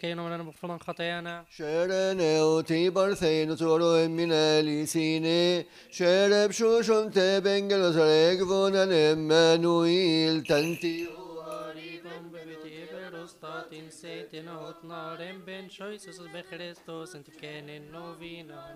كينو من المغفران خطايانا شرن اوتي برثين تورو من اليسين شرب شوشم تبنجل سرق فونا نمانويل تنتيو statim setin hot narem ben choices be Christos and kenen novina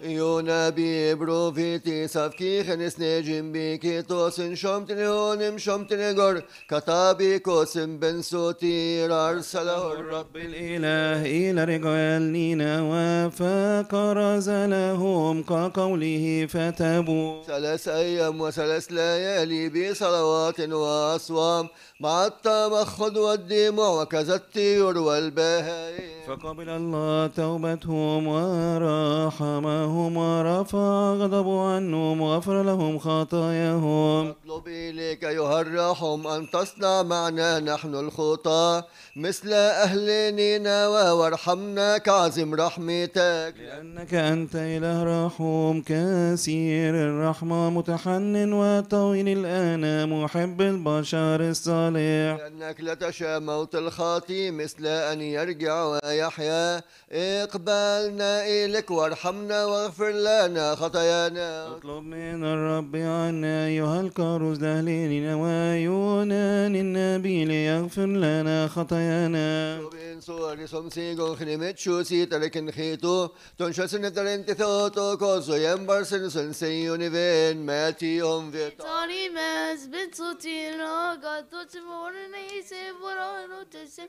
יונה בי ברוביתי סבקיכן סנג'ים בי כתוסן שומתן הונם שומתן גור כתבי קוסם בן סוטיר ארסלה רב الاله إلى رجالنا وفكرز لهم كقوله فتبوا ثلاث أيام وثلاث ليالي بصلوات وأصوام مع التمخض والدموع وكذا الطير والبهائم فقبل الله توبتهم ورحمهم ورفع غضبه عنهم وغفر لهم خطاياهم اطلب إليك ايها الرحم أن تصنع معنا نحن الخطا مثل أهل نينوى وارحمنا كعزم رحمتك لأنك أنت إله رحوم كثير الرحمة متحنن وطويل الانام محب البشر الصالح لأنك لا تشاء موت الخاطي مثل أن يرجع ويحيا اقبلنا إليك وارحمنا واغفر لنا خطايانا اطلب من الرب عنا أيها الكاروز لأهلنا ويونان النبي ليغفر لنا خطايانا من صور سمسي غنخني متشوسي تركن خيتو تنشسن ترنتي ثوتو كوزو ينبرسن سنسيوني فين ماتيهم في طاري ماز بنتو تيرو قد تتمورني سيبورونو وتسر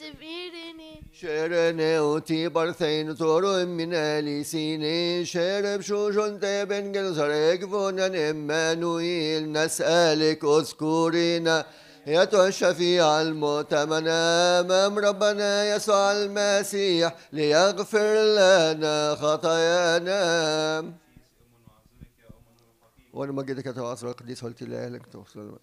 تفيرني شيرني وتي برثين ثور من اليسيني شيرب شوشن تبن جلسرك فنن إمانويل نسألك اذكرينا يا الشفيع المؤتمن أمام ربنا يسوع المسيح ليغفر لنا خطايانا ولما جد كتب عصر القديس قلت لا لك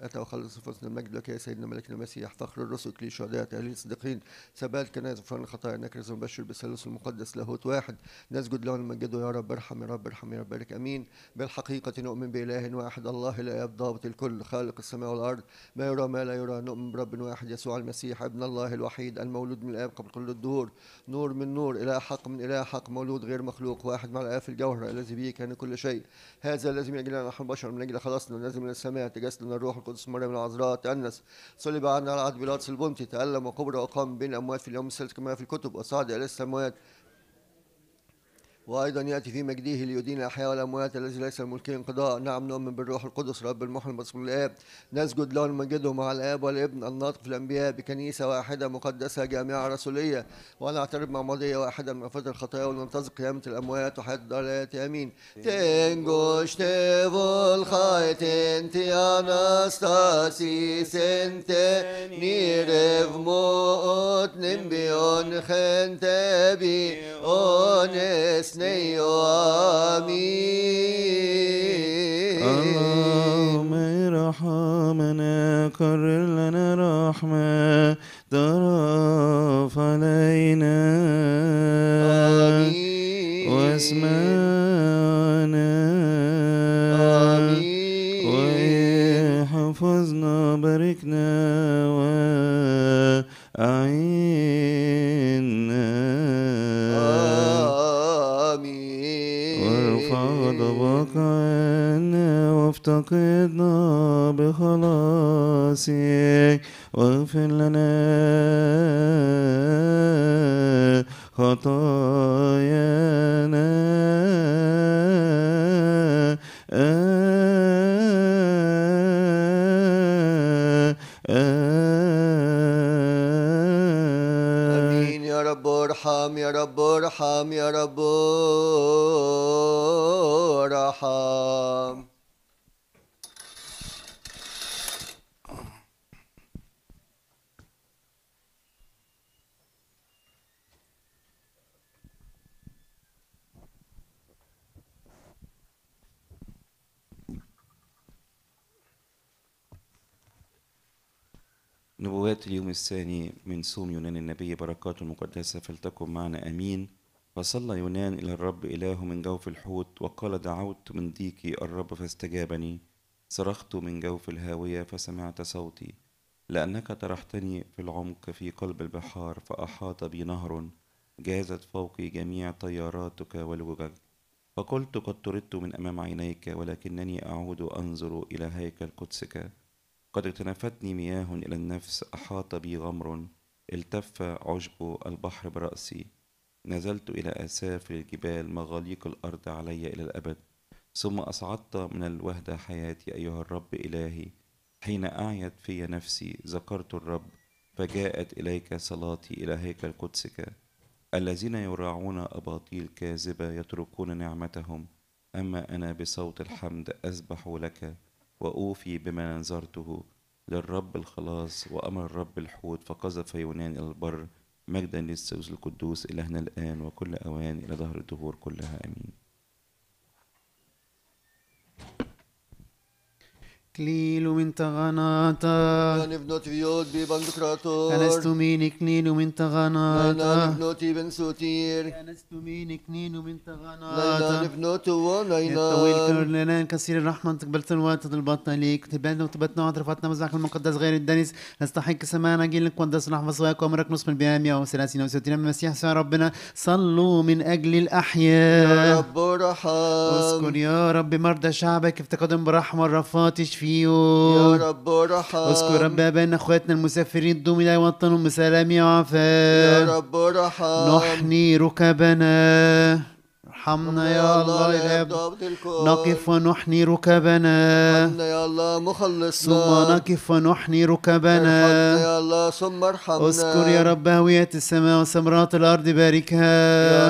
أتى وخلص فصل المجد لك يا سيدنا ملكنا المسيح فخر الرسل كل شهداء تأهيل الصديقين ثبات كنائس غفران الخطايا نكرز ونبشر بالثالوث المقدس لاهوت واحد نسجد له ونمجده يا رب ارحم يا رب ارحم يا رب بارك امين بالحقيقة نؤمن بإله واحد الله لا ضابط الكل خالق السماء والارض ما يرى ما لا يرى نؤمن برب واحد يسوع المسيح ابن الله الوحيد المولود من الآب قبل كل الدهور نور من نور إله حق من إله حق مولود غير مخلوق واحد مع الاف الجوهر الذي به كان كل شيء هذا الذي يجعلنا نحن البشر من اجل خلصنا نازل من السماء تجسد من الروح القدس مريم العذراء تأنس صلب عنا على عهد بيلاطس البنطي تألم وكبر وقام بين الأموات في اليوم الثالث كما في الكتب وصعد إلى السماوات وأيضا يأتي في مجده ليدين الأحياء والأموات الذي ليس الملك انقضاء نعم نؤمن بالروح القدس رب المحل المصمم الآب نسجد له ونمجده مع الآب والابن الناطق في الأنبياء بكنيسة واحدة مقدسة جامعة رسولية ونعترف مع ماضية واحدة من غفرة الخطايا وننتظر قيامة الأموات وحياة الضلالات آمين تنجوش تفول يا تياناستاسي سنت نيرف موت نمبيون بي أونس حسن يومي اللهم ارحمنا كرر لنا رحمة طرف علينا آمين واسمعنا آمين وحفظنا باركنا وأعين غباك وافتقدنا بخلاصك واغفر لنا خطايانا يا رب ارحم يا رب ارحم نبوات اليوم الثاني من صوم يونان النبي بركات مقدسة فلتكن معنا أمين فصلى يونان إلى الرب إله من جوف الحوت وقال دعوت من ديكي الرب فاستجابني صرخت من جوف الهاوية فسمعت صوتي لأنك طرحتني في العمق في قلب البحار فأحاط بي نهر جازت فوقي جميع طياراتك والوجج فقلت قد طردت من أمام عينيك ولكنني أعود أنظر إلى هيكل قدسك قد اغتنفتني مياه إلى النفس أحاط بي غمر التف عشب البحر برأسي نزلت إلى آسافل الجبال مغاليق الأرض علي إلى الأبد ثم أصعدت من الوهدة حياتي أيها الرب إلهي حين أعيت في نفسي ذكرت الرب فجاءت إليك صلاتي إلى هيكل قدسك الذين يراعون أباطيل كاذبة يتركون نعمتهم أما أنا بصوت الحمد أسبح لك وأوفي بما نذرته للرب الخلاص وأمر الرب الحوت فقذف يونان إلى البر مجدا للسوس القدوس إلهنا الآن وكل أوان إلى ظهر الدهور كلها آمين كليل من تغناتا أنا بنوتي بيود بيبان دكراتور أنا استميني كليل من تغناتا أنا بنوتي بن سوتير أنا استميني كليل من تغناتا أنا بنوتي وانا ينار يتطويل كرلنان كسير الرحمة تقبلت الوقت تضلبطنا ليك تبان وتبتنا وعترفتنا مزاك المقدس غير الدنس نستحق سمانا جيل لك وندس نحفظ سواك ومرك نص من بيامي وسلاسين وسوتين من المسيح سوى ربنا صلوا من أجل الأحياء يا رب رحم اسكن يا رب مرضى شعبك افتقدهم برحمة رفاتش في فيهم يا رب ارحم اذكر رب اخواتنا المسافرين دوم الى أيوة وطنهم بسلام وعفاء يا رب ارحم نحني ركبنا ارحمنا يا الله لعبد نقف ونحني ركبنا يا الله مخلصنا ثم نقف ونحني ركبنا يا الله ثم ارحمنا اذكر يا رب هوية السماء وسمرات الارض باركها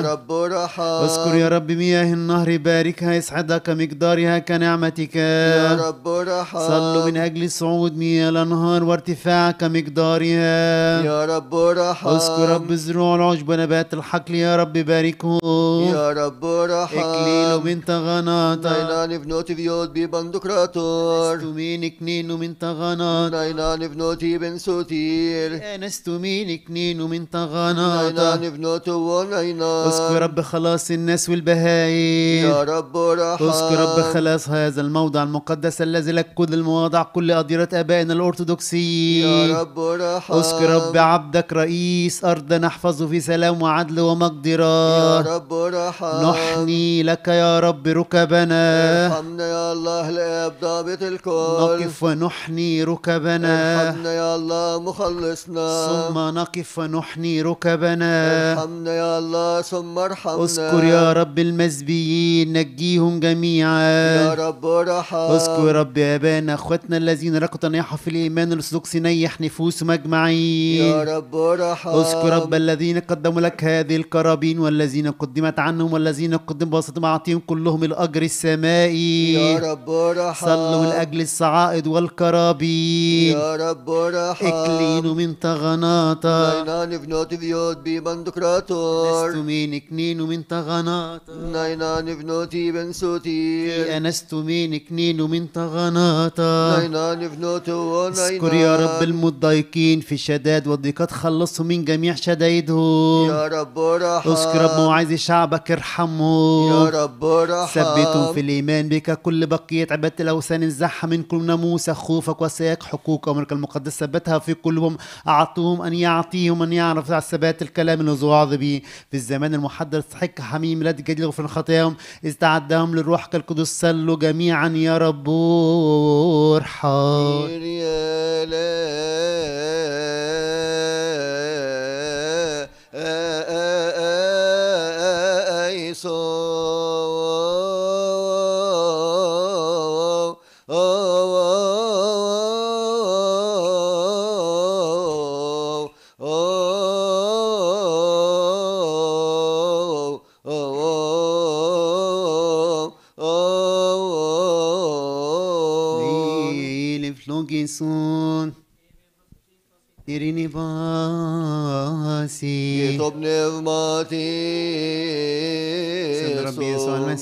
يا رب رحم اذكر يا رب مياه النهر باركها يسعدك مقدارها كنعمتك يا رب رحم صلوا من اجل صعود مياه الانهار وارتفاع كمقدارها يا رب رحم اذكر رب زروع العشب ونبات الحقل يا رب باركهم يا رب برحا اكليل من تغناتا ليلى لبنوتي فيود بيبان دكراتور استمين كنين من تغناتا ليلى لبنوتي بن سوتير انستمين كنين من تغناتا ليلى لبنوتي وليلى اذكر رب خلاص الناس والبهايم يا رب رحم اذكر رب خلاص هذا الموضع المقدس الذي لك كل المواضع كل أديرة آبائنا الأرثوذكسيين يا رب رحم اذكر رب عبدك رئيس أرض نحفظه في سلام وعدل ومقدرة يا رب رحم نحني لك يا رب ركبنا ارحمنا يا الله الاب ضابط الكل نقف ونحني ركبنا ارحمنا يا الله مخلصنا ثم نقف ونحني ركبنا ارحمنا يا الله ثم ارحمنا اذكر يا رب المزبيين نجيهم جميعا يا رب ارحم اذكر يا رب ابانا اخواتنا الذين ركضوا تنيحوا في الايمان السلوك سنيح نفوسهم اجمعين يا رب ارحم اذكر رب الذين قدموا لك هذه القرابين والذين قدمت عنهم والذين الذين قدموا بواسطة معطيهم كلهم الأجر السمائي يا رب رحم صلوا لأجل الصعائد والكرابي يا رب رحم اكلينو من تغناطا ناينان بنوت بيوت بيبان دكراتور استمين كنينو من تغناطا ناينان بنوتي بن صوتي أنستمين كنينو من تغناطا ناينان بنوتو نينان اذكر يا رب المضايقين في الشداد والضيقات خلصهم من جميع شدايدهم يا رب رحم اذكر يا رب موعظ شعبك ارحم ارحموا يا رب ارحم ثبتهم في الايمان بك كل بقيه عباده الاوثان من منكم ناموس خوفك وسيك حقوق امرك المقدس ثبتها في قلوبهم اعطوهم ان يعطيهم ان يعرف ثبات الكلام الذي به في الزمان المحدد استحق حميم ميلاد جديد لغفران خطاياهم استعدهم للروح لروحك القدس سلوا جميعا يا رب ارحم तेरी निवासी ये सब तो नेवमाती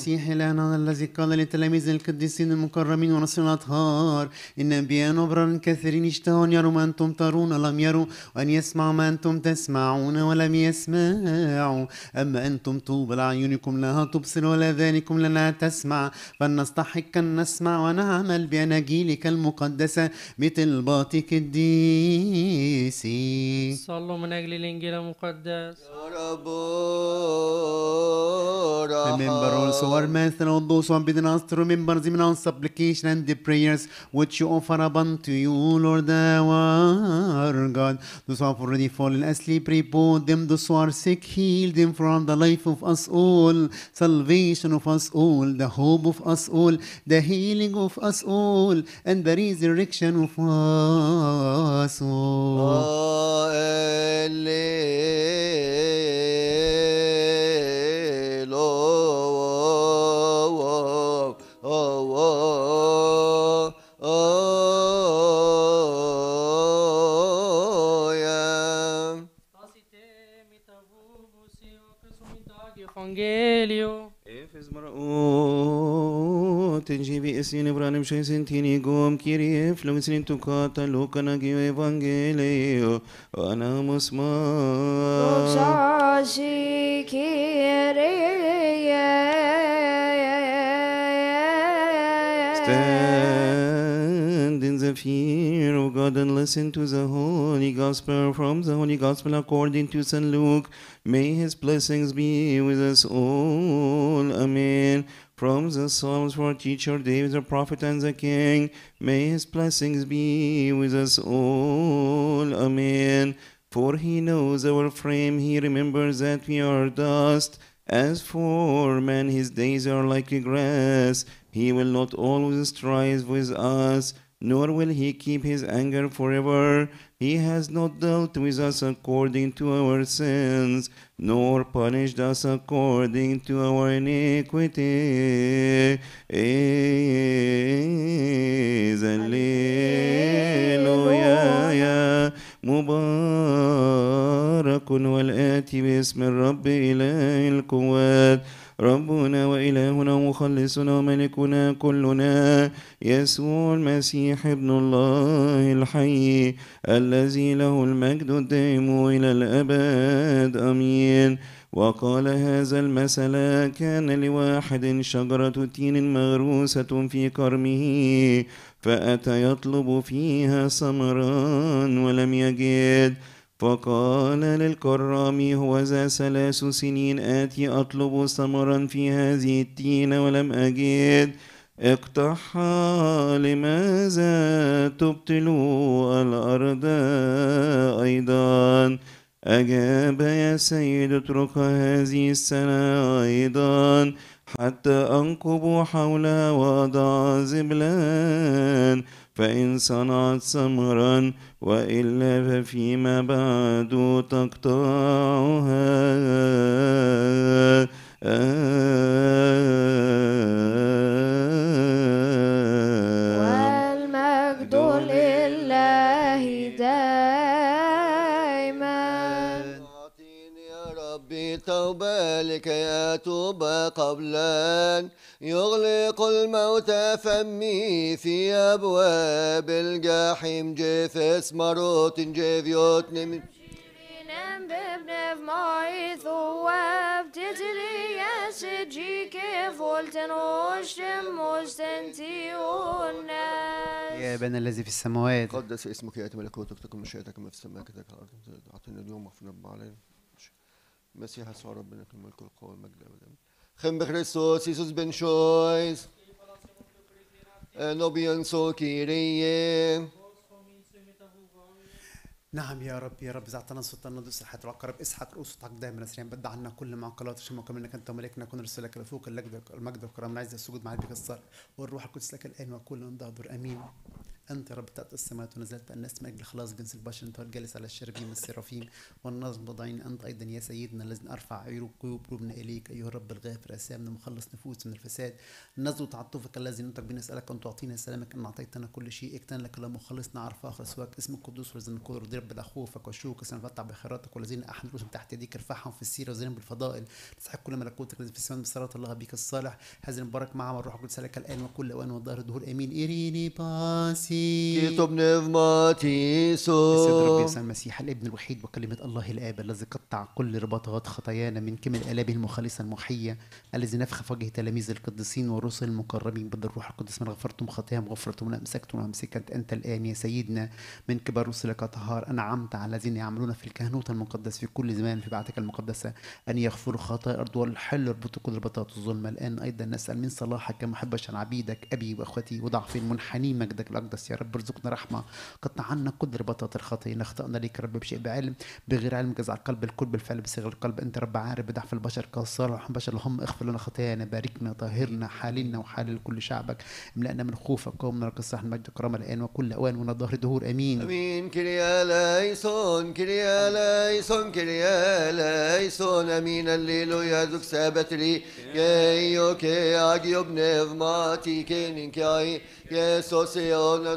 المسيح الآن الذي قال لتلاميذ القديسين المكرمين ورسل الأطهار إن أنبياء نبرا كثيرين اشتهوا أن يروا ما أنتم ترون ولم يروا وأن يسمعوا ما أنتم تسمعون ولم يسمعوا أما أنتم طوب لأعينكم لها تبصر ولا ذلكم لنا تسمع فلنستحق أن نسمع ونعمل بأناجيلك المقدسة مثل باطي قديسي صلوا من أجل الإنجيل المقدس يا رب فمن برونس Armens and all those who have been asked to remember the supplication and the prayers which you offer up unto you, Lord our God. Those who have already fallen asleep, report them. Those who are sick, heal them from the life of us all, salvation of us all, the hope of us all, the healing of us all, and the resurrection of us all. Alleluia. Evangelio. Efes mrao, oh, tenji vi esin evranim shoy sin gom kiri eflum sin tu kata lokana evangelio oh, anamus ma. Oksashi kiri ye in the fear of God and listen to the Holy Gospel from the Holy Gospel according to St. Luke. May his blessings be with us all. Amen. From the Psalms for teacher David, the prophet and the king, may his blessings be with us all. Amen. For he knows our frame, he remembers that we are dust. As for man, his days are like grass. He will not always strive with us nor will he keep his anger forever. He has not dealt with us according to our sins, nor punished us according to our iniquity. مبارك والآتي باسم الرب إله القوات ربنا وإلهنا ومخلصنا وملكنا كلنا يسوع المسيح ابن الله الحي الذي له المجد الدائم إلى الأبد آمين وقال هذا المثل كان لواحد شجرة تين مغروسة في كرمه فأتى يطلب فيها ثمرا ولم يجد فقال للكرام هو ذا ثلاث سنين آتي أطلب ثمرا في هذه التينة ولم أجد اقتحى لماذا تبتلوا الأرض أيضا أجاب يا سيد اتركها هذه السنة أيضا حتى أنقب حولها وأضع زبلان فإن صنعت سمرا وإلا ففيما بعد تقطعها آه توبة لكي أتوب قبل أن يغلق الموت فمي في أبواب الجحيم جيفس مروت جيفيوت نمي يا أبانا الذي في السماوات قدس اسمك يا ملكوتك تكن مشيئتك كما في السماء كذلك على الأرض أعطينا اليوم واغفر علينا مسيح يسوع ربنا في الملك والقوة والمجد أبدا خم بخريسوس يسوس بن شويس اه، نوبيانسو كيري نعم يا رب يا رب اذا اعطانا سلطان ندوس الحياه العقرب اسحق رؤوس رؤوسك دائما سريعا بدع عنا كل معقلات عشان مكمل انك انت ملكنا كن رسلك الفوق المجد والكرم نعز السجود مع بك والروح القدس لك الان وكل من امين أنت رب تأتي السماوات ونزلت أن اسمك لخلاص جنس البشر أنت الجالس على الشربين السرافيم والناس بضعين أنت أيضا يا سيدنا الذي أرفع القيوب قلوبنا إليك أيها الرب الغافر اسامنا مخلص نفوس من الفساد نزل تعطفك الذي ننطق بنسألك أن تعطينا سلامك أن أعطيتنا كل شيء اكتن لك اللهم خلصنا عرف آخر سواك اسم القدوس والذين نقول دير خوفك وشوك سنفتح بخيراتك والذين أحمد تحت يديك ارفعهم في السيرة والذين بالفضائل تسحق كل ملكوتك الذي في السماء بصلاة الله بك الصالح هذا المبارك مع والروح القدس لك الآن وكل أوان والظهر الدهور آمين إريني باسي كتب نظماتيسو بسيد الرب المسيح الابن الوحيد وكلمة الله الآب الذي قطع كل رباطات خطايانا من كمل الآلاب المخلصة المحية الذي نفخ في وجه تلاميذ القديسين والرسل المقربين بدل الروح القدس من غفرتم خطاياهم غفرتم أمسكتم وأمسكت أنت الآن يا سيدنا من كبار رسلك طهار أنعمت على الذين يعملون في الكهنوت المقدس في كل زمان في بعتك المقدسة أن يغفروا خطايا الأرض والحل ربط كل رباطات الظلمة الآن أيضا نسأل من صلاحك كمحبة عبيدك أبي وأخوتي وضعفي المنحنين مجدك الأقدس يا رب ارزقنا رحمة قطع عنا كل ربطات الخطية اخطأنا ليك رب بشيء بعلم بغير علم جزع القلب الكل بالفعل بصغر القلب انت رب عارف بضعف البشر كالصالح بشر اللهم اغفر لنا خطايانا باركنا طهرنا حالنا وحال كل شعبك املأنا من خوفك ومن القصة المجد كرم الآن وكل أوان ومن الظهر دهور أمين أمين كريا لايسون كريا لايسون كريا لايسون أمين الليل سابت لي يا كي أجيب نظماتي كينين كاي سوسيون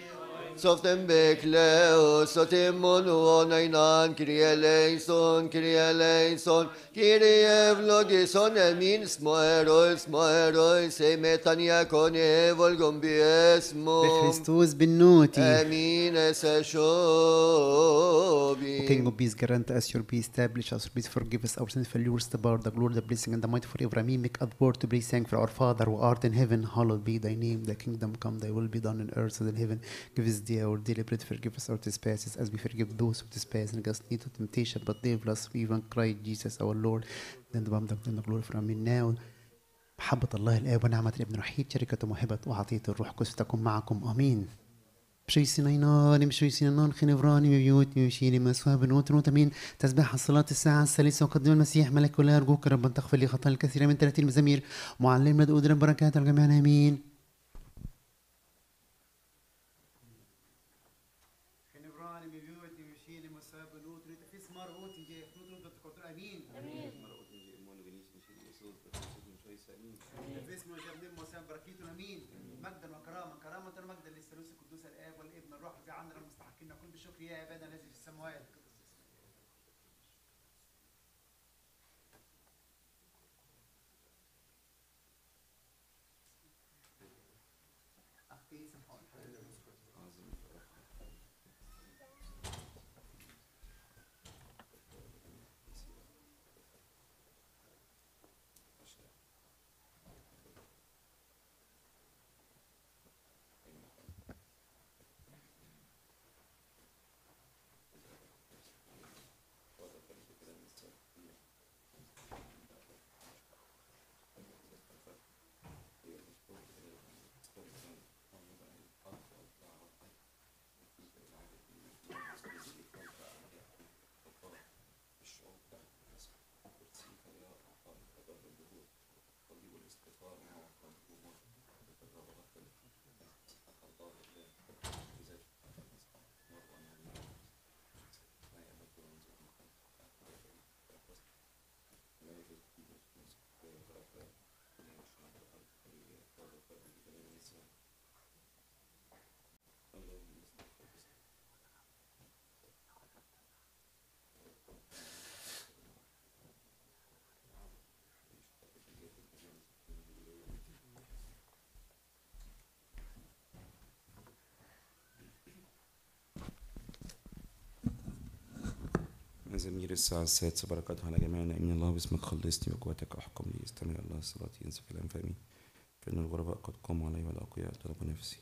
Softem bekleu, sotimun onaynan, kirie leison, kirie leison, kirie evlogison, emin smoeroi, smoeroi, seimetania kone volgom biesmo. Bechristus bennuti. Amin es O King of peace, grant us your peace, establish us your peace, forgive us our sins, failures, the power, the glory, the blessing, and the might forever. Amen. Make upward to be thanked for our Father who art in heaven. Hallowed be thy name. Thy kingdom come, thy will be done on earth as in heaven. Give us idea or deliberate forgiveness or trespasses as we forgive those who trespass against lead to temptation, but they bless we even cry Jesus our Lord. Then the bomb the glory from me now. محبة الله الآب ونعمة الابن الوحيد شركة محبة وعطية الروح القدس تكون معكم آمين. مشي سينينان مشي سينينان خنفراني ويوت يوشيني مسوى بنوت نوت امين تسبح الصلاة الساعة الثالثة وقدم المسيح ملك ولا ارجوك ربا تغفر لي خطايا الكثيرة من ثلاثين مزامير معلمنا دقود رب بركات الجميع امين different part. زمير الساعة السادسة بركاته على جميعنا إن الله باسمك خلصني وقوتك أحكم لي استمع الله صلاتي ينسى كلام فأمين فإن الغرباء قد قاموا علي والأقوياء طلبوا نفسي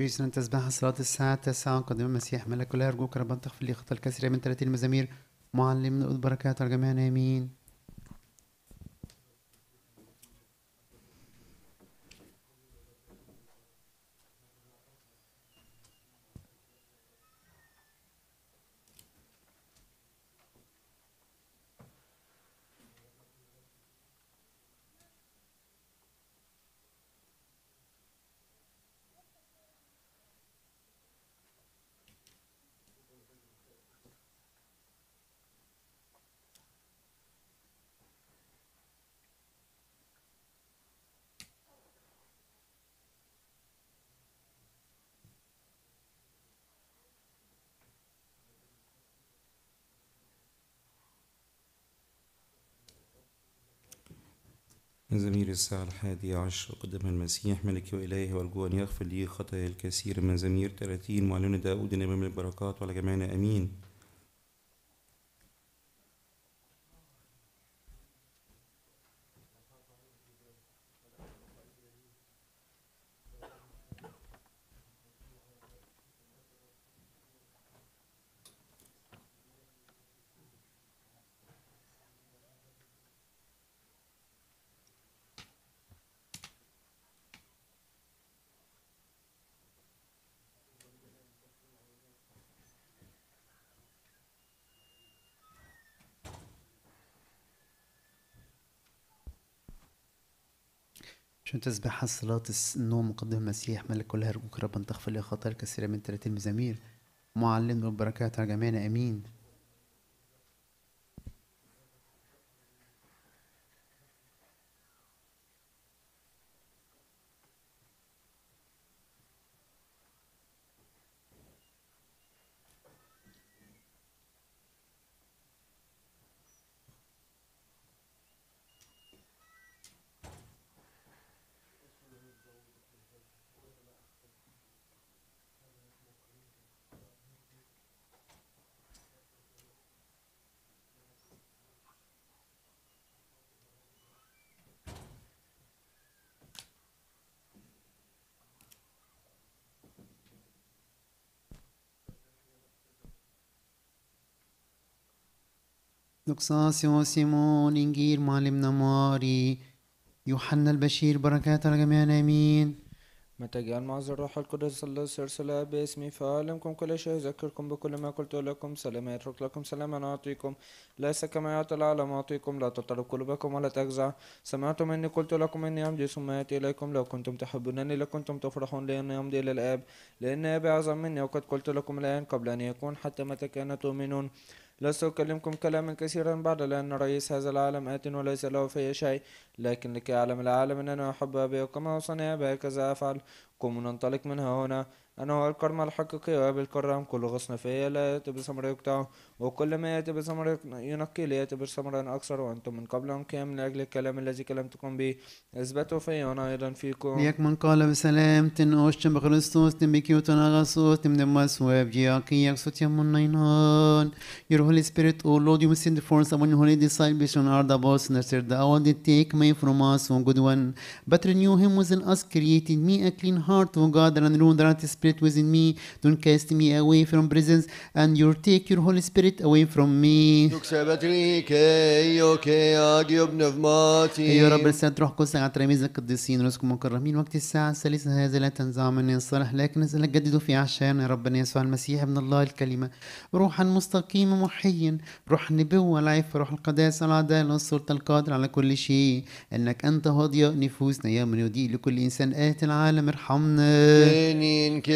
انت تسبح صلاة الساعة 9 قدم المسيح ملك الله أرجوك رب تغفر لي خطى الكثيرة من ثلاثين مزامير معلمنا بركات الجميع آمين من زمير الساعة الحادية عشر قدم المسيح ملك وإله وأرجو أن يغفر لي خطايا الكثير من زمير 30 معلن داود نبي من البركات وعلى جميعنا آمين تسبح صلاة النوم مقدم المسيح ملك كل هرجوك ربنا تغفر لي خطايا الكثيرة من ثلاثين مزامير معلن رب بركات على جميعنا امين استقصاء سيمون إنجيل معلمنا نماري يوحنا البشير بركات على جميعنا آمين متى جاء المعذر الروح القدس صلى يرسل باسمي فأعلمكم كل شيء يذكركم بكل ما قلت لكم سلام يترك لكم سلاما أعطيكم ليس كما يعطي العالم أعطيكم لا تضطرب قلوبكم ولا تجزع سمعتم إني قلت لكم إني أمضي ثم ياتي إليكم لو كنتم تحبونني لكنتم تفرحون لأني أمضي إلى الآب لأن أبي أعظم مني وقد قلت لكم الآن قبل أن يكون حتى متى كان تؤمنون لست أكلمكم كلاما كثيرا بعد لأن رئيس هذا العالم آت وليس له في شيء لكن لكي يعلم العالم أن أنا أحب أبي وكما أصنع بهكذا أفعل قوموا ننطلق من هنا أنا هو الكرمة الحقيقية الكرم كل غصن فيا لا يتب ثمر يقطع وكل ما يأتي ثمر ينقي لا يتب ثمرا أكثر وأنتم من قبل أنكم لأجل الكلام الذي كلمتكم به اثبتوا فيا وأنا أيضا فيكم ليك من قال بسلام تنقشتم بخريستوس تنبكي وتنغصوس تمدمس وابجياقيك سوت يمون نينان Your Holy Spirit, O Lord, you send forth among your holy disciples and are the boss and serve the hour they take me from us, O good one. But renew him وزن اس created مي a clean heart, O God, and renew Spirit within me. Don't cast me away from presence and you take your Holy Spirit away from me. يا رب السيد روح قدس على تلاميذ القديسين رزقكم مكرمين وقت الساعة الثالثة هذا لا تنزع من الصالح لكن نسألك جددوا في عشان يا ربنا يسوع المسيح ابن الله الكلمة روحا مستقيما محيا روح النبوة العفة روح القداسة العدالة والسلطة القادرة على كل شيء إنك أنت هادية نفوسنا يا من يضيء لكل إنسان آت العالم ارحمنا.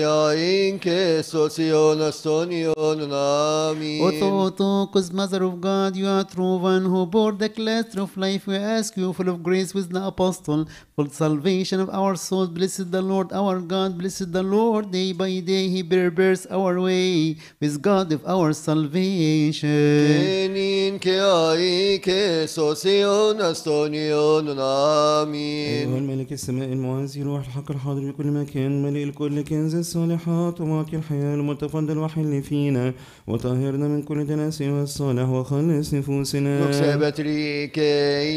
in que socionacion amen. O Toto, cause Mother of God, you are true one who bore the cluster of life, we ask you, full of grace with the apostle, for salvation of our souls. Blessed the Lord our God, blessed the Lord, day by day he prepares our way with God of our salvation. in que in que socionacion amen. أيها السماء المعزي روح الحق الحاضر بكل مكان مليء الكل كنز الصالحات واكل الحياة المتفضل وحل فينا وطهرنا من كل دناس والصالح وخلص نفوسنا نكسبت ريك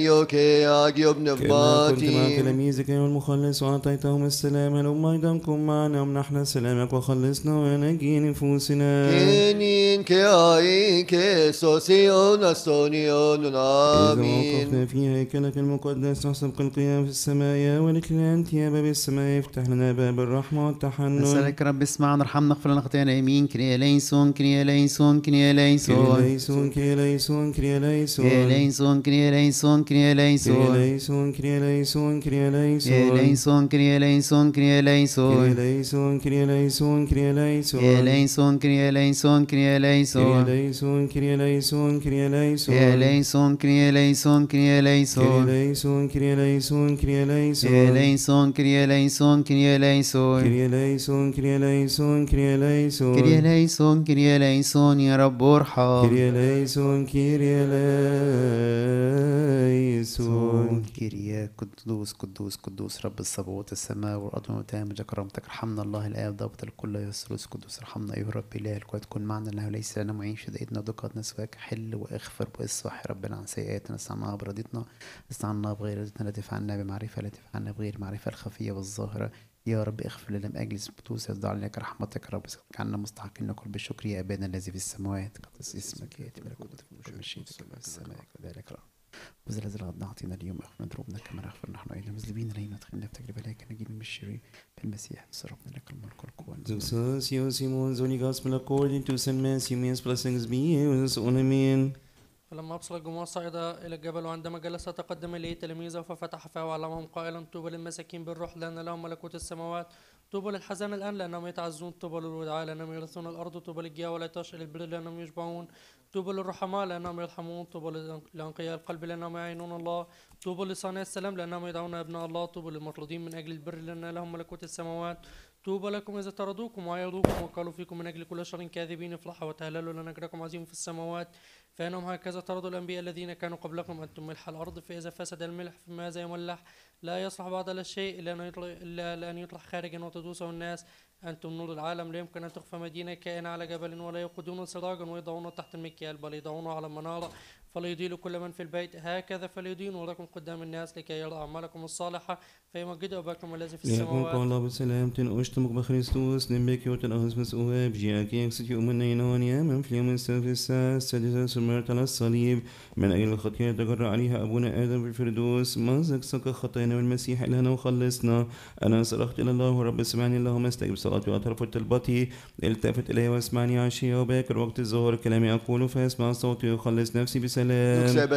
يوكي أجيب نباتي كما كنت مع تلاميذك أيها المخلص وأعطيتهم السلام هلم أيضا كن معنا ومنحنا سلامك وخلصنا ونجي نفوسنا كينين كاي سوسيون أستونيون آمين إذا وقفنا في هيكلك المقدس وسبق القيام في السماء يا ولك الأنت يا باب السماء افتح لنا باب الرحمة والتحنن عليك رب اسمع ارحمنا اغفر لنا خطايانا امين كري ليسون يا ليسون كري ليسون ليسون كري ليسون كري ليسون ليسون كري ليسون يا ليسون ليسون يا ليسون كري ليسون ليسون كري ليسون كري ليسون ليسون كري ليسون يا ليسون ليسون يا ليسون كري ليسون ليسون كري ليسون كري ليسون ليسون كري ليسون يا ليسون ليسون يا ليسون كري ليسون ليسون كري ليسون كري ليسون يا ليسون كري ليسون كري ليسون كري ليسون كري ليسون يا رب ارحم كري ليسون كري ليسون كريا قدوس قدوس قدوس رب الصبوات السماء والارض وتامج كرامتك ارحمنا الله الايه ضابط الكل يا الثلوث قدوس ارحمنا ايها الرب اله القوات تكون معنا انه ليس لنا معين شدائدنا ودقاتنا سواك حل واغفر واصفح ربنا عن سيئاتنا استعنا برضيتنا استعنا بغير رضيتنا لا تفعلنا بمعرفه لا تفعلنا بغير معرفه الخفيه والظاهره يا رب اغفر لنا مجلس بطوس يصدع لك رحمتك يا رب عنا مستحقين لكل بالشكر يا ابانا الذي في السماوات قدس اسمك تبارك ملكوتك مشيتك في السماء كذلك الارض وزلزل غد أعطينا اليوم أخبرنا ذنوبنا كما نغفر نحن أيضا مذنبين علينا تخلنا في تجربة لكن نجيب من في المسيح ربنا لك الملك والقوة Zeus, Zeus, Simon, Zonigas, Melakor, into Samas, Simeon's blessings بي and Amen. فلما أبصر الجموع صعد إلى الجبل وعندما جلس تقدم إليه تلاميذه ففتح فاه وعلمهم قائلا طوبى للمساكين بالروح لأن لهم ملكوت السماوات طوبى للحزان الآن لأنهم يتعزون طوبى للودعاء لأنهم يرثون الأرض طوبى للجياع ولا تشعر للبر لأنهم يشبعون طوبى للرحماء لأنهم يرحمون طوبى لأنقياء القلب لأنهم يعينون الله طوبى لصانع السلام لأنهم يدعون أبناء الله طوبى للمطرودين من أجل البر لأن لهم ملكوت السماوات طوبى لكم إذا طردوكم وعيضوكم وقالوا فيكم من أجل كل شر كاذبين افلحوا وتهللوا لأن أجركم عظيم في السماوات فإنهم هكذا طردوا الأنبياء الذين كانوا قبلكم أنتم ملح الأرض فإذا فسد الملح فماذا يملح لا يصلح بعض الشيء إلا أن يطلع, إلا أن يطلح خارجا وتدوسه الناس أنتم نور العالم لا يمكن أن تخفى مدينة كائن على جبل ولا يقودون سراجا ويضعونه تحت المكيال بل يضعونه على منارة فليدين كل من في البيت هكذا فليدين ولكم قدام الناس لكي يرى أعمالكم الصالحة فيمجد أباكم الذي في السماوات يقول الله بسلامة أشتمك بخريستوس نبيك يوتن أهز مسؤواب جياك يكسد يؤمن ينوانيا من في اليوم السابع الساعة السادسة سمرت على الصليب من أجل الخطية تجر عليها أبونا آدم في الفردوس ما زكسك خطايانا والمسيح إلهنا وخلصنا أنا صرخت إلى الله رب اسمعني اللهم استجب صلاتي واعترف طلبتي التفت إلي واسمعني عشية وباكر وقت الظهر كلامي أقول فاسمع صوتي ويخلص نفسي بس Jerusalem.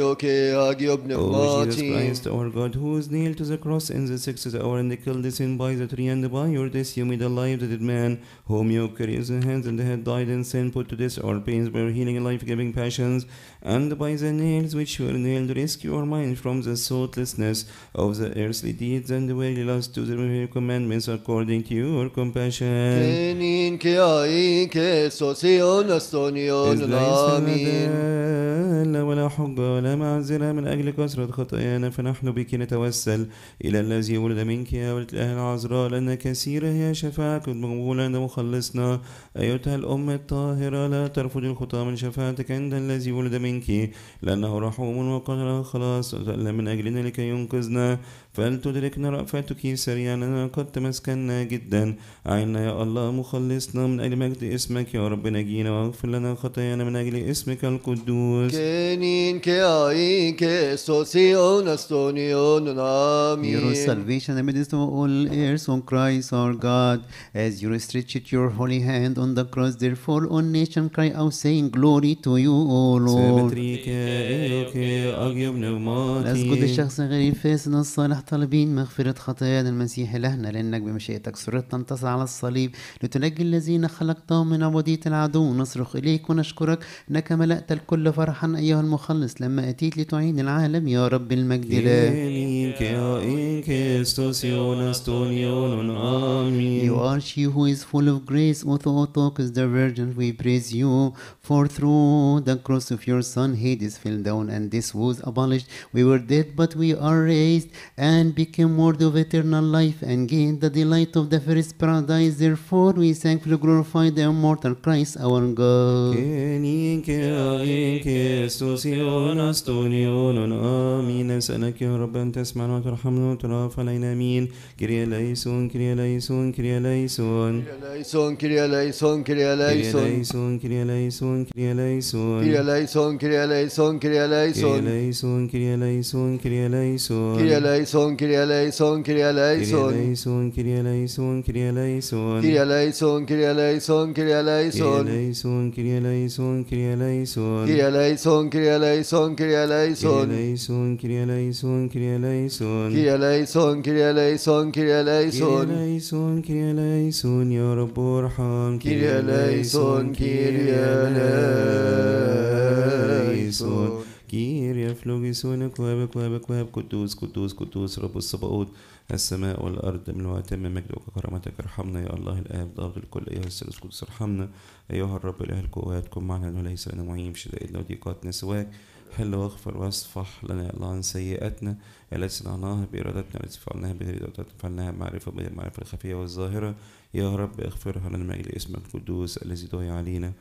Look O oh, Jesus Christ, our God, who is nailed to the cross in the sixth hour and killed the sin by the tree and by your death you made alive the dead man, whom you carried in the hands and had died in sin, put to death our pains by your healing and life-giving passions. and by the nails which were nailed, rescue our mind from the thoughtlessness of the earthly deeds and weary lust to the commandments according to your compassion. لا ولا حجة ولا معذرة من أجل كثرة خطايانا فنحن بك نتوسل إلى الذي ولد منك يا ولد الأهل العذراء لأن كثيرة هي شفاعتك مقبولة مخلصنا أيتها الأم الطاهرة لا ترفض الخطى من شفاعتك عند الذي ولد منك منك لأنه رحوم وقد خلاص من أجلنا لكي ينقذنا فلتدركنا رأفتك سريعا قد تمسكنا جدا عنا يا الله مخلصنا من أجل مجد اسمك يا رب نجينا واغفر لنا خطايانا من أجل اسمك القدوس كنين كاين كسوسيون استونيون آمين Your salvation of all ears on Christ our God as you stretched your holy hand on the cross therefore all nation cry out saying glory to you O Lord أيوك go نغماتي شخص غير غريفة الصالح طالبين مغفرة خطايانا المسيح إلهنا لأنك بمشيئتك سررت أن على الصليب لتنجي الذين خلقتهم من عبودية العدو نصرخ إليك ونشكرك أنك ملأت الكل فرحا أيها المخلص لما أتيت لتعين العالم يا رب المجد لك You are she who is full of grace, talk is the Virgin, we praise you. For through the cross of your Son, Hades fell down and this was abolished. We were dead, but we are raised. And And became worthy of eternal life and gained the delight of the first paradise. Therefore, we thankfully glorify the immortal Christ, our God. quería son son Kyrie son son eleison, son son Kyrie son son eleison, son son Kyrie son son eleison, son son Kyrie son son eleison, son son son son كيرياف سونك ونكواب كواب كواب قدوس قدوس قدوس رب الصباوت السماء والأرض من وأتم مجدك وكرامتك ارحمنا يا الله الآب ضابط الكل أيها السادس قدوس ارحمنا أيها الرب إله القوات كن معنا أنه ليس لنا معين في شدائدنا وضيقاتنا سواك حل واغفر واصفح لنا يا الله عن سيئاتنا التي صنعناها بإرادتنا التي فعلناها بغير فعلناها معرفة بغير الخفية والظاهرة يا رب اغفرها لنا من أجل اسمك القدوس الذي دعي علينا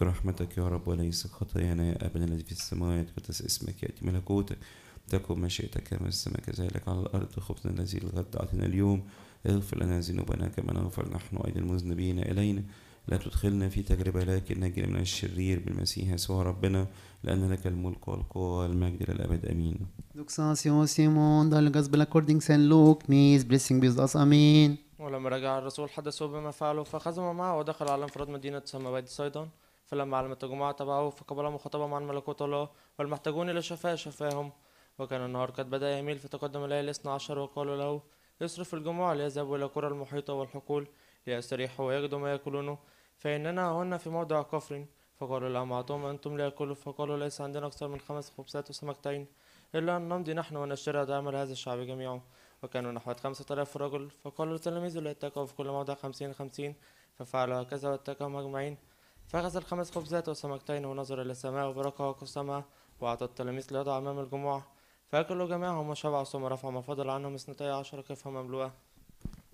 رحمتك يا رب وليس خطايانا يا أبنا الذي في السماء يتقدس اسمك يأتي ملكوتك تكن مشيئتك كما السماء كذلك على الأرض خبزنا الذي الغد أعطنا اليوم اغفر لنا ذنوبنا كما نغفر نحن أيضا المذنبين إلينا لا تدخلنا في تجربة لكن نجنا من الشرير بالمسيح يسوع ربنا لأن لك الملك والقوة والمجد إلى الأبد آمين. ولما رجع الرسول حدثه بما فعله فخزم معه ودخل على انفراد مدينة سماوات سيدون فلما علمت الجماعة تبعه فقبل مخاطبهم عن ملكوت الله والمحتاجون إلى شفاء شفاهم وكان النهار قد بدأ يميل فتقدم إليه الاثنى عشر وقالوا له اصرف الجماعة ليذهبوا إلى القرى المحيطة والحقول ليستريحوا ويجدوا ما يأكلونه فإننا هنا في موضع كفر فقالوا لهم أعطوهم أنتم ليأكلوا فقالوا ليس عندنا أكثر من خمس خبزات وسمكتين إلا أن نمضي نحن ونشتري دعم لهذا الشعب جميعا وكانوا نحو خمسة آلاف رجل فقالوا لتلاميذه لا اتكوا في كل موضع خمسين خمسين ففعلوا هكذا واتكهم أجمعين فغسل خمس خبزات وسمكتين ونظر إلى السماء وبركه وقسمها وأعطى التلاميذ ليضع أمام الجموع فأكلوا جميعهم وشبعوا ثم رفع ما فضل عنهم اثنتي عشر كفة مملوءة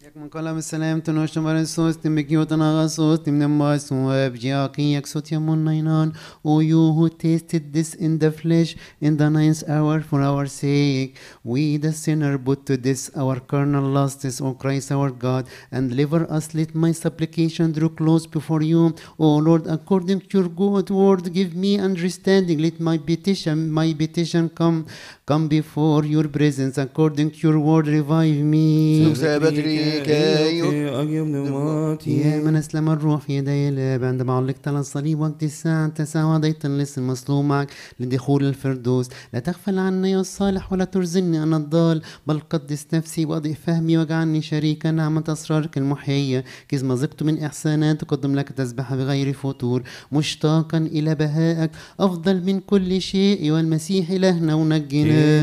Jakman salam to nosh tomar sos tim bekio tanaga sos tim nainan O you who tasted this in the flesh in the ninth hour for our sake We the sinner put to this our carnal lusts O Christ our God and deliver us let my supplication drew close before you O Lord according to your good word give me understanding let my petition my petition come come before your presence according to your word revive me كي أجبن موتي يا من أسلم الروح في يدي الآب عندما علقت على الصليب وقت الساعة التاسعة وضيت اللص المصلوب معك لدخول الفردوس لا تغفل عني يا الصالح ولا ترزني أنا الضال بل قدس نفسي وأضيف فهمي واجعلني شريكا نعمة أسرارك المحية كذ ما زقت من إحسانات قدم لك تسبح بغير فتور مشتاقا إلى بهائك أفضل من كل شيء والمسيح إلهنا ونجنا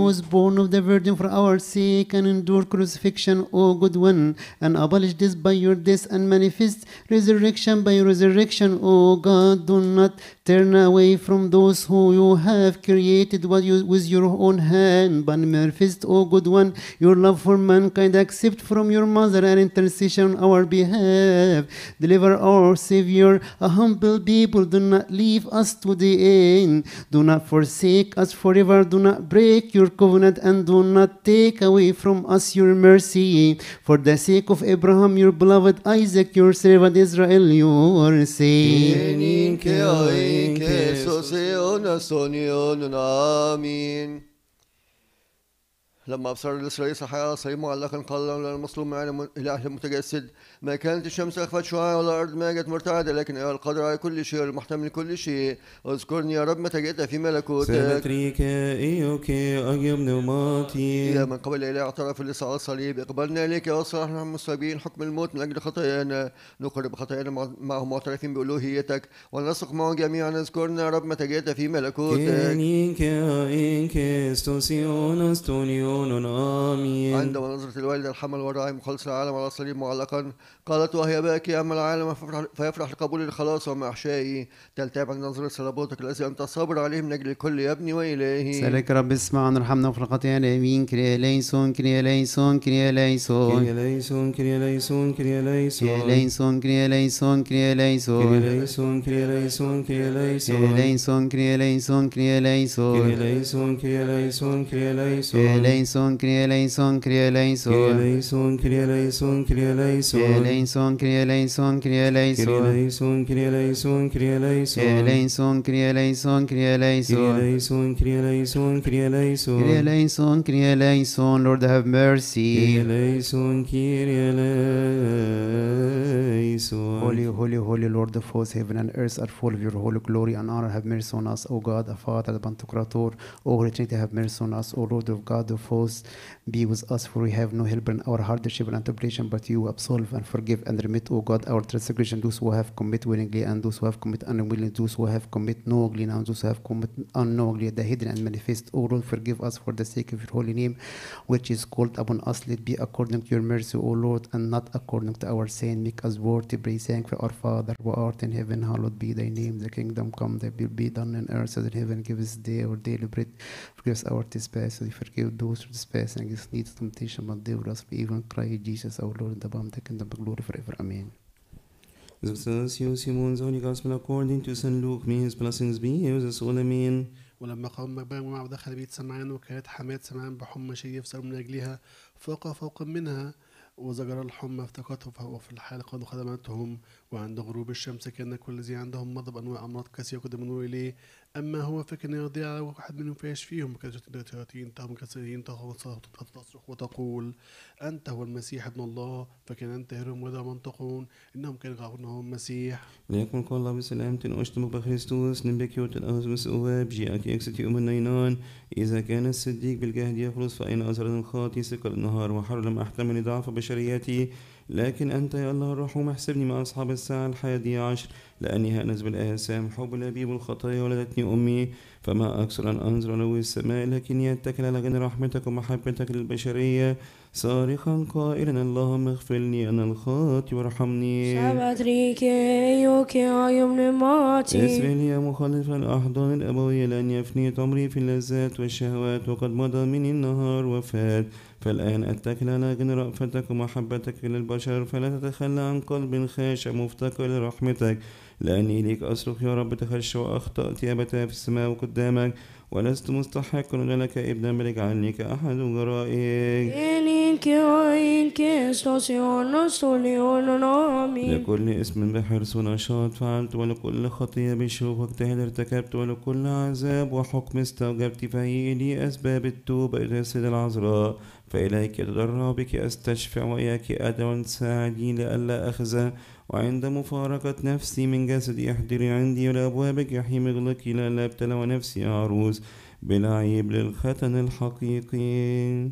was born of the Virgin for our sake and endure crucifixion, O good one, and abolish this by your death and manifest resurrection by resurrection, O God, do not Turn away from those who you have created you, with your own hand. But manifest, O good one, your love for mankind. Accept from your mother an intercession on our behalf. Deliver our Savior, a humble people. Do not leave us to the end. Do not forsake us forever. Do not break your covenant and do not take away from us your mercy. For the sake of Abraham, your beloved Isaac, your servant Israel, your sake. I eso sea una sonión, un amén. لما أبصر الإسرائيلي على صليب معلقا قال لولا المظلوم يعني إلى أهل المتجسد ما كانت الشمس أخفت شعاع ولا الأرض ما جت مرتعدة لكن أرى القادر على كل شيء المحتمل كل شيء اذكرني يا رب متى جئت في ملكوتك سنتريك إيوك أجب نماتي يا من قبل إلي اعترف اللي على الصليب اقبلنا إليك يا صلاحنا المصابين حكم الموت من أجل خطايانا نقرب خطايانا معهم معترفين بألوهيتك ونثق معهم جميعا اذكرنا يا رب متى جئت في ملكوتك عون آمين عند نظرة الوالدة الحمل والراعي مخلص العالم على الصليب معلقا قالت وهي باكي أما العالم فيفرح لقبول الخلاص وما أحشائي عند نظرة صلاباتك الذي أنت صابر عليه من أجل الكل يا ابني وإلهي سألك رب اسمع ارحمنا وفرقتي اليمين كريا ليسون كريا ليسون كريا ليسون كريا ليسون كريا ليسون كريا ليسون كريا ليسون كريا ليسون كريا ليسون كريا ليسون كريا ليسون كريا ليسون كريا ليسون كريا ليسون كريا ليسون كريا ليسون كريا ليسون كريا ليسون Crieleinson, Crieleinson, Crieleinson. Crieleinson, Crieleinson, Crieleinson. Crieleinson, Crieleinson, Crieleinson. Crieleinson, Crieleinson, Crieleinson. Crieleinson, Crieleinson, Crieleinson. Crieleinson, Crieleinson, Crieleinson. Crieleinson, Crieleinson, Lord have mercy. Holy, holy, holy Lord of hosts, heaven and earth are full of your holy glory and honor. Have mercy on us, O God, the Father, the Pantocrator, O great Trinity, have mercy on us, O Lord of God, the post be with us, for we have no help in our hardship and temptation, but you absolve and forgive and remit, O God, our transgression, those who have committed willingly and those who have committed unwillingly, those who have committed knowingly and those who have committed unknowingly, the hidden and manifest. O Lord, forgive us for the sake of your holy name, which is called upon us. Let be according to your mercy, O Lord, and not according to our sin. Make us worthy, pray, thank for our Father who art in heaven. Hallowed be thy name. The kingdom come, thy will be done on earth as in heaven. Give us day our daily bread. Forgive us our trespasses. Forgive those who trespass against this leads to temptation, but they will us even cry, Jesus, our Lord, the bomb, taken the glory forever. Amen. Themselves, Yosimons, Holy Gospel according to St. Luke, may his blessings be with us all. Amen. ولما قام مقبان ومعه دخل بيت سمعان وكانت حماة سمعان بحمى شديدة يفسر من أجلها فوق فوق منها وزجر الحمى افتقته فهو في الحال قد خدمتهم وعند غروب الشمس كان كل ذي عندهم مضب أنواع أمراض كثيرة قد إليه اما هو فكان انه يضيع واحد منهم فيش فيهم كانت انتهوا مكسرين تصرخ وتقول انت هو المسيح ابن الله فكان انت هرم ولا منطقون انهم كانوا غابنهم مسيح ليكن كل بسلامة اشتمك بخريستوس نبكيوت الاهزمس اواب اكي يكسد ام النينان اذا كان الصديق بالجهد يخلص فاين ازرد الخاطي سكر النهار وحر وحرم احتمل ضعف بشرياتي لكن أنت يا الله الرحوم احسبني مع أصحاب الساعة الحادية عشر لأني هأنس بالآسام حب ولبيب الخطايا ولدتني أمي فما أكثر أن أنظر لو السماء لكني أتكل على جنب رحمتك ومحبتك للبشرية صارخا قائلا اللهم اغفر لي أنا الخاطئ وارحمني اسر لي يا مخلف الأحضان الأبوية لأن يفني عمري في اللذات والشهوات وقد مضى مني النهار وفات فالآن أتكل على أجل رأفتك ومحبتك للبشر فلا تتخلى عن قلب خاشع مفتقر لرحمتك لأني إليك أصرخ يا رب تخشى وأخطأت يا بتا في السماء وقدامك ولست مستحقا لك ابنا ملك اجعلني كأحد جرائك لكل اسم بحرص ونشاط فعلت ولكل خطية بشوف واجتهد ارتكبت ولكل عذاب وحكم استوجبت فهي لي أسباب التوبة إلى السيدة العذراء فإليك تضرع أستشفع وإياك أدعو ساعدي لئلا أخزى وعند مفارقة نفسي من جسدي احضري عندي ولأبوابك جحيم اغلقي لئلا ابتلى ونفسي عروس بالعيب للختن الحقيقي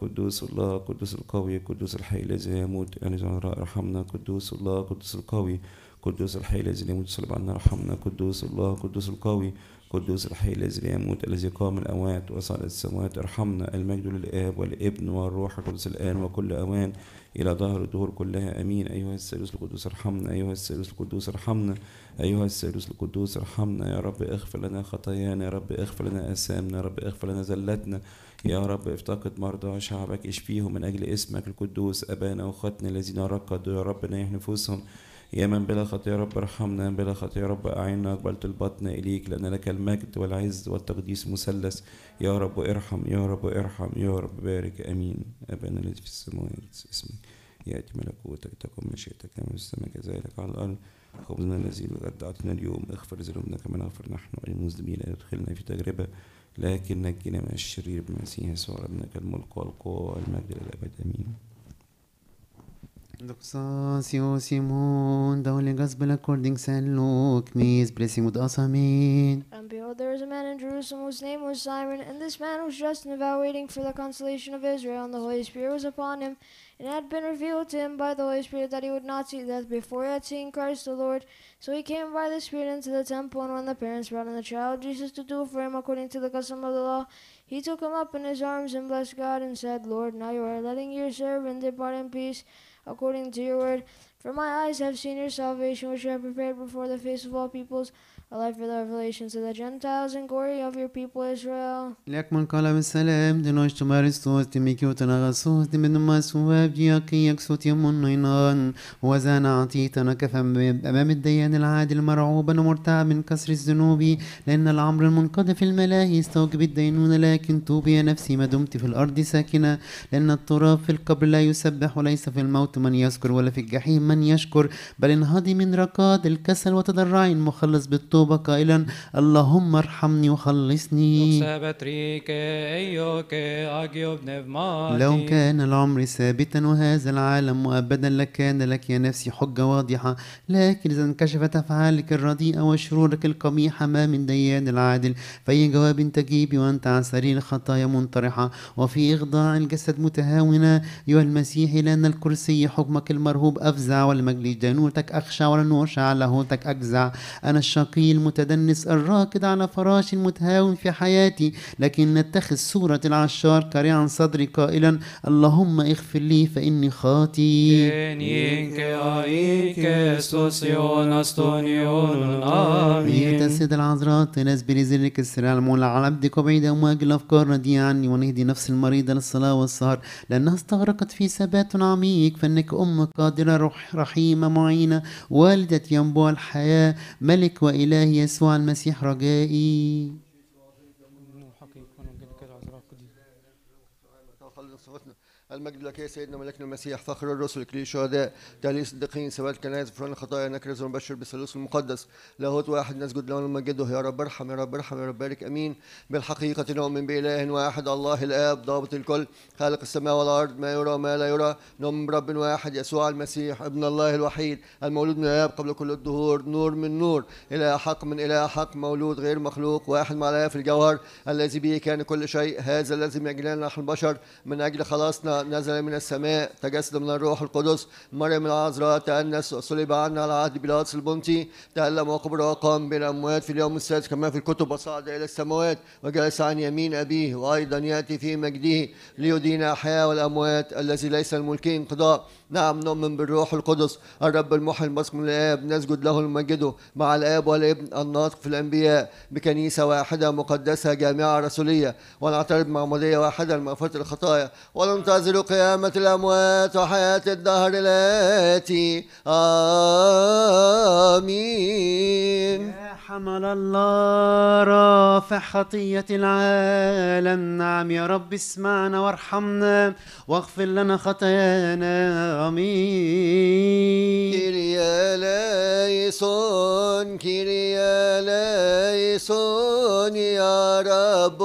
قدوس الله قدوس القوي قدوس الحي الذي لا يموت أنا ارحمنا قدوس الله قدوس القوي قدوس الحي الذي لا يموت صلب عنا ارحمنا قدوس الله قدوس القوي قدوس الحي الذي لا يموت الذي قام الأموات وصعد السموات ارحمنا المجد للآب والابن والروح القدس الآن وكل أوان إلى ظهر الدهور كلها أمين أيها الثالوث القدوس ارحمنا أيها الثالوث القدوس ارحمنا أيها الثالوث القدوس ارحمنا يا رب اغفر لنا خطايانا يا رب اغفر لنا آثامنا يا رب اغفر لنا ذلتنا يا رب افتقد مرضى شعبك اشفيهم من أجل اسمك القدوس أبانا وخطنا الذين رقدوا يا رب نيح نفوسهم يا من بلا خطية رب ارحمنا يا من بلا خطية رب اعيننا أقبلت البطن إليك لأن لك المجد والعز والتقديس مثلث يا رب ارحم يا رب ارحم يا رب بارك آمين أبانا الذي في السماوات اسمك يأتي ملكوتك تكن مشيئتك كما في السماء كذلك على الأرض خبزنا الذي اعطنا اليوم اغفر ذنوبنا كما نغفر نحن لا تدخلنا في تجربة لكن نجنا من الشرير بمسيح يسوع ابنك الملك والقوة والمجد الابد آمين And behold, there was a man in Jerusalem whose name was Simon, and this man was just and devout, waiting for the consolation of Israel, and the Holy Spirit was upon him. And it had been revealed to him by the Holy Spirit that he would not see death before he had seen Christ the Lord. So he came by the Spirit into the temple, and when the parents brought in the child Jesus to do for him according to the custom of the law, he took him up in his arms and blessed God and said, Lord, now you are letting your servant depart in peace according to your word. For my eyes have seen your salvation, which you have prepared before the face of all peoples, لكم قال بالسلام دنوش تمارس صوت تميكي وتنغى صوت من ما سواب يقي يكسوت يمن نينان وزان عطيتنا كفم أمام الديان العادل مرعوبا ومرتع من كسر الذنوب لأن العمر المنقضي في الملاهي يستوجب الدينونة لكن توبي يا نفسي ما دمت في الأرض ساكنة لأن التراب في القبر لا يسبح وليس في الموت من يذكر ولا في الجحيم من يشكر بل انهضي من ركاد الكسل وتضرعي مخلص بالطوب صوبك قائلا اللهم ارحمني وخلصني لو كان العمر ثابتا وهذا العالم مؤبدا لكان لك يا نفسي حجة واضحة لكن إذا انكشفت أفعالك الرديئة وشرورك القبيحة ما من ديان العادل فأي جواب تجيب وأنت عن سرير الخطايا منطرحة وفي إخضاع الجسد متهاونة أيها المسيح لأن الكرسي حكمك المرهوب أفزع والمجلس دانوتك أخشى ولنوشع لاهوتك أجزع أنا الشقي المتدنس الراكد على فراش متهاون في حياتي لكن نتخذ سورة العشار كريعا صدري قائلا اللهم اغفر لي فإني خاطي سيد العذراء تناس برزقك السرع المولى على عبدك وبعيد أمواج الأفكار ردي عني ونهدي نفس المريضة للصلاة والسهر لأنها استغرقت في ثبات عميق فإنك أم قادرة رحيمة معينة والدة ينبوع الحياة ملك وإله الله يسوع المسيح رجائي المجد لك يا سيدنا ملكنا المسيح فخر الرسل كل شهداء تعليل الصديقين سواء الكنائس فران الخطايا نكرز ونبشر بالثالوث المقدس لاهوت واحد نسجد له ونمجده يا رب ارحم يا رب ارحم يا رب بارك امين بالحقيقه نؤمن باله واحد الله الاب ضابط الكل خالق السماء والارض ما يرى وما لا يرى نؤمن برب واحد يسوع المسيح ابن الله الوحيد المولود من الاب قبل كل الدهور نور من نور الى حق من الى حق مولود غير مخلوق واحد مع في الجوهر الذي به كان كل شيء هذا الذي من اجلنا نحن البشر من اجل خلاصنا نزل من السماء تجسد من الروح القدس مريم العذراء تأنس وصلب عنا العهد بيلاطس البنطي تألم وقبر وقام بين الأموات في اليوم السادس كما في الكتب وصعد إلى السماوات وجلس عن يمين أبيه وأيضا يأتي في مجده ليدين أحياء والأموات الذي ليس الملكين قضاء نعم نؤمن بالروح القدس الرب المحي المسك من الآب نسجد له المجده مع الآب والابن الناطق في الأنبياء بكنيسة واحدة مقدسة جامعة رسولية ونعترف بمعموديه واحدة لمغفرة الخطايا وننتظر قيامة الأموات وحياة الدهر الآتي آمين يا حمل الله رافع خطية العالم نعم يا رب اسمعنا وارحمنا واغفر لنا خطايانا آمين كريا ليسون كريا ليسون يا رب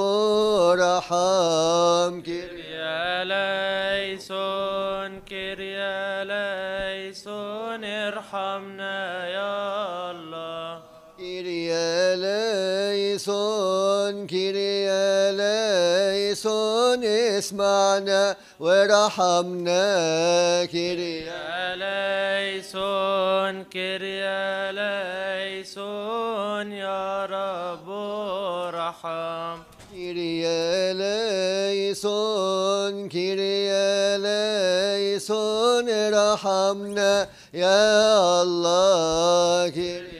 رحم كريا ليسون كريا ليسون ارحمنا يا الله كريا ليسون كريا ليسون يسون اسمعنا ورحمنا كريا ليسون كريا ليسون يا رب رحم كريا ليسون كريا ليسون رحمنا يا الله كريا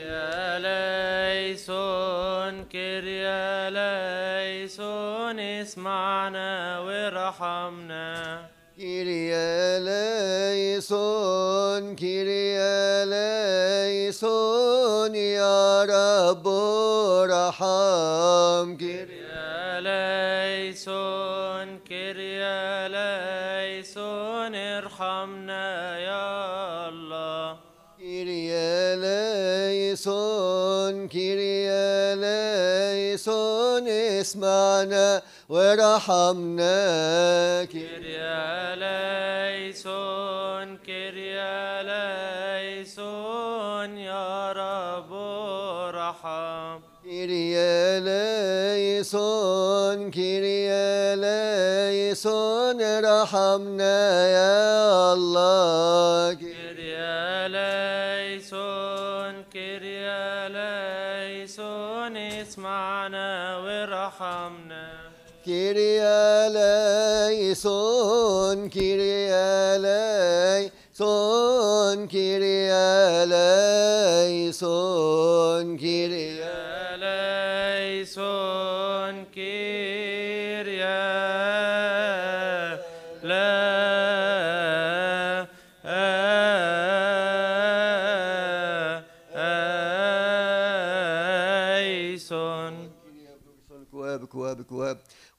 اسمعنا وارحمنا كيريا ليسون كيريا ليسون يا رب ارحم كيريا ليسون كيريا ليسون ارحمنا يا الله كيريا ليسون كيريا ليسون اسمعنا ورحمنا كيريا ليسون ليسون يا رب رحم كيريا ليسون كيريا ليسون رحمنا يا الله Kiriyaleyson, Kiriyaleyson, Kiriyaleyson.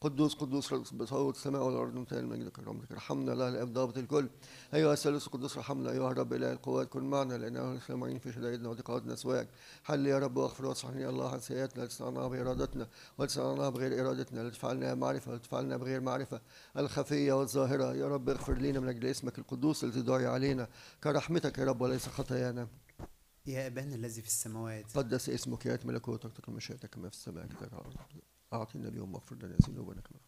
قدوس قدوس بصوت السماء والارض ممتلئ المجد رمزك ارحمنا لا الاب ضابط الكل ايها الثالوث القدوس ارحمنا ايها الرب اله القوات كن معنا لانه الاسلام في شدائدنا وضيقاتنا سواك حل يا رب واغفر واصححنا يا الله عن سيئاتنا التي تصنعناها بارادتنا ولا تصنعناها بغير ارادتنا التي تفعلناها معرفه ولا تفعلنا بغير معرفه الخفيه والظاهره يا رب اغفر لنا من اجل اسمك القدوس الذي ضيع علينا كرحمتك يا رب وليس خطايانا يا أبانا الذي في السماوات قدس اسمك يا ملكوتك تكن مشيئتك كما في السماء كما في الأرض أعطنا اليوم واغفر لنا ذنوبنا كما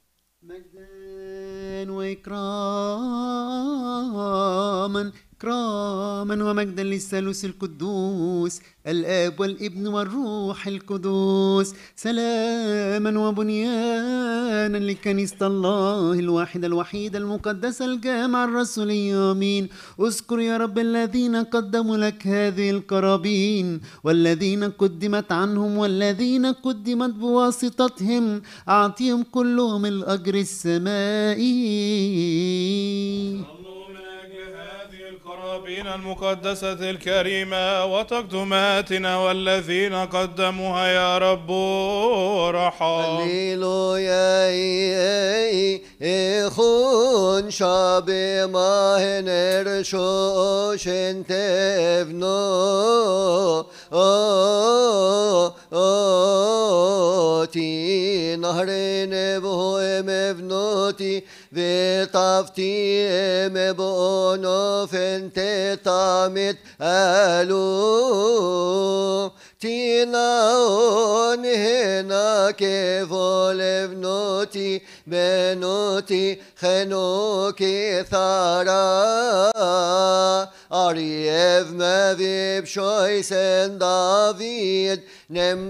مجدا وإكراما كراما ومجدا للثالوث القدوس الآب والابن والروح القدوس سلاما وبنيانا لكنيسة الله الواحدة الوحيدة المقدسة الجامعة الرسولية آمين اذكر يا رب الذين قدموا لك هذه القرابين والذين قدمت عنهم والذين قدمت بواسطتهم أعطيهم كلهم الأجر السمائي وبنا المقدسة الكريمة وتقدماتنا والذين قدموها يا رب رحم هللويا خون شاب ما هنرشوش شنتفنو אותי, נהרי נבו הם אבנותי, וטבתי הם באונופן תתמת אלו. την αόνινα και βολευνοτι, μενοτι, χενό και θαρά με βιψόι σεν Δαβίδ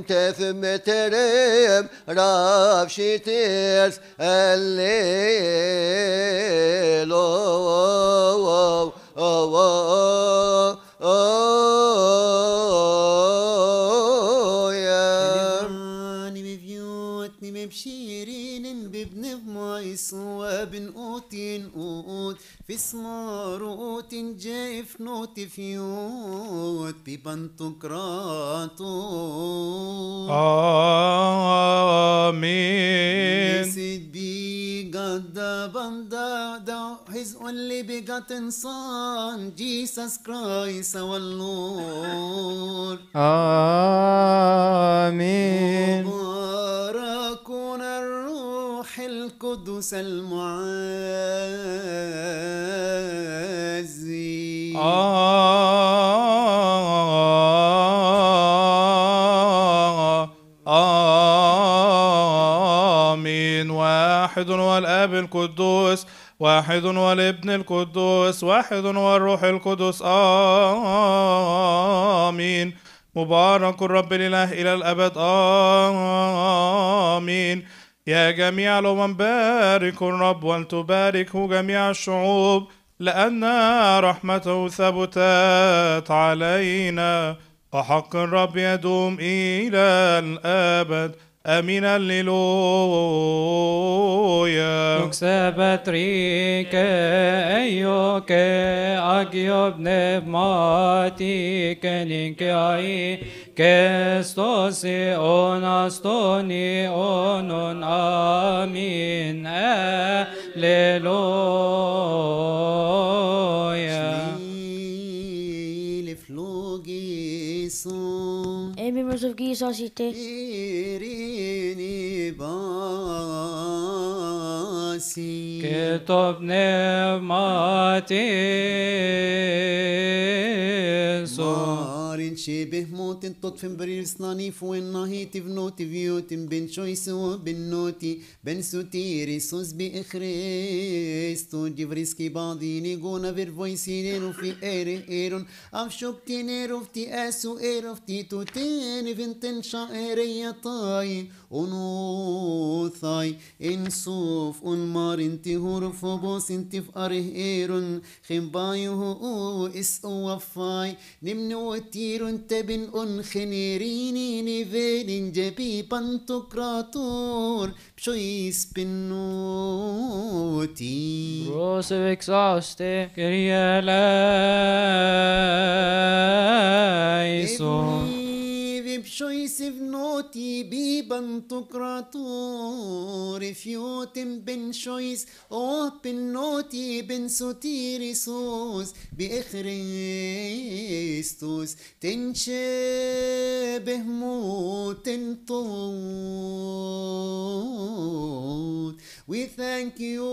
τερεμ, μετερέμ ραυσίτες ελίλ Oh, oh, oh, oh, oh. oh yeah. بنضمع يسوى اوتين اوت في سمار وقوتي نوت نوتي فيوت ببنتو كراتو آمين سيد بي قد بندا دا his only صان son Jesus واللور آمين مبارك الروح القدس المعزي آه. آمين واحد والآب القدوس واحد والابن القدوس واحد والروح القدس آمين مبارك الرب الإله إلى الأبد آمين يا جميع الأمم بارك الرب ولتباركه جميع الشعوب لأن رحمته ثبتت علينا وحق الرب يدوم إلى الأبد امين هللويا سبتريك ايوك اجيب نبماتيك نينك اي أون أستوني اونون امين هللويا Psalms of Geese are شبه موت تطفن برير صناني فوين نهيت بنوتي فيوت بين شويس وبن نوتي بين سوتيري سوز بإخريستو جبريسكي بعضيني قونا بير نيرو في إيري إيرون أم شبتي في أسو إيروفتي توتيني تنشا شائرية طاي ونوثاي انصوف انمار انتي هورف وبوس انتي فقره إيرون هو اس وفاي نمنو تيرو تبن أنخني رينيني جبي جبيبا تكراتور بشويس بنوتي روس exhauste quería la بشويس بي بن رفيوتم بن شويس او بن نوتي بن سوتيري سوس بإخريستوس تنشبه موت تنطوت We thank you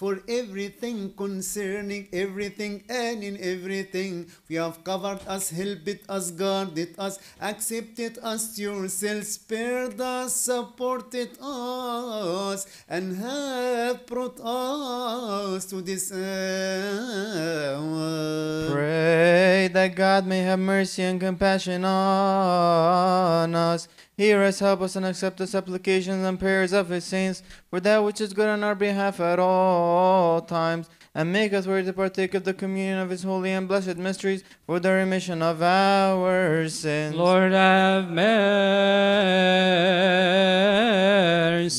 for everything concerning everything and in everything. we have covered us, helped us, guarded us, accepted us yourself, spared us, supported us, and have brought us to this hour. Pray that God may have mercy and compassion on us Hear us, help us, and accept the supplications and prayers of His saints for that which is good on our behalf at all times and make us worthy to partake of the communion of his holy and blessed mysteries for the remission of our sins. Lord, have mercy.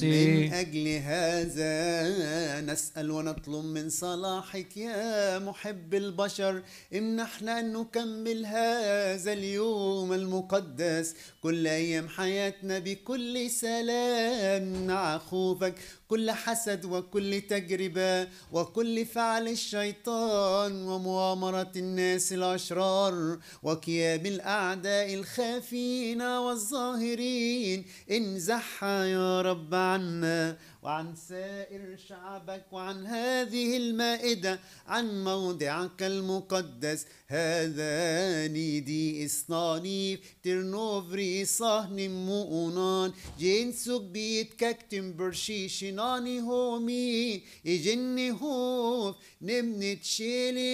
من أجل هذا نسأل ونطلب من صلاحك يا محب البشر امنحنا أن نكمل هذا اليوم المقدس كل أيام حياتنا بكل سلام مع خوفك كل حسد وكل تجربة وكل فعل الشيطان ومؤامرة الناس الأشرار وكياب الأعداء الخافين والظاهرين انزحها يا رب عنا وعن سائر شعبك وعن هذه المائدة عن موضعك المقدس هذا نيدي إصنانيف ترنوفري صهن مؤنان جنسك بيت ككتم برشيشناني هومي إجن هوف نمني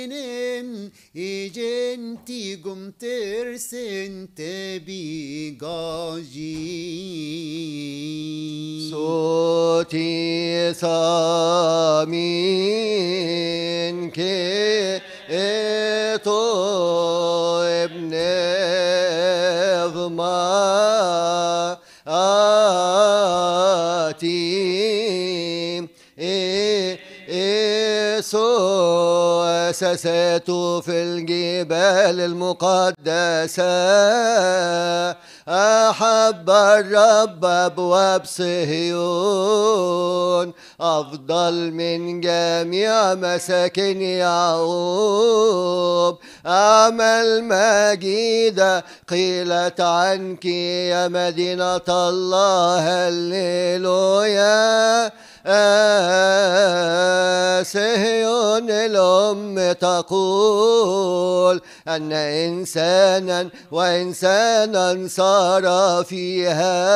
نم إجن تيجم ترسن تبي صوتي سامين كيتو ابن ما آتي سست في الجبال المقدسه أحب الرب أبواب صهيون أفضل من جميع مساكن يعقوب أعمل مجيدة قيلت عنك يا مدينة الله هللويا صهيون الأم تقول أن إنسانا وإنسانا صار فيها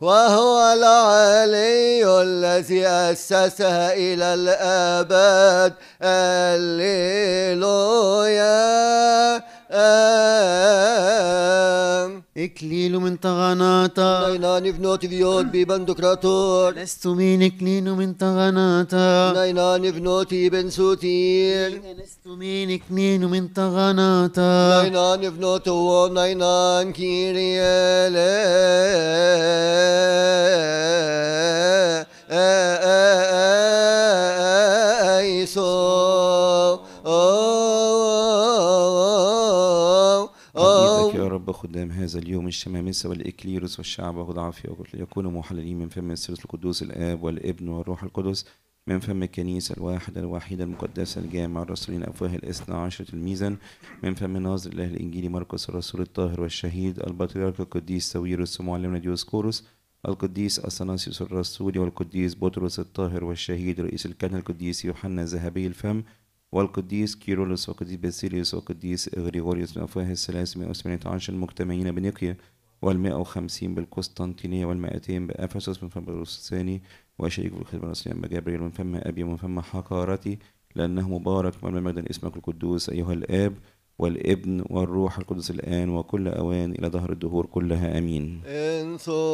وهو العلي الذي أسسها إلى الأبد الليلويا إكليل من طغناتا نيناني بنوت فيوت بيبن دكراتور لست من إكليل من طغناتا نيناني بنوتي بن سوتين لست من إكليل من طغناتا نيناني بنوت هو نينان كيريال أي سو الشعب خدام هذا اليوم الشمامسة والإكليروس والشعب خذ عافية ليكونوا محللين من فم السيرس القدوس الآب والابن والروح القدس من فم الكنيسة الواحدة الوحيدة المقدسة الجامعة الرسولين أفواه الاثنى عشرة الميزان من فم ناظر الله الإنجيلي مرقس الرسول الطاهر والشهيد البطريرك القديس ساويروس ومعلمنا ديوسكوروس القديس أثناسيوس الرسولي والقديس بطرس الطاهر والشهيد رئيس الكهنة القديس يوحنا ذهبي الفم والقديس كيرولس والقديس باسيليوس والقديس غريغوريوس من أفواه الثلاث 118 مجتمعين بنيقيا والمائة وخمسين بالقسطنطينية والمائتين بأفسس من فم بطرس الثاني وشريك في الخدمة أما جابريل من فم أبي ومن فم حقارتي لأنه مبارك من مجدا اسمك القدوس أيها الآب والابن والروح القدس الآن وكل أوان إلى ظهر الدهور كلها أمين انثو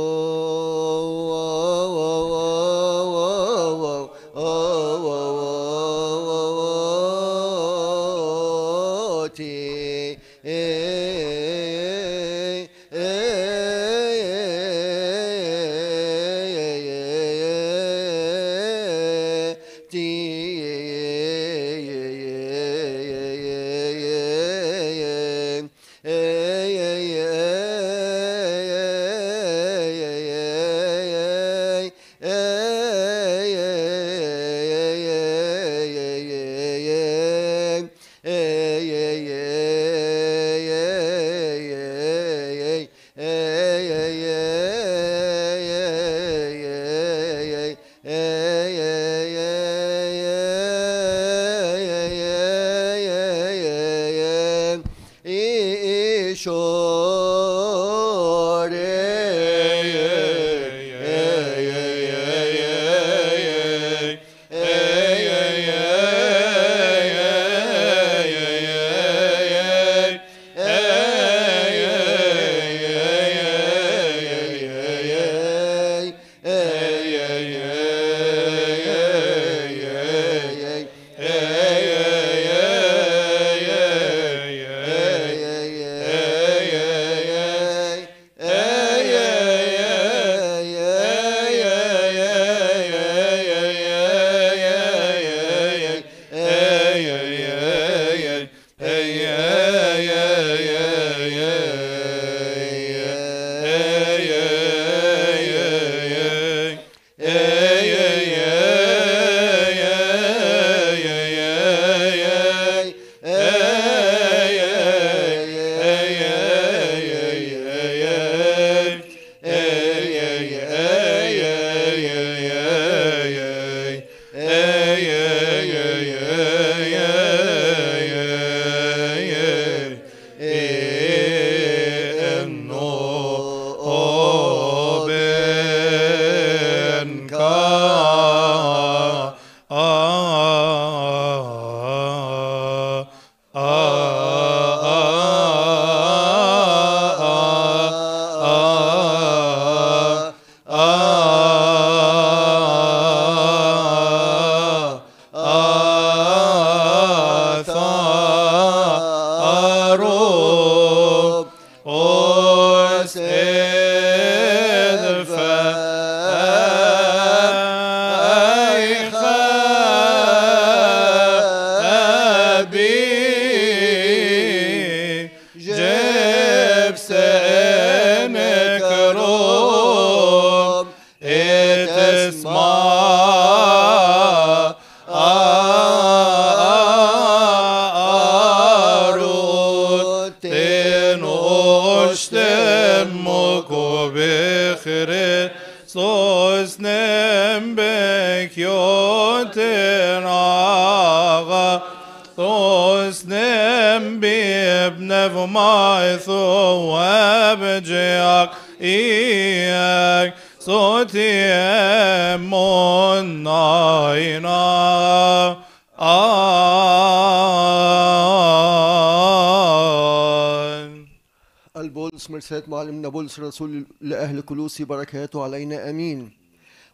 عيسى رسول لأهل كلوسي بركاته علينا أمين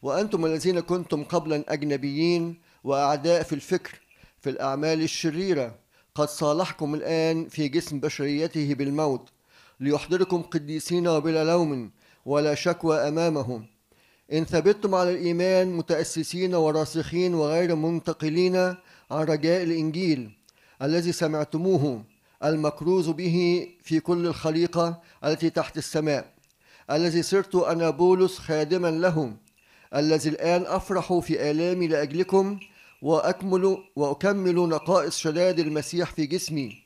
وأنتم الذين كنتم قبلا أجنبيين وأعداء في الفكر في الأعمال الشريرة قد صالحكم الآن في جسم بشريته بالموت ليحضركم قديسين وبلا لوم ولا شكوى أمامه إن ثبتم على الإيمان متأسسين وراسخين وغير منتقلين عن رجاء الإنجيل الذي سمعتموه المكروز به في كل الخليقة التي تحت السماء الذي صرت أنا بولس خادما لهم الذي الآن أفرح في آلامي لأجلكم وأكمل وأكمل نقائص شداد المسيح في جسمي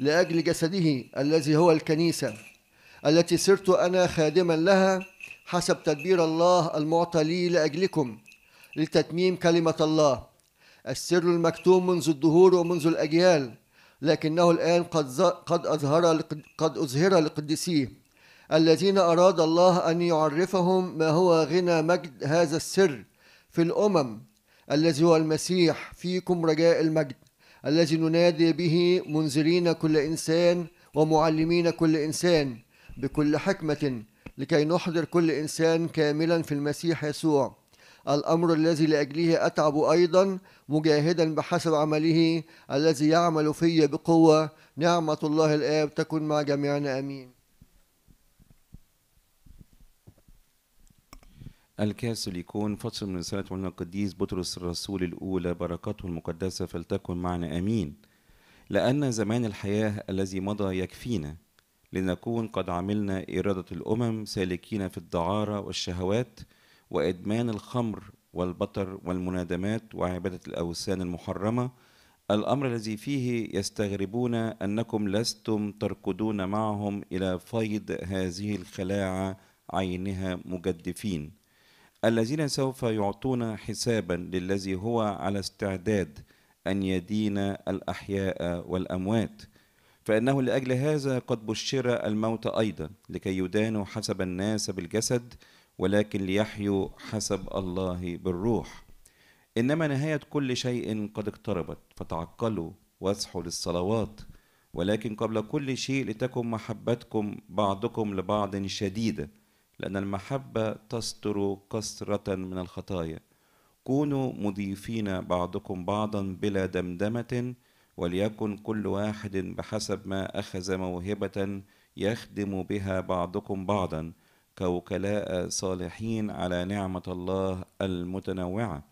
لأجل جسده الذي هو الكنيسة التي صرت أنا خادما لها حسب تدبير الله المعطى لي لأجلكم لتتميم كلمة الله السر المكتوم منذ الدهور ومنذ الأجيال لكنه الآن قد قد أظهر قد أظهر لقديسيه الذين أراد الله أن يعرفهم ما هو غنى مجد هذا السر في الأمم الذي هو المسيح فيكم رجاء المجد الذي ننادي به منذرين كل إنسان ومعلمين كل إنسان بكل حكمة لكي نحضر كل إنسان كاملا في المسيح يسوع الأمر الذي لأجله أتعب أيضا مجاهدا بحسب عمله الذي يعمل في بقوة نعمة الله الآب تكن مع جميعنا أمين الكاس ليكون فصل من رسالة مولانا القديس بطرس الرسول الأولى بركته المقدسة فلتكن معنا آمين لأن زمان الحياة الذي مضى يكفينا لنكون قد عملنا إرادة الأمم سالكين في الدعارة والشهوات وإدمان الخمر والبطر والمنادمات وعبادة الأوثان المحرمة الأمر الذي فيه يستغربون أنكم لستم تركضون معهم إلى فيض هذه الخلاعة عينها مجدفين الذين سوف يعطون حسابا للذي هو على استعداد أن يدين الأحياء والأموات فإنه لأجل هذا قد بشر الموت أيضا لكي يدانوا حسب الناس بالجسد ولكن ليحيوا حسب الله بالروح إنما نهاية كل شيء قد اقتربت فتعقلوا واسحوا للصلوات ولكن قبل كل شيء لتكن محبتكم بعضكم لبعض شديدة لأن المحبة تستر كثرة من الخطايا كونوا مضيفين بعضكم بعضا بلا دمدمة وليكن كل واحد بحسب ما أخذ موهبة يخدم بها بعضكم بعضا كوكلاء صالحين على نعمة الله المتنوعة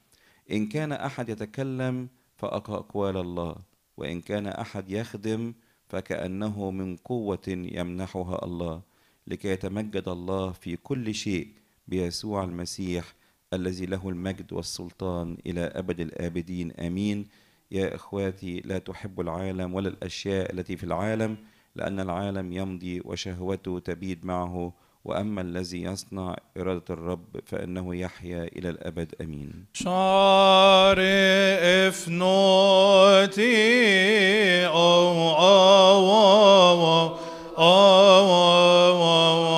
إن كان أحد يتكلم فأقوال الله وإن كان أحد يخدم فكأنه من قوة يمنحها الله لكي يتمجد الله في كل شيء بيسوع المسيح الذي له المجد والسلطان إلى أبد الآبدين آمين يا إخواتي لا تحب العالم ولا الأشياء التي في العالم لأن العالم يمضي وشهوته تبيد معه واما الذي يصنع اراده الرب فانه يحيا الى الابد امين أو أو أو أو أو أو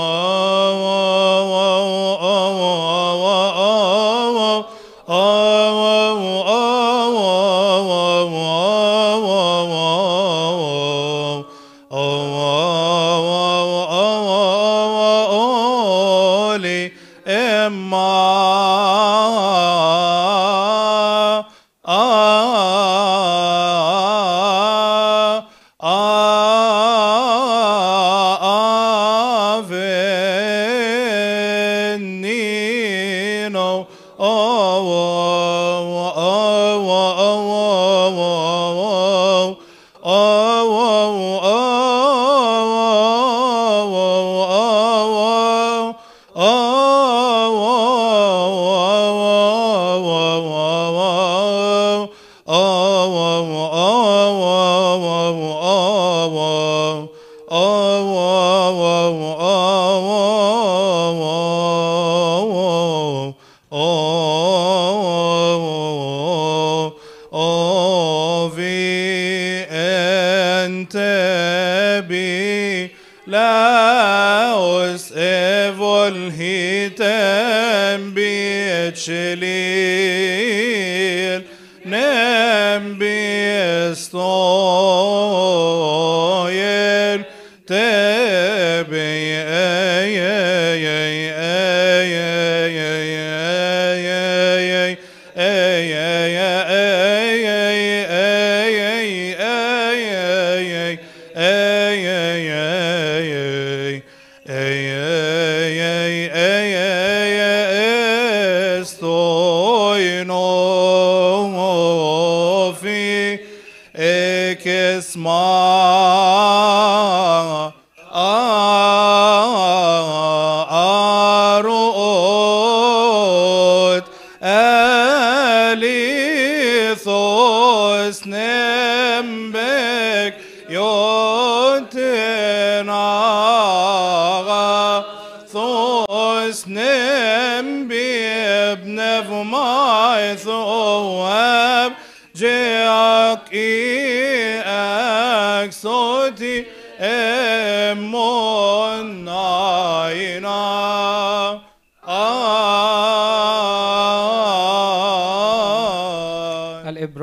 Shelly.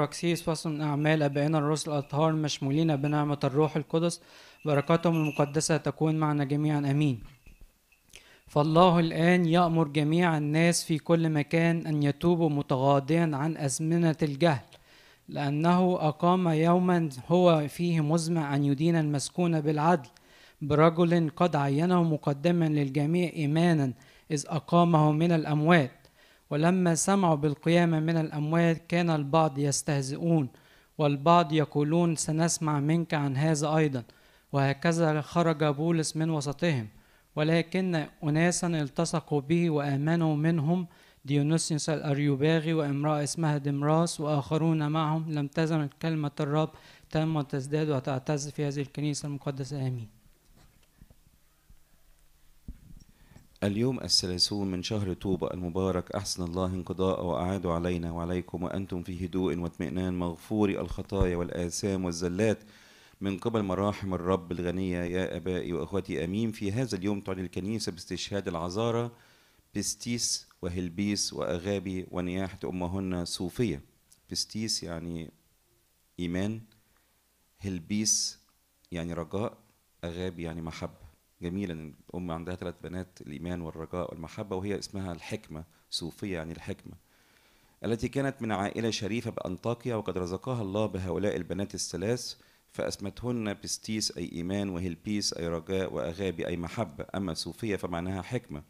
أوراكسيس فصل أعمال أبائنا الرسل الأطهار مشمولين بنعمة الروح القدس بركاتهم المقدسة تكون معنا جميعا أمين فالله الآن يأمر جميع الناس في كل مكان أن يتوبوا متغاضيا عن أزمنة الجهل لأنه أقام يوما هو فيه مزمع أن يدين المسكون بالعدل برجل قد عينه مقدما للجميع إيمانا إذ أقامه من الأموات ولما سمعوا بالقيامة من الأموات كان البعض يستهزئون والبعض يقولون سنسمع منك عن هذا أيضا وهكذا خرج بولس من وسطهم ولكن أناسا التصقوا به وآمنوا منهم ديونوسيوس الأريوباغي وامرأة اسمها دمراس وآخرون معهم لم تزن كلمة الرب تم وتزداد وتعتز في هذه الكنيسة المقدسة آمين اليوم الثلاثون من شهر طوبى المبارك أحسن الله انقضاء وأعاد علينا وعليكم وأنتم في هدوء واطمئنان مغفور الخطايا والآثام والزلات من قبل مراحم الرب الغنية يا أبائي وأخوتي أمين في هذا اليوم تعلن الكنيسة باستشهاد العذارى بستيس وهلبيس وأغابي ونياحة أمهن صوفية بستيس يعني إيمان هلبيس يعني رجاء أغابي يعني محبة جميله ان الام عندها ثلاث بنات الايمان والرجاء والمحبه وهي اسمها الحكمه صوفيه يعني الحكمه التي كانت من عائله شريفه بانطاكيا وقد رزقها الله بهؤلاء البنات الثلاث فاسمتهن بستيس اي ايمان وهلبيس اي رجاء واغابي اي محبه اما صوفيه فمعناها حكمه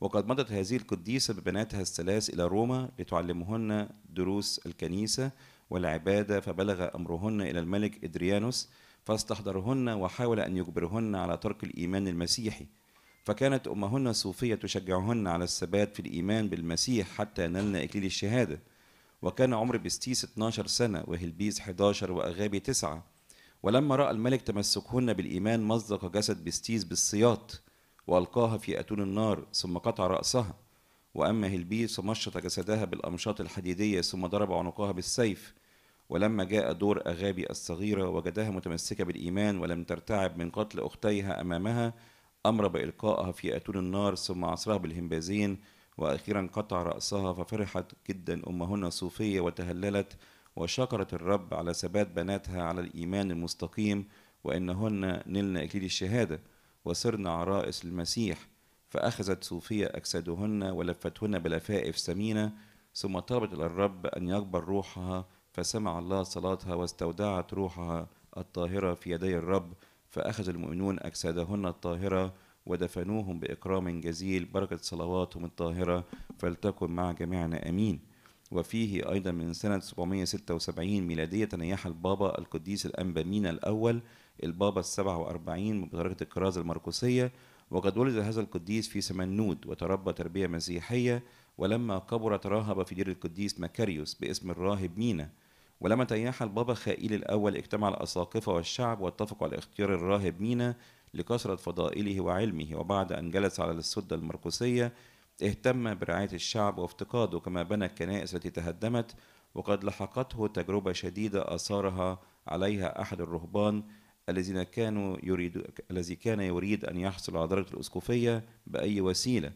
وقد مضت هذه القديسه ببناتها الثلاث الى روما لتعلمهن دروس الكنيسه والعباده فبلغ امرهن الى الملك ادريانوس فاستحضرهن وحاول أن يجبرهن على ترك الإيمان المسيحي فكانت أمهن الصوفية تشجعهن على الثبات في الإيمان بالمسيح حتى نلنا إكليل الشهادة وكان عمر بستيس 12 سنة وهلبيس 11 وأغابي 9 ولما رأى الملك تمسكهن بالإيمان مزق جسد بستيس بالسياط وألقاها في أتون النار ثم قطع رأسها وأما هلبيس فمشط جسدها بالأمشاط الحديدية ثم ضرب عنقها بالسيف ولما جاء دور أغابي الصغيرة وجدها متمسكة بالإيمان ولم ترتعب من قتل أختيها أمامها أمر بإلقائها في أتون النار ثم عصرها بالهمبازين وأخيرا قطع رأسها ففرحت جدا أمهن صوفية وتهللت وشكرت الرب على ثبات بناتها على الإيمان المستقيم وإنهن نلن إكليل الشهادة وصرن عرائس المسيح فأخذت صوفية أجسادهن ولفتهن بلفائف ثمينة ثم طلبت إلى الرب أن يكبر روحها فسمع الله صلاتها واستودعت روحها الطاهرة في يدي الرب فأخذ المؤمنون أجسادهن الطاهرة ودفنوهم بإكرام جزيل بركة صلواتهم الطاهرة فلتكن مع جميعنا أمين وفيه أيضا من سنة 776 ميلادية تنيح البابا القديس الأنبا مينا الأول البابا السبع وأربعين بطريقة الكرازة المرقسية وقد ولد هذا القديس في سمنود وتربى تربية مسيحية ولما كبر تراهب في دير القديس مكاريوس باسم الراهب مينا ولما تيح البابا خائيل الأول اجتمع الأساقفة والشعب واتفقوا على اختيار الراهب مينا لكثرة فضائله وعلمه وبعد أن جلس على السدة المرقسية اهتم برعاية الشعب وافتقاده كما بنى الكنائس التي تهدمت وقد لحقته تجربة شديدة أثارها عليها أحد الرهبان الذين كانوا يريد الذي كان يريد أن يحصل على درجة الأسقفية بأي وسيلة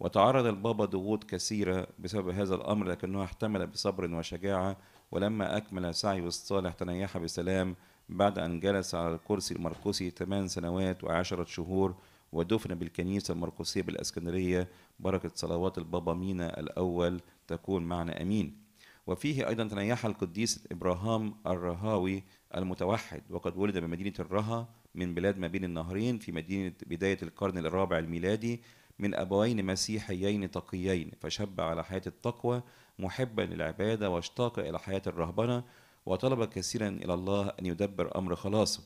وتعرض البابا ضغوط كثيرة بسبب هذا الأمر لكنه احتمل بصبر وشجاعة ولما أكمل سعيه الصالح تنيح بسلام بعد أن جلس على الكرسي المرقسي ثمان سنوات وعشرة شهور ودفن بالكنيسة المرقسية بالأسكندرية بركة صلوات البابا مينا الأول تكون معنا أمين وفيه أيضا تنيح القديس إبراهام الرهاوي المتوحد وقد ولد بمدينة الرها من بلاد ما بين النهرين في مدينة بداية القرن الرابع الميلادي من أبوين مسيحيين تقيين فشب على حياة التقوى محبا للعبادة واشتاق إلى حياة الرهبنة وطلب كثيرا إلى الله أن يدبر أمر خلاصه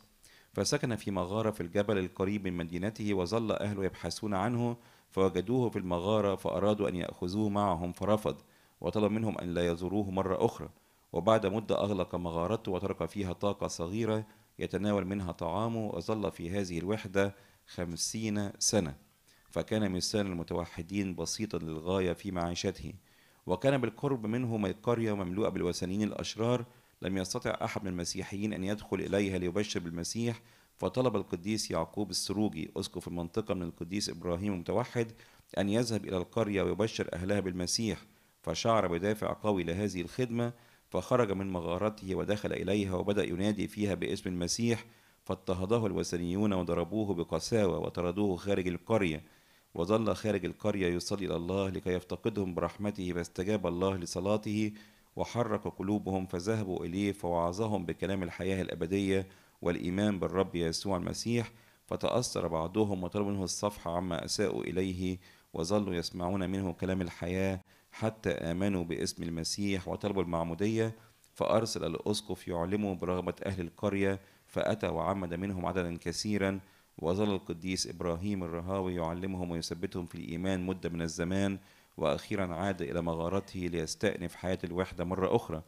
فسكن في مغارة في الجبل القريب من مدينته وظل أهله يبحثون عنه فوجدوه في المغارة فأرادوا أن يأخذوه معهم فرفض وطلب منهم أن لا يزوروه مرة أخرى وبعد مدة أغلق مغارته وترك فيها طاقة صغيرة يتناول منها طعامه وظل في هذه الوحدة خمسين سنة فكان مثال المتوحدين بسيطا للغاية في معيشته وكان بالقرب منه قرية مملوءة بالوثنيين الأشرار لم يستطع أحد من المسيحيين أن يدخل إليها ليبشر بالمسيح فطلب القديس يعقوب السروجي أسقف المنطقة من القديس إبراهيم المتوحد أن يذهب إلى القرية ويبشر أهلها بالمسيح فشعر بدافع قوي لهذه الخدمة فخرج من مغارته ودخل إليها وبدأ ينادي فيها باسم المسيح فاضطهده الوثنيون وضربوه بقساوة وطردوه خارج القرية وظل خارج القرية يصلي إلى الله لكي يفتقدهم برحمته فاستجاب الله لصلاته وحرك قلوبهم فذهبوا إليه فوعظهم بكلام الحياة الأبدية والإيمان بالرب يسوع المسيح فتأثر بعضهم وطلبوا منه الصفح عما أساءوا إليه وظلوا يسمعون منه كلام الحياة حتى آمنوا باسم المسيح وطلبوا المعمودية فأرسل الأسقف يعلمه برغبة أهل القرية فأتى وعمد منهم عددا كثيرا وظل القديس إبراهيم الرهاوي يعلمهم ويثبتهم في الإيمان مدة من الزمان وأخيرا عاد إلى مغارته ليستأنف حياة الوحدة مرة أخرى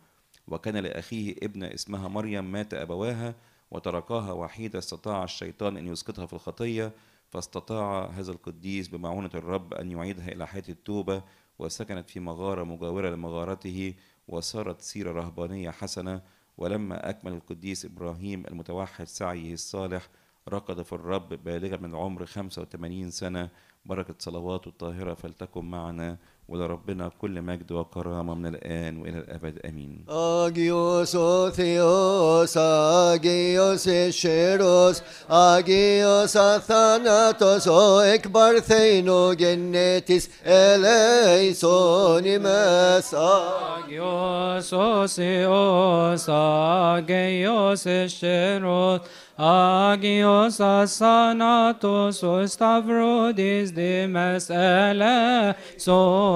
وكان لأخيه ابنة اسمها مريم مات أبواها وتركاها وحيدة استطاع الشيطان أن يسقطها في الخطية فاستطاع هذا القديس بمعونة الرب أن يعيدها إلى حياة التوبة وسكنت في مغارة مجاورة لمغارته وصارت سيرة رهبانية حسنة ولما أكمل القديس إبراهيم المتوحد سعيه الصالح رقد في الرب بالغا من العمر 85 سنة بركة صلواته الطاهرة فلتكن معنا ولربنا كل مجد وكرامة من الآن وإلى الأبد أمين أجيوس أوثيوس أجيوس الشيروس أجيوس الثاناتوس إكبر ثينو جنيتيس إليسون ماس أجيوس أوثيوس أجيوس الشيروس Agios asanatos o stavrodis dimes ele son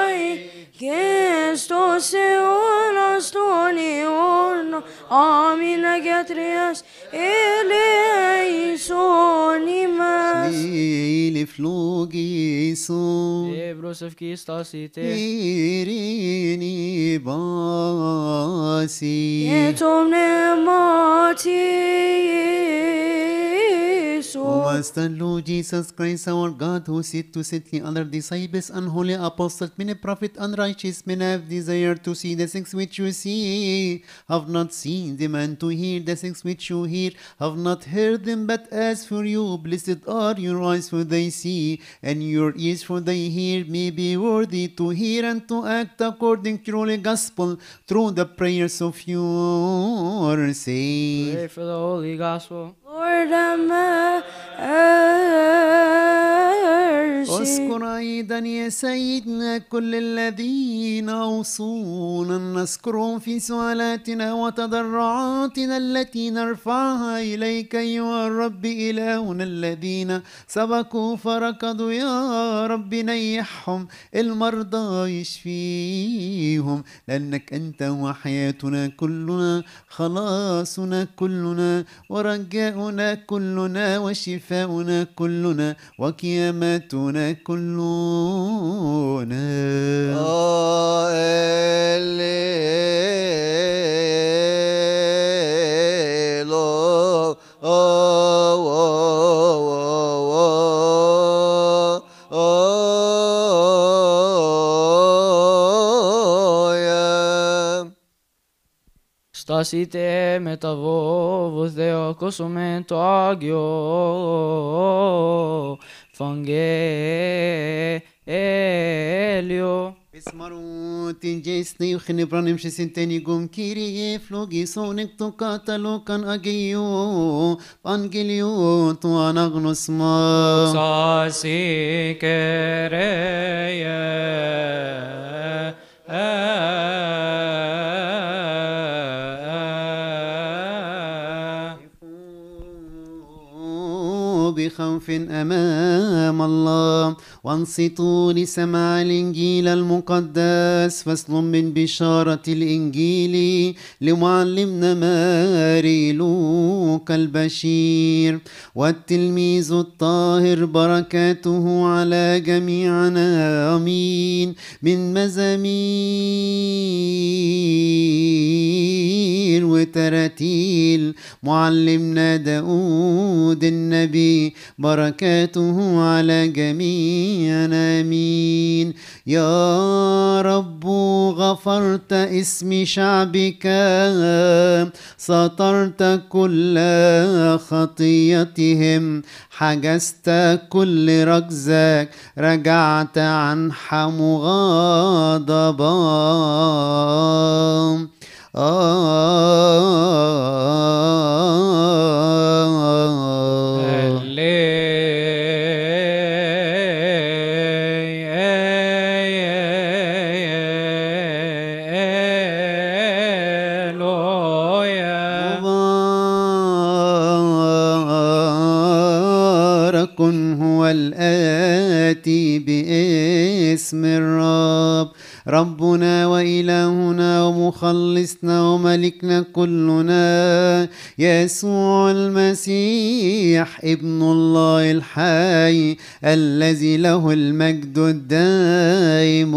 και στο αιώνα, στον αιώνα, Άμυνα για τρίας ελέησον ημάς. Σλήλη φλόγη και η προσευχή στάση ειρήνη βάση. Και το πνεύμα της O was the Lord Jesus Christ, our God, who sit to sit the other disciples and holy apostles, many prophets and righteous men have desired to see the things which you see, have not seen them, and to hear the things which you hear, have not heard them. But as for you, blessed are your eyes, for they see, and your ears, for they hear. May be worthy to hear and to act according to the gospel through the prayers of your saints. Pray for the holy gospel. Lord, amen. عرشه اذكر أيضا يا سيدنا كل الذين أوصونا نذكرهم في سؤالاتنا وتضرعاتنا التي نرفعها إليك أيها الرب إلهنا الذين سبقوا فركضوا يا رب نيحهم المرضى يشفيهم لأنك أنت وحياتنا كلنا خلاصنا كلنا ورجاؤنا كلنا وشفاؤنا كلنا وقيامتنا كلنا آه Ασύτε μεταβόβος δεοκόσομε το Άγιο Φαγγέλιο. Bismarut gesti khni pranim shesinteni gum kiri flogi sonek to katalo kan agio pangelio to anagnosma بخوف أمام الله وانصتوا لسماع الإنجيل المقدس فصل من بشارة الإنجيل لمعلمنا ماري لوك البشير والتلميذ الطاهر بركاته على جميعنا آمين من مزامير وتراتيل معلمنا داود النبي بركاته على جميع آمين آمين يا رب غفرت اسم شعبك سطرت كل خطيتهم حجزت كل ركزك رجعت عن حم آه آه آه آه آه باسم الرب ربنا وإلهنا ومخلصنا وملكنا كلنا يسوع المسيح ابن الله الحي الذي له المجد الدائم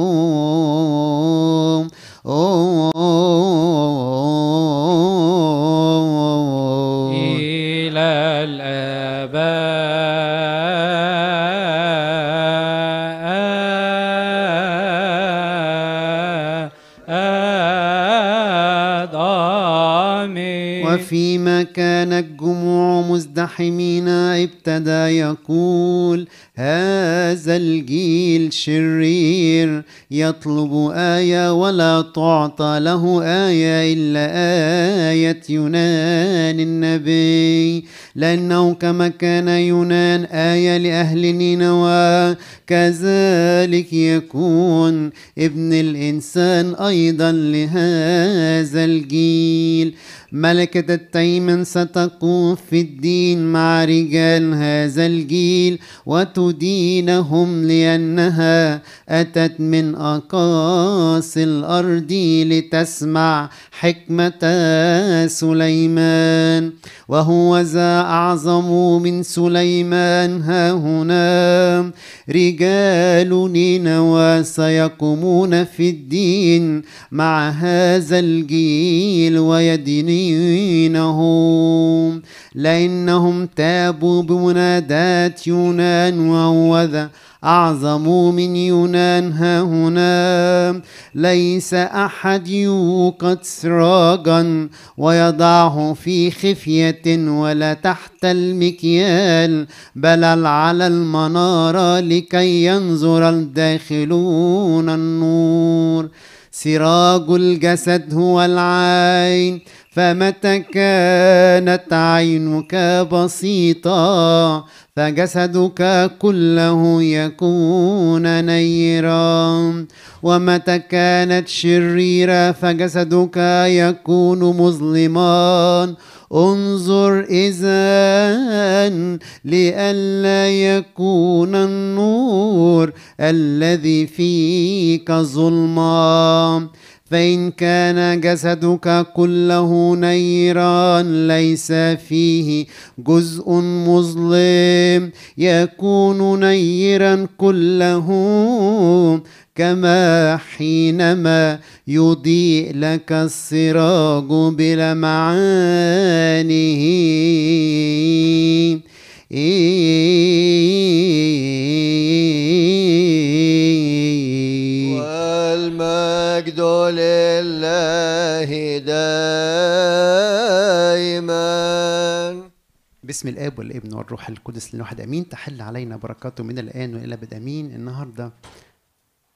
أعطى له آية إلا آية يونان النبي لأنه كما كان يونان آية لأهل نينوى كذلك يكون ابن الإنسان أيضا لهذا الجيل ملكة التيمن ستقوم في الدين مع رجال هذا الجيل وتدينهم لأنها أتت من أقاصي الأرض لتسمع حكمة سليمان وهو ذا أعظم من سليمان ها هنا رجال نينوى سيقومون في الدين مع هذا الجيل ويدينون دينهم لأنهم تابوا بمناداة يونان وهوذا أعظم من يونان هنا ليس أحد يوقد سراجا ويضعه في خفية ولا تحت المكيال بل على المنارة لكي ينظر الداخلون النور سراج الجسد هو العين فمتى كانت عينك بسيطة فجسدك كله يكون نيرا ومتى كانت شريرة فجسدك يكون مظلما انظر إذا لئلا يكون النور الذي فيك ظلما فإن كان جسدك كله نيرا ليس فيه جزء مظلم يكون نيرا كله كما حينما يضيء لك السراج بلمعانه إيه الحمد لله دائما باسم الاب والابن والروح القدس الواحد امين تحل علينا بركاته من الان والى ابد امين النهارده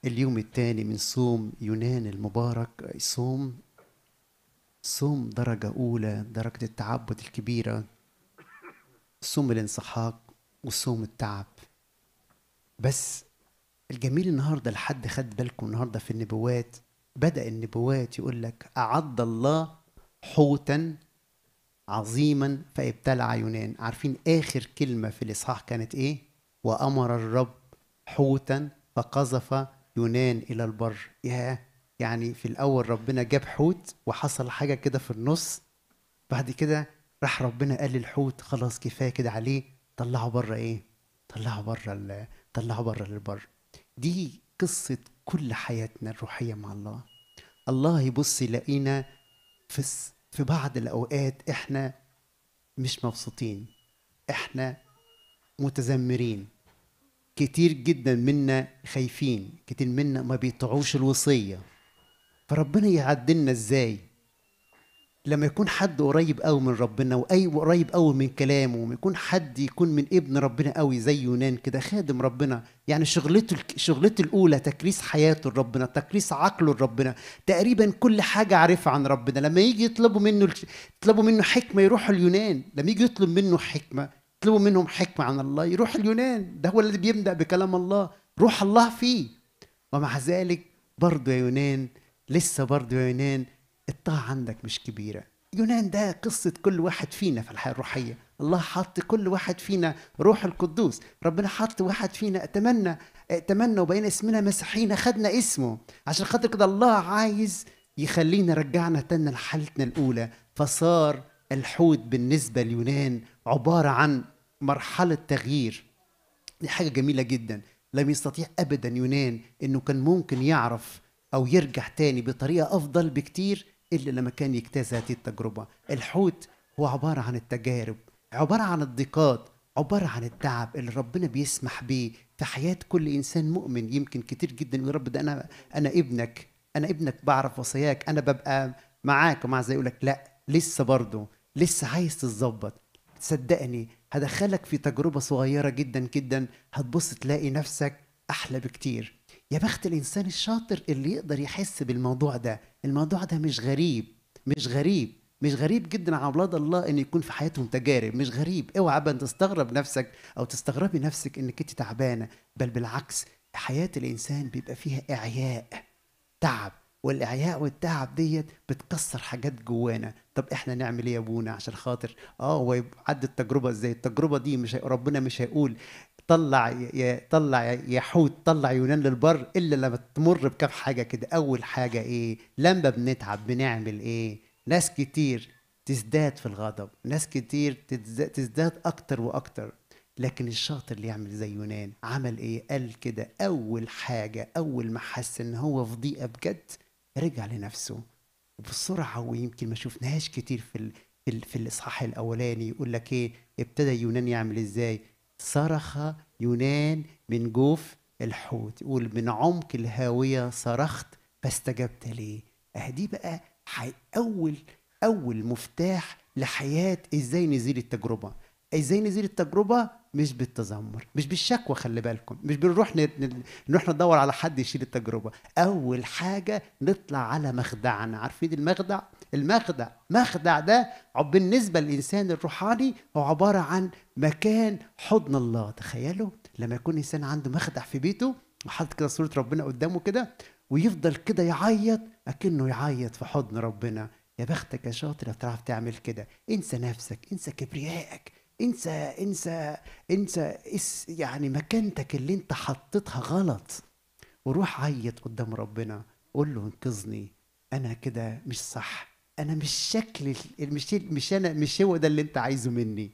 اليوم الثاني من صوم يونان المبارك صوم صوم درجة أولى درجة التعبد الكبيرة صوم الانسحاق وصوم التعب بس الجميل النهاردة لحد خد بالكم النهاردة في النبوات بدأ النبوات يقول لك أعد الله حوتا عظيما فابتلع يونان عارفين آخر كلمة في الإصحاح كانت إيه؟ وأمر الرب حوتا فقذف يونان إلى البر ياه يعني في الأول ربنا جاب حوت وحصل حاجة كده في النص بعد كده راح ربنا قال للحوت خلاص كفاية كده عليه طلعه بره إيه؟ طلعه بره طلعه بره للبر دي قصة كل حياتنا الروحيه مع الله الله يبص يلاقينا في في بعض الاوقات احنا مش مبسوطين احنا متذمرين كتير جدا منا خايفين كتير منا ما بيطيعوش الوصيه فربنا يعدلنا ازاي لما يكون حد قريب قوي من ربنا واي قريب قوي من كلامه وما يكون حد يكون من ابن ربنا قوي زي يونان كده خادم ربنا يعني شغلته شغلته الاولى تكريس حياته لربنا تكريس عقله لربنا تقريبا كل حاجه عارفها عن ربنا لما يجي يطلبوا منه يطلبوا منه حكمه يروحوا اليونان لما يجي يطلب منه حكمه يطلبوا منهم حكمه عن الله يروح اليونان ده هو اللي بيبدا بكلام الله روح الله فيه ومع ذلك برضه يا يونان لسه برضه يا يونان الطاعة عندك مش كبيرة يونان ده قصة كل واحد فينا في الحياة الروحية الله حط كل واحد فينا روح القدوس ربنا حط واحد فينا اتمنى اتمنى وبين اسمنا مسيحيين خدنا اسمه عشان خاطر كده الله عايز يخلينا رجعنا تنا لحالتنا الأولى فصار الحوت بالنسبة ليونان عبارة عن مرحلة تغيير دي حاجة جميلة جدا لم يستطيع أبدا يونان أنه كان ممكن يعرف أو يرجع تاني بطريقة أفضل بكتير إلا لما كان يجتاز هذه التجربة الحوت هو عبارة عن التجارب عبارة عن الضيقات عبارة عن التعب اللي ربنا بيسمح بيه في حياة كل إنسان مؤمن يمكن كتير جدا يقول يا رب ده أنا أنا ابنك أنا ابنك بعرف وصاياك أنا ببقى معاك ومع زي يقول لك لا لسه برضه لسه عايز تتظبط صدقني هدخلك في تجربة صغيرة جدا جدا هتبص تلاقي نفسك أحلى بكتير يا بخت الانسان الشاطر اللي يقدر يحس بالموضوع ده الموضوع ده مش غريب مش غريب مش غريب جدا على اولاد الله ان يكون في حياتهم تجارب مش غريب اوعى بقى تستغرب نفسك او تستغربي نفسك انك انت تعبانه بل بالعكس حياه الانسان بيبقى فيها اعياء تعب والاعياء والتعب ديت بتكسر حاجات جوانا طب احنا نعمل ايه يا ابونا عشان خاطر اه هو عدى التجربه ازاي التجربه دي مش ربنا مش هيقول طلع طلع يحوت طلع يونان للبر الا لما تمر بكام حاجه كده اول حاجه ايه لما بنتعب بنعمل ايه ناس كتير تزداد في الغضب ناس كتير تزداد اكتر واكتر لكن الشاطر اللي يعمل زي يونان عمل ايه قال كده اول حاجه اول ما حس ان هو في ضيقه بجد رجع لنفسه وبسرعه ويمكن ما شفناهاش كتير في ال... في الاصحاح الاولاني يقول لك ايه ابتدى يونان يعمل ازاي صرخ يونان من جوف الحوت يقول من عمق الهاوية صرخت فاستجبت لي أهدي بقى أول أول مفتاح لحياة إزاي نزيل التجربة ازاي نزيل التجربه مش بالتذمر مش بالشكوى خلي بالكم مش بنروح نروح ندور على حد يشيل التجربه اول حاجه نطلع على مخدعنا عارفين المخدع المخدع مخدع ده بالنسبه للانسان الروحاني هو عباره عن مكان حضن الله تخيلوا لما يكون انسان عنده مخدع في بيته وحاطط كده صوره ربنا قدامه كده ويفضل كده يعيط اكنه يعيط في حضن ربنا يا بختك يا شاطر لو تعرف تعمل كده انسى نفسك انسى كبريائك انسى انسى انسى اس يعني مكانتك اللي انت حطيتها غلط وروح عيط قدام ربنا قول له انقذني انا كده مش صح انا مش شكل مش مش انا مش هو ده اللي انت عايزه مني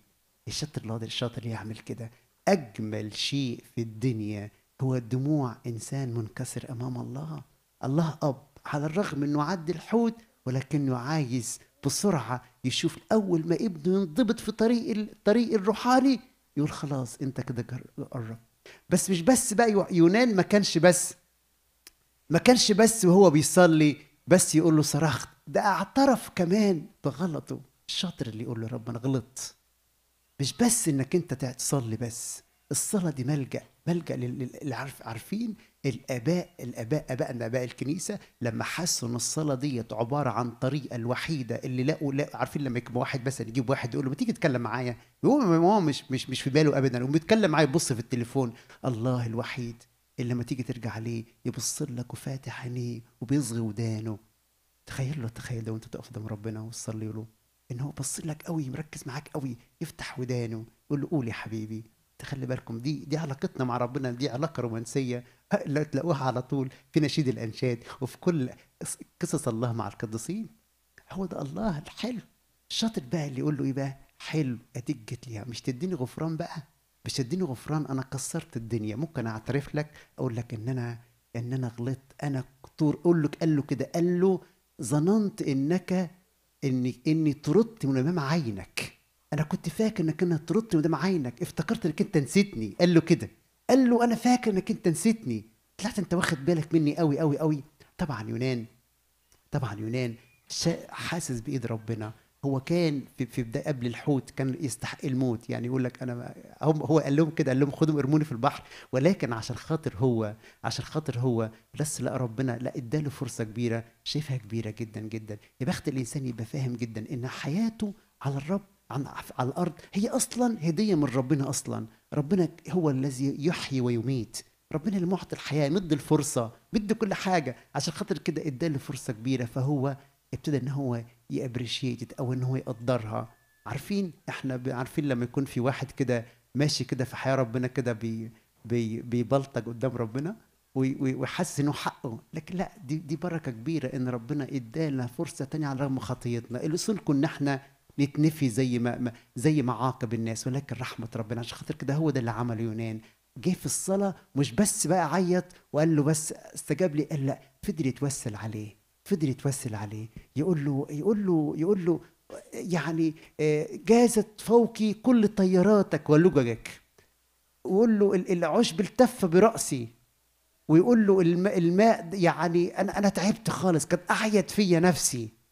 الشاطر القادر الشاطر يعمل كده اجمل شيء في الدنيا هو دموع انسان منكسر امام الله الله اب على الرغم انه عدى الحوت ولكنه عايز بسرعة يشوف أول ما ابنه ينضبط في طريق الطريق الروحاني يقول خلاص أنت كده قرب بس مش بس بقى يونان ما كانش بس ما كانش بس وهو بيصلي بس يقول له صرخت ده اعترف كمان بغلطه الشاطر اللي يقول له رب انا غلطت مش بس انك انت تصلي بس الصلاه دي ملجا ملجا اللي عارفين الاباء الاباء ابائنا اباء الكنيسه لما حسوا ان الصلاه ديت عباره عن الطريقه الوحيده اللي لقوا لا عارفين لما يجيب واحد مثلا يجيب واحد يقول له ما تيجي تتكلم معايا هو مش مش مش في باله ابدا هو بيتكلم معايا يبص في التليفون الله الوحيد اللي لما تيجي ترجع عليه يبص لك وفاتح عينيه وبيصغي ودانه تخيل له تخيل ده وانت تقف قدام ربنا وتصلي له ان هو بص لك قوي مركز معاك قوي يفتح ودانه يقول له قول يا حبيبي تخلي بالكم دي دي علاقتنا مع ربنا دي علاقه رومانسيه أه، لا تلاقوها على طول في نشيد الانشاد وفي كل قصص الله مع القديسين هو ده الله الحلو الشاطر بقى اللي يقول له ايه بقى حلو اديك جت ليها مش تديني غفران بقى مش تديني غفران انا كسرت الدنيا ممكن اعترف لك اقول لك ان انا ان انا غلطت انا كتور اقول له قال له كده قال له ظننت انك اني اني طردت من امام عينك انا كنت فاكر انك انت طردتني قدام عينك افتكرت انك انت نسيتني قال له كده قال له انا فاكر انك انت نسيتني طلعت انت واخد بالك مني قوي قوي قوي طبعا يونان طبعا يونان حاسس بايد ربنا هو كان في, في بداية قبل الحوت كان يستحق الموت يعني يقول لك انا هم هو قال لهم كده قال لهم خدوا ارموني في البحر ولكن عشان خاطر هو عشان خاطر هو بس لقى ربنا لا اداله فرصه كبيره شايفها كبيره جدا جدا يا بخت الانسان يبقى فاهم جدا ان حياته على الرب عن على الارض هي اصلا هديه من ربنا اصلا ربنا هو الذي يحيي ويميت ربنا اللي معطي الحياه مد الفرصه مد كل حاجه عشان خاطر كده اداله فرصه كبيره فهو ابتدى ان هو يابريشيت او ان هو يقدرها عارفين احنا عارفين لما يكون في واحد كده ماشي كده في حياه ربنا كده بي بي بيبلطج قدام ربنا ويحس انه حقه لكن لا دي دي بركه كبيره ان ربنا ادالنا فرصه تانية على رغم خطيتنا اللي كنا احنا نتنفي زي ما زي ما عاقب الناس ولكن رحمه ربنا عشان خاطر كده هو ده اللي عمله يونان جه في الصلاه مش بس بقى عيط وقال له بس استجاب لي قال لا فضل يتوسل عليه فضل يتوسل عليه يقول له يقول له يقول له يعني آه، جازت فوقي كل طياراتك ولججك ويقول له العشب التف براسي ويقول له الماء يعني انا انا تعبت خالص كانت اعيت فيا نفسي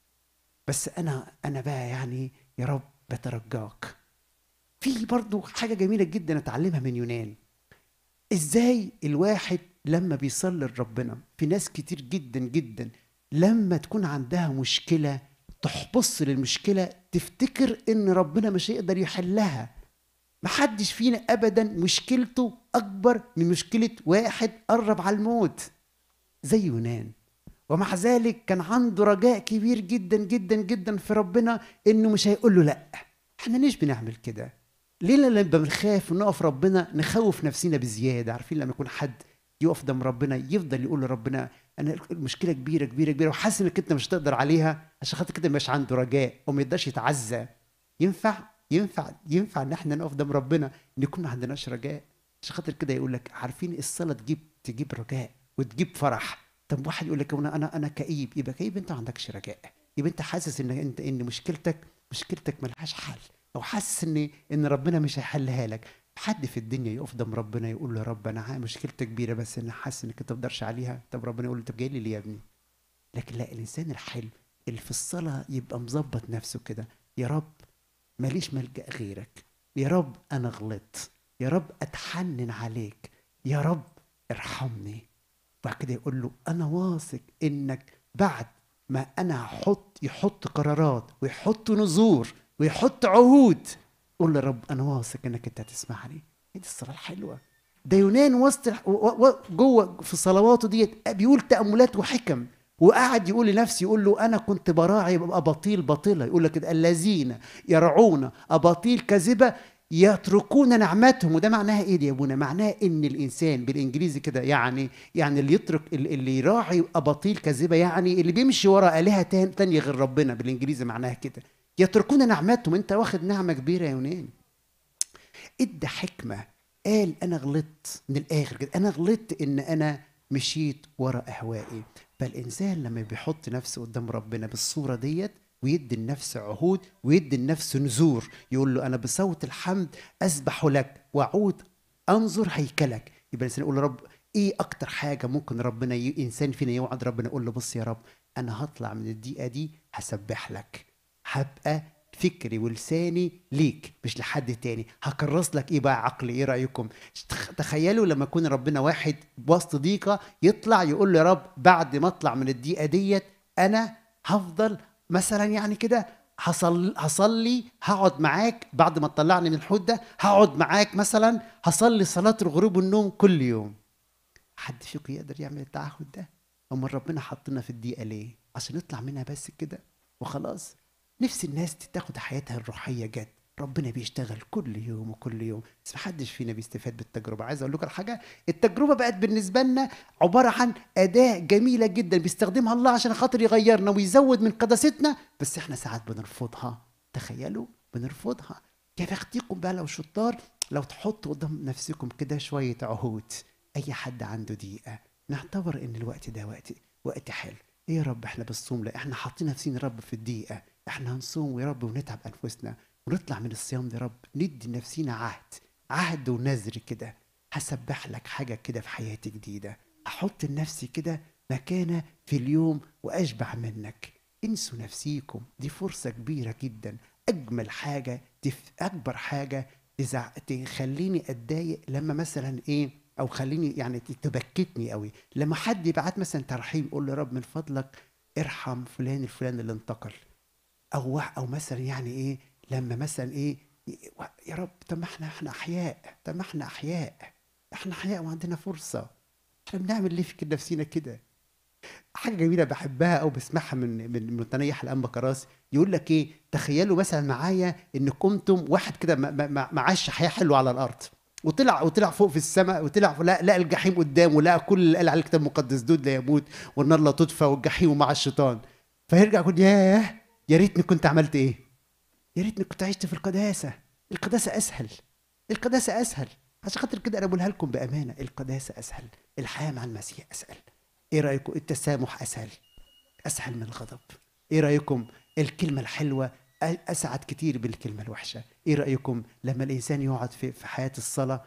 بس انا انا بقى يعني يا رب بترجاك في برضو حاجه جميله جدا اتعلمها من يونان ازاي الواحد لما بيصلي لربنا في ناس كتير جدا جدا لما تكون عندها مشكله تحبص للمشكله تفتكر ان ربنا مش هيقدر يحلها محدش فينا ابدا مشكلته اكبر من مشكله واحد قرب على الموت زي يونان ومع ذلك كان عنده رجاء كبير جدا جدا جدا في ربنا انه مش هيقول له لا احنا ليش بنعمل كده ليه لما بنخاف ونقف ربنا نخوف نفسنا بزياده عارفين لما يكون حد يقف قدام ربنا يفضل يقول لربنا انا المشكله كبيره كبيره كبيره وحاسس انك انت مش هتقدر عليها عشان خاطر كده مش عنده رجاء وما يقدرش يتعزى ينفع ينفع ينفع ان احنا نقف قدام ربنا نكون ما عندناش رجاء عشان خاطر كده يقول لك عارفين الصلاه تجيب تجيب رجاء وتجيب فرح طب واحد يقول لك انا انا كئيب يبقى كئيب انت ما عندكش رجاء يبقى انت حاسس ان انت ان مشكلتك مشكلتك ملهاش حل او حاسس ان ان ربنا مش هيحلها لك حد في الدنيا يقف قدام ربنا يقول له يا رب انا مشكلتي كبيره بس انا حاسس انك انت ما تقدرش عليها طب ربنا يقول له طب جاي لي ليه يا ابني لكن لا الانسان الحلو اللي في الصلاه يبقى مظبط نفسه كده يا رب ماليش ملجا غيرك يا رب انا غلطت يا رب اتحنن عليك يا رب ارحمني وبعد كده يقول له انا واثق انك بعد ما انا هحط يحط قرارات ويحط نذور ويحط عهود قول له يا رب انا واثق انك انت هتسمعني دي الصلاه الحلوه ده يونان وسط جوه في صلواته ديت بيقول تاملات وحكم وقعد يقول لنفسي يقول له انا كنت براعي اباطيل باطله يقول لك الذين يرعون اباطيل كاذبه يتركون نعمتهم وده معناها ايه يا ابونا معناها ان الانسان بالانجليزي كده يعني يعني اللي يترك اللي يراعي اباطيل كاذبه يعني اللي بيمشي ورا الهه تانية غير ربنا بالانجليزي معناها كده يتركون نعمتهم انت واخد نعمه كبيره يا يونان ادى حكمه قال انا غلطت من الاخر كده انا غلطت ان انا مشيت ورا اهوائي فالانسان لما بيحط نفسه قدام ربنا بالصوره ديت ويدي النفس عهود ويدي النفس نذور يقول له انا بصوت الحمد اسبح لك واعود انظر هيكلك يبقى الانسان يقول رب ايه اكتر حاجه ممكن ربنا ي... انسان فينا يوعد ربنا يقول له بص يا رب انا هطلع من الدقيقه دي هسبح لك هبقى فكري ولساني ليك مش لحد تاني هكرس لك ايه بقى عقلي ايه رايكم تخيلوا لما يكون ربنا واحد بوسط ضيقه يطلع يقول له يا رب بعد ما اطلع من الدقيقه ديت انا هفضل مثلا يعني كده هصل هصلي هقعد معاك بعد ما تطلعني من الحوت ده هقعد معاك مثلا هصلي صلاه الغروب والنوم كل يوم حد فيكم يقدر يعمل التعهد ده امال ربنا حطنا في الضيقه ليه عشان نطلع منها بس كده وخلاص نفس الناس تاخد حياتها الروحيه جد ربنا بيشتغل كل يوم وكل يوم بس محدش فينا بيستفاد بالتجربه عايز اقول لكم حاجه التجربه بقت بالنسبه لنا عباره عن اداه جميله جدا بيستخدمها الله عشان خاطر يغيرنا ويزود من قداستنا بس احنا ساعات بنرفضها تخيلوا بنرفضها كيف اختيكم بقى لو شطار لو تحطوا قدام نفسكم كده شويه عهود اي حد عنده دقيقه نعتبر ان الوقت ده وقت وقت حلو ايه يا رب احنا بالصوم لا احنا حاطين نفسنا رب في الدقيقه احنا هنصوم يا رب ونتعب انفسنا ونطلع من الصيام ده رب ندي لنفسينا عهد عهد ونذر كده هسبح لك حاجة كده في حياتي جديدة أحط لنفسي كده مكانة في اليوم وأشبع منك انسوا نفسيكم دي فرصة كبيرة جدا أجمل حاجة تف... أكبر حاجة تزع... تخليني أتضايق لما مثلا إيه أو خليني يعني تبكتني قوي لما حد يبعت مثلا ترحيم قول له رب من فضلك ارحم فلان الفلان اللي انتقل أو أو مثلا يعني إيه لما مثلا ايه يا رب طب ما احنا احنا احياء طب ما احنا احياء احنا احياء وعندنا فرصه احنا بنعمل ليه في نفسينا كده حاجه جميله بحبها او بسمعها من من متنيح الانبا كراسي يقول لك ايه تخيلوا مثلا معايا ان كنتم واحد كده معاش حياه حلوه على الارض وطلع وطلع فوق في السماء وطلع لا لا الجحيم قدامه لا كل اللي قال على الكتاب المقدس دود لا يموت والنار لا تطفى والجحيم مع الشيطان فيرجع يقول ياه يا ريتني كنت عملت ايه يا ريتني كنت عشت في القداسه القداسه اسهل القداسه اسهل عشان خاطر كده انا بقولها لكم بامانه القداسه اسهل الحياه مع المسيح اسهل ايه رايكم التسامح اسهل اسهل من الغضب ايه رايكم الكلمه الحلوه اسعد كتير بالكلمه الوحشه ايه رايكم لما الانسان يقعد في حياه الصلاه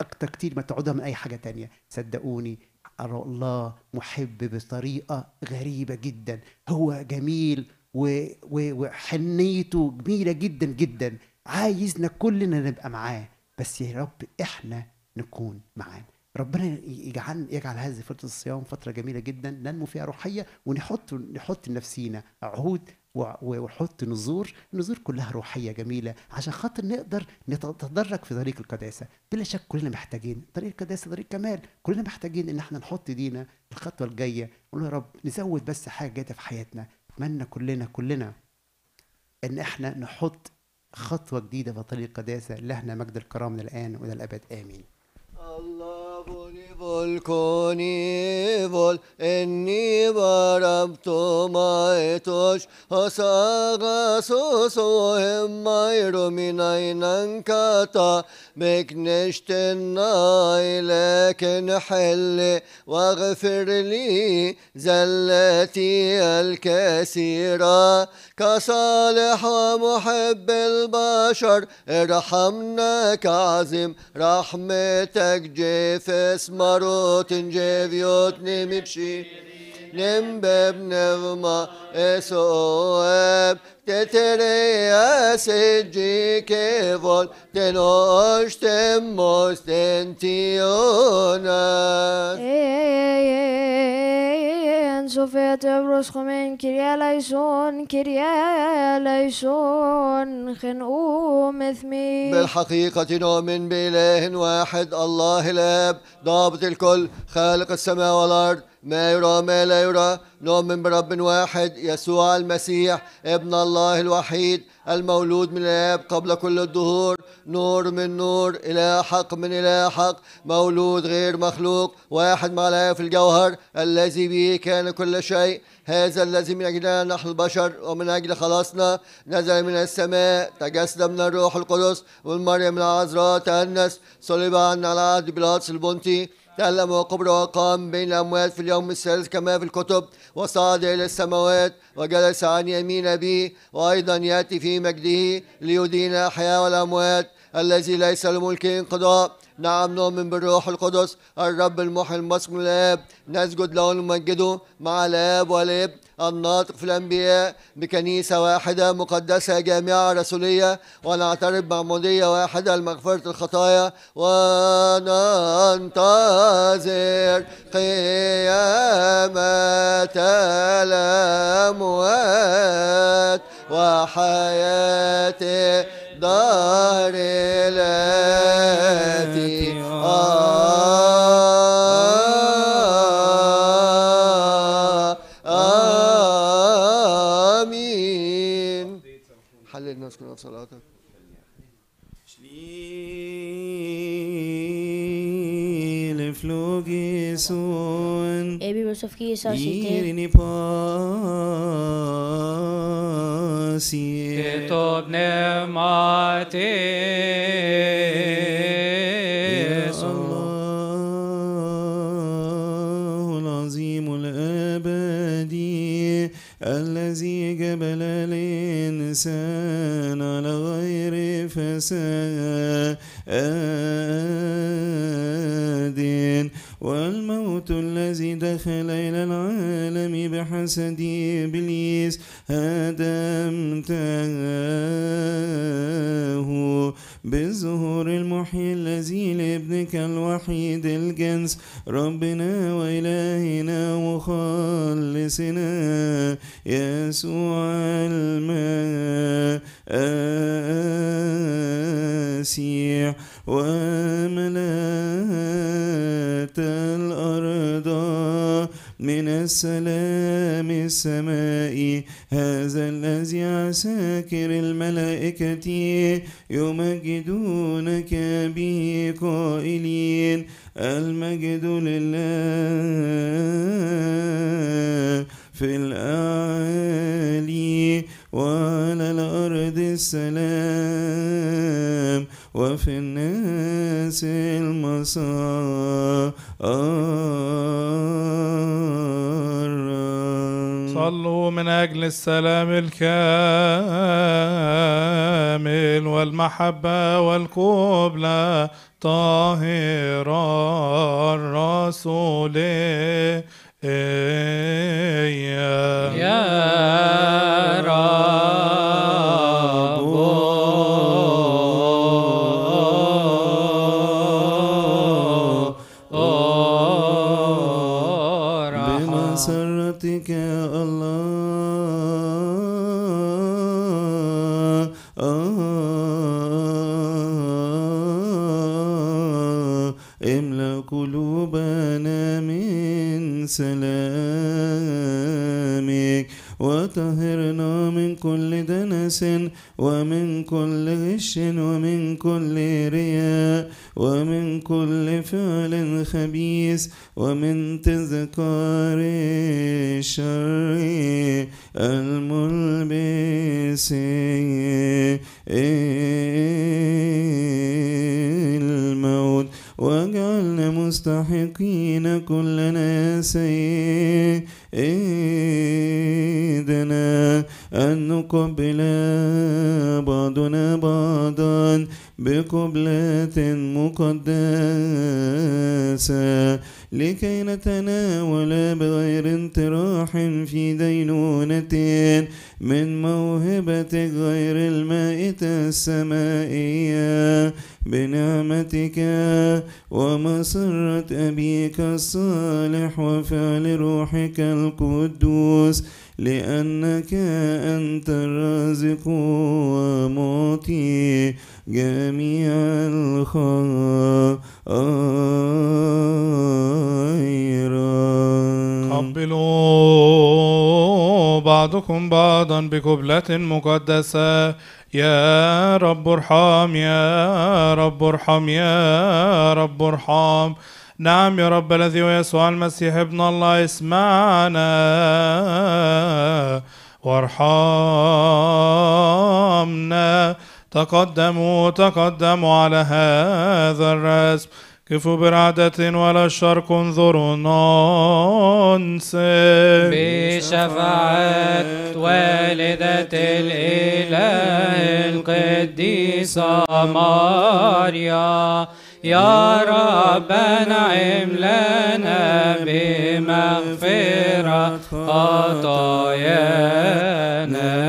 اكتر كتير ما تقعدها من اي حاجه تانية صدقوني الله محب بطريقه غريبه جدا هو جميل وحنيته جميله جدا جدا عايزنا كلنا نبقى معاه بس يا رب احنا نكون معاه ربنا يجعل يجعل هذه فتره الصيام فتره جميله جدا ننمو فيها روحيه ونحط نحط لنفسينا عهود ونحط نذور نذور كلها روحيه جميله عشان خاطر نقدر نتدرج في طريق القداسه بلا شك كلنا محتاجين طريق القداسه طريق كمال كلنا محتاجين ان احنا نحط ايدينا الخطوه الجايه نقول يا رب نزود بس حاجه جاده في حياتنا اتمنى كلنا كلنا ان احنا نحط خطوه جديده في طريق القداسه لهنا مجد الكرامه من الان والى الابد امين الله بول كوني بول إني بربت ما إتوش أساغا سوسو هم من أين كاتا بكنشتنا إليك نحل واغفر لي زلتي الكثيرة كصالح ومحب البشر ارحمنا كعزم رحمتك جيف اسمك مرا تنجویات نمیبشی نمبب نظمة صواب تتريا سجي كيفون تنوش تموس تنتيونا صفيت إيه، إيه، إيه، برسخ من كريا ليسون كريا ليسون خنقو مثمي بالحقيقة نؤمن بإله واحد الله الأب ضابط الكل خالق السماء والأرض ما يرى ما لا يرى نؤمن برب واحد يسوع المسيح ابن الله الوحيد المولود من الآب قبل كل الدهور نور من نور إله حق من إله حق مولود غير مخلوق واحد مع الآب في الجوهر الذي به كان كل شيء هذا الذي من أجلنا نحن البشر ومن أجل خلاصنا نزل من السماء تجسد من الروح القدس والمريم العذراء تأنس صلب عنا العهد بلاطس البنطي تألم وقبر وقام بين الأموات في اليوم الثالث كما في الكتب وصعد إلى السماوات وجلس عن يمين أبيه وأيضا يأتي في مجده ليدين الأحياء والأموات الذي ليس لملكه انقضاء نعم نؤمن بالروح القدس الرب المحيي المصمم الآب نسجد له ونمجده مع الآب والابن الناطق في الأنبياء بكنيسة واحدة مقدسة جامعة رسولية ونعترف بعمودية واحدة لمغفرة الخطايا وننتظر قيامة الأموات وحياة دار الآتي آه, آه. الناس كلها في صلاتك ابي Ebi Musafki Sasite, Irini Pasi, Etobne الله العظيم الأبدي الذي جبل الإنسان فساد الموت الذي دخل إلى العالم بحسد إبليس هذا امتهاه المحي المحيي الذي لابنك الوحيد الجنس ربنا وإلهنا وخلصنا يسوع المسيح وملأت الأرض وارضى من السلام السمائي هذا الذي عساكر الملائكة يمجدونك به قائلين المجد لله في الأعالي وعلى الأرض السلام وفي الناس المسار صلوا من أجل السلام الكامل والمحبة والقبلة طاهر الرسول يا رب نفاس ومن كل غش ومن كل رياء ومن كل فعل خبيث ومن تذكار الشر الملبس الموت واجعلنا مستحقين كلنا ناسين إيدنا أن نقبل بعضنا بعضا بقبلة مقدسة لكي نتناول بغير انتراح في دينونة من موهبة غير المائة السمائية بنعمتك ومسرة أبيك الصالح وفعل روحك القدوس لأنك أنت الرازق ومعطي جميع الخير قبلوا بعضكم بعضا بكبلة مقدسة يا رب ارحم يا رب ارحم يا رب ارحم نعم يا رب الذي هو يسوع المسيح ابن الله اسمعنا وارحمنا تقدموا تقدموا على هذا الرسم كفو برعدة ولا الشرق انظروا ننس بشفاعة والدة الإله القديسة ماريا يا رب نعم لنا بمغفرة خطايانا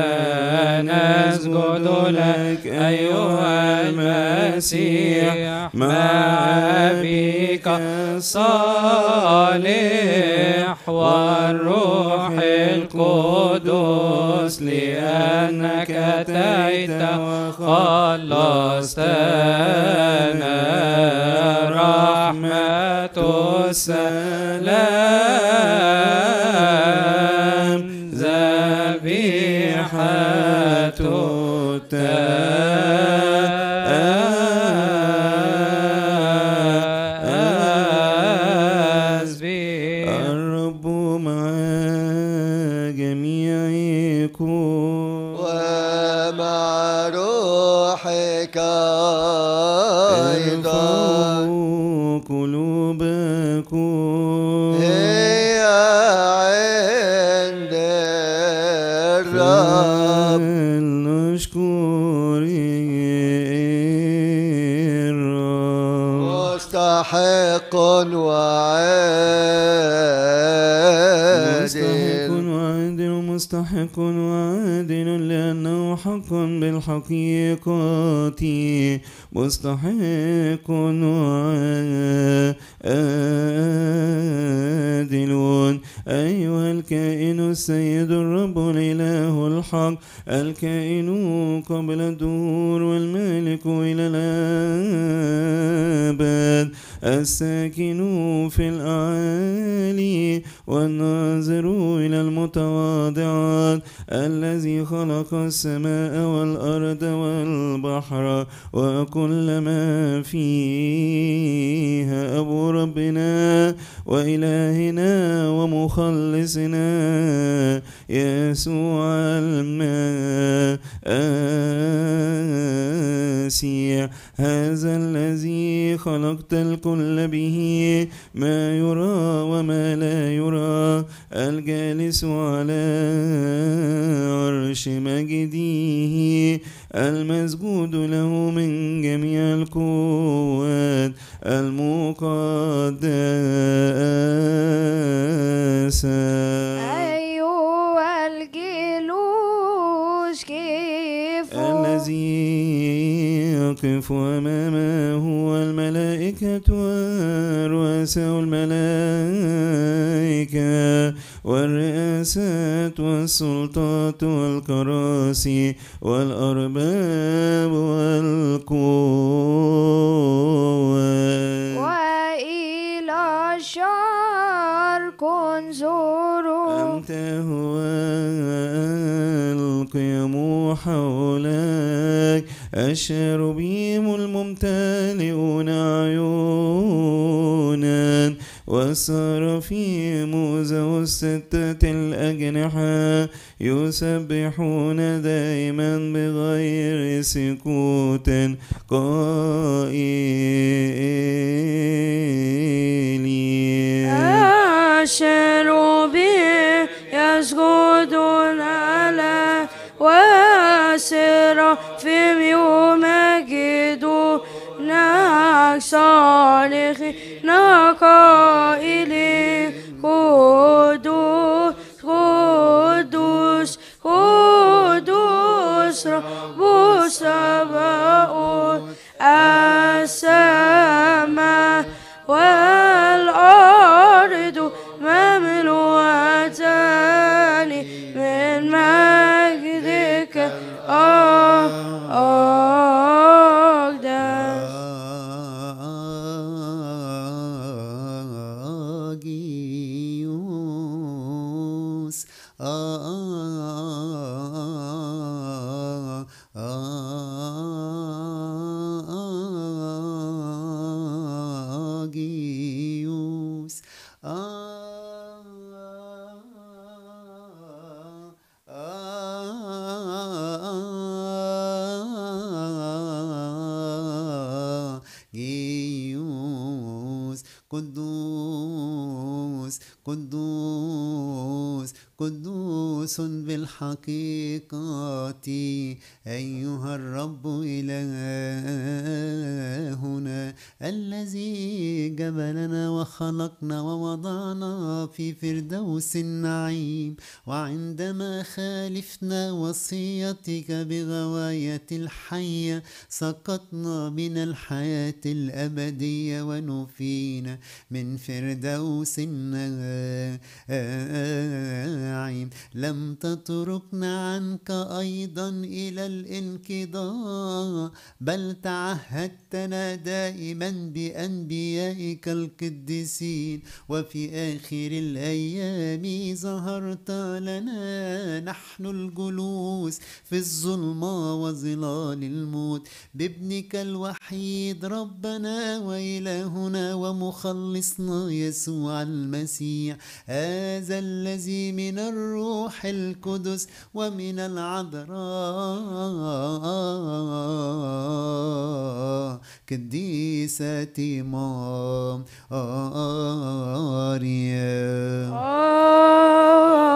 نسجد لك أيها المسيح ما بك صالح والروح القدس لأنك أتيت وخلصتنا رحمة السلام ذبيحة التاريخ تكون هي عند الرب نشكر الرب مستحق وعاد مستحق وعادل لأنه حق بالحقيقة مستحق وعادل أيها الكائن السيد الرب الإله الحق الكائن قبل الدهور والمالك إلى الأبد الساكن في الأعالي وانظروا إلى المتواضعات الذي خلق السماء والأرض والبحر وكل ما فيها أبو ربنا وإلهنا ومخلصنا يسوع المسيح هذا الذي خلقت الكل به ما يرى وما لا يرى الجالس على عرش مجده المسجود له من جميع القوات المقدسه يقف أمامه الملائكة ورؤساء الملائكة والرئاسات والسلطات والكراسي والأرباب والقوة وإلى الشرق انظروا أنت هو القيم حول أشعر بهم الممتلئون عيونا والسرافيم ذو الستة الأجنحة يسبحون دائما بغير سكوت قائلين أشعر بهم يسجدون صالحين قائلين قدوس قدوس قدوس رب السماوات السماء والأرض مملوءتان من مجدك آه آه الحقيقة أيها الرب إلهنا الذي جبلنا وخلقنا ووضعنا في فردوس النعيم وعندما خالفنا وصيتك بغواية الحية سقطنا من الحياة الأبدية ونفينا من فردوس النعيم لم تتركنا عنك أيضا إلى الانقضاء بل تعهدتنا دائما بأنبيائك القديسين وفي آخر الأيام ظهرت أنت لنا نحن الجلوس في الظلمة وظلال الموت بابنك الوحيد ربنا وإلهنا ومخلصنا يسوع المسيح هذا الذي من الروح القدس ومن العذراء قديسة مريم آه آه آه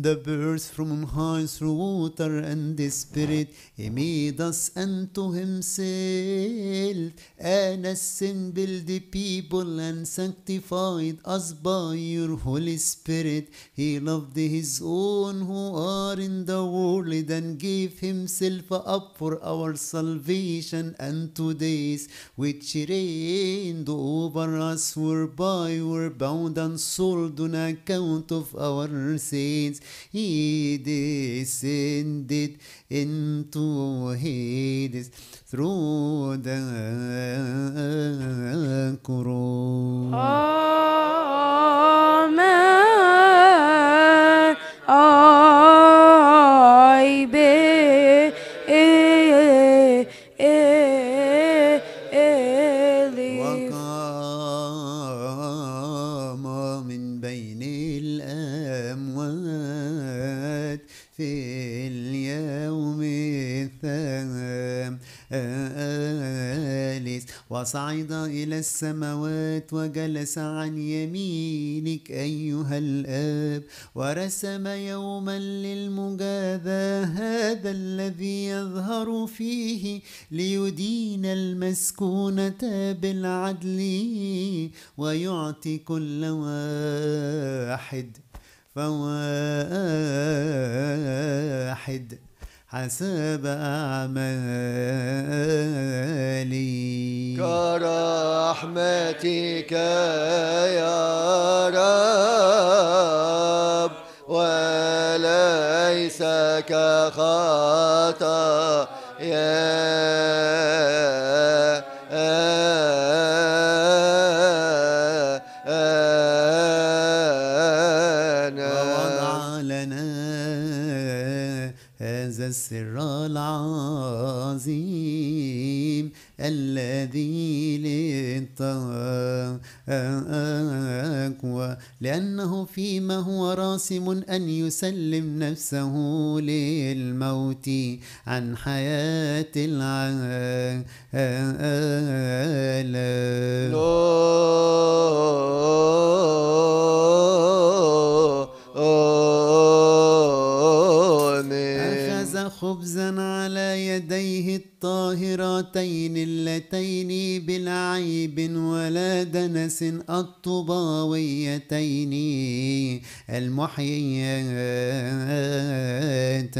The birth from high through water and the spirit, he made us unto himself, and assembled the people and sanctified us by your Holy Spirit. He loved his own who are in the world and gave himself up for our salvation and to this which reigned over us whereby were bound and sold on account of our sins He descended into Hades through the cross. Amen. I believe. وصعد إلى السماوات وجلس عن يمينك أيها الآب ورسم يوما للمجاذا هذا الذي يظهر فيه ليدين المسكونة بالعدل ويعطي كل واحد فواحد حسب أعمالي كرحمتك يا رب وليس كخطايا السر العظيم الذي للتقوى لأنه فيما هو راسم أن يسلم نفسه للموت عن حياة العالم Oh. خبزا على يديه الطاهرتين اللتين بالعيب ولا دنس الطباويتين المحييات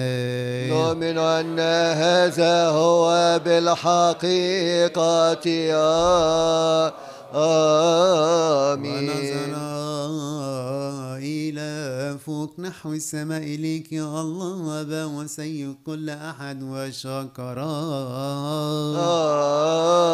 نؤمن أن هذا هو بالحقيقة آه آمين ونظر إلى فوق نحو السماء إليك يا الله وبا وسيد كل أحد وشكرا آمين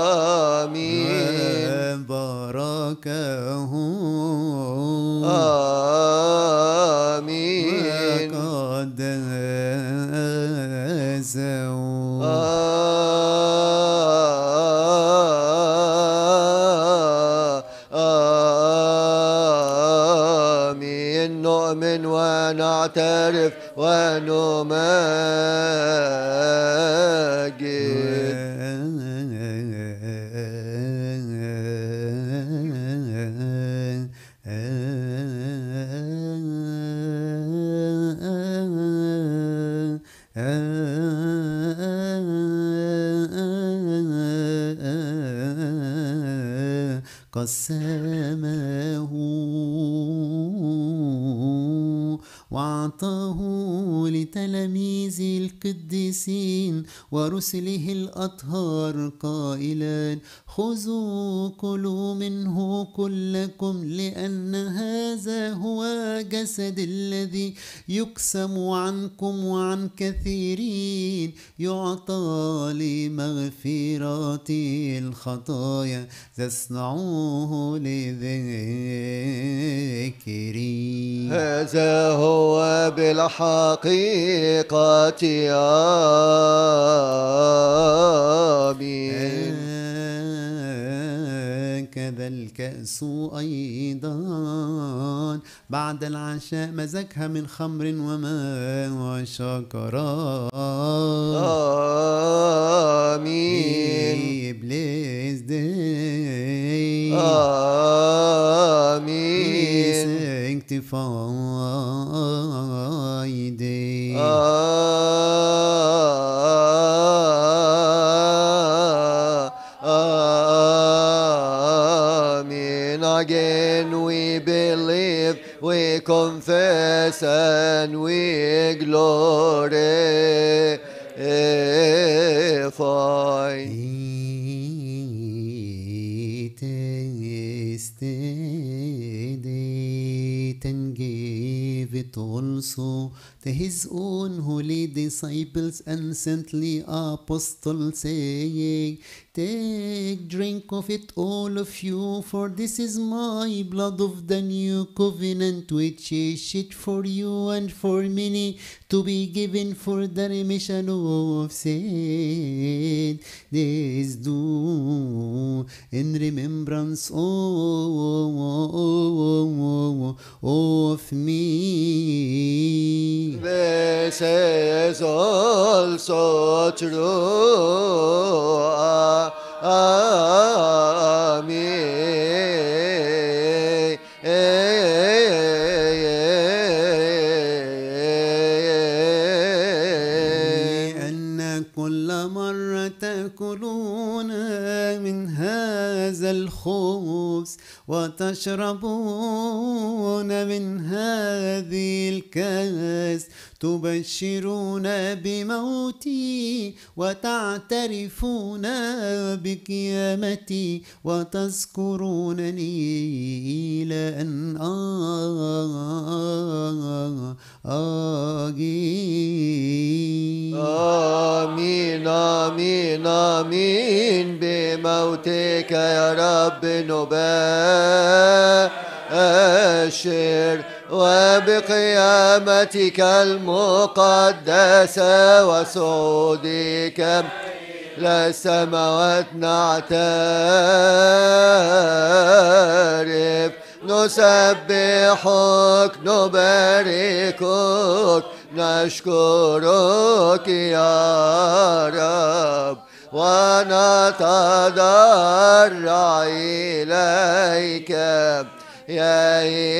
قسمه وأعطاه لتلاميذ القديسين ورسله الأطهار قائلا خذوا كلوا منه كلكم لأن هذا هو جسد الذي يقسم عنكم وعن كثيرين يعطى لمغفرات الخطايا تصنعوه لذكري هذا هو بالحقيقة آمين هكذا الكأس أيضا بعد العشاء مزكها من خمر وماء وشكرا آمين إبليس دي آمين سنكتفاي دي آمين Confess and we glorify. It is and give it also his own holy disciples and saintly apostles, saying, Take, drink of it, all of you, for this is my blood of the new covenant, which is shed for you and for many to be given for the remission of sin. This do in remembrance of me. This is also true. كل مرة تأكلون من هذا الخبز وتشربون من هذه الكاس تبشرون بموتي وتعترفون بقيامتي وتذكرونني إلى أن آه أجيب آمين آمين آمين بموتك يا رب نباشر وبقيامتك المقدسة وسعودك لا السماوات نعترف نسبحك نباركك نشكرك يا رب ونتضرع إليك يا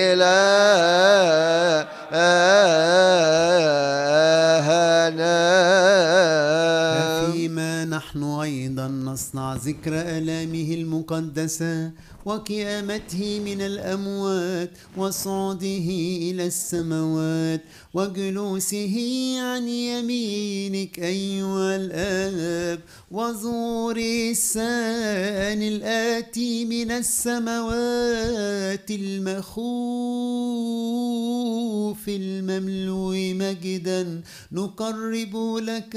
إله آهنا فيما نحن أيضا نصنع ذكر آلامه المقدسة وقيامته من الأموات وصعوده إلى السماوات وجلوسه عن يمينك أيها الآب وظهور السان الآتي من السماوات المخوف في المملو مجدا نقرب لك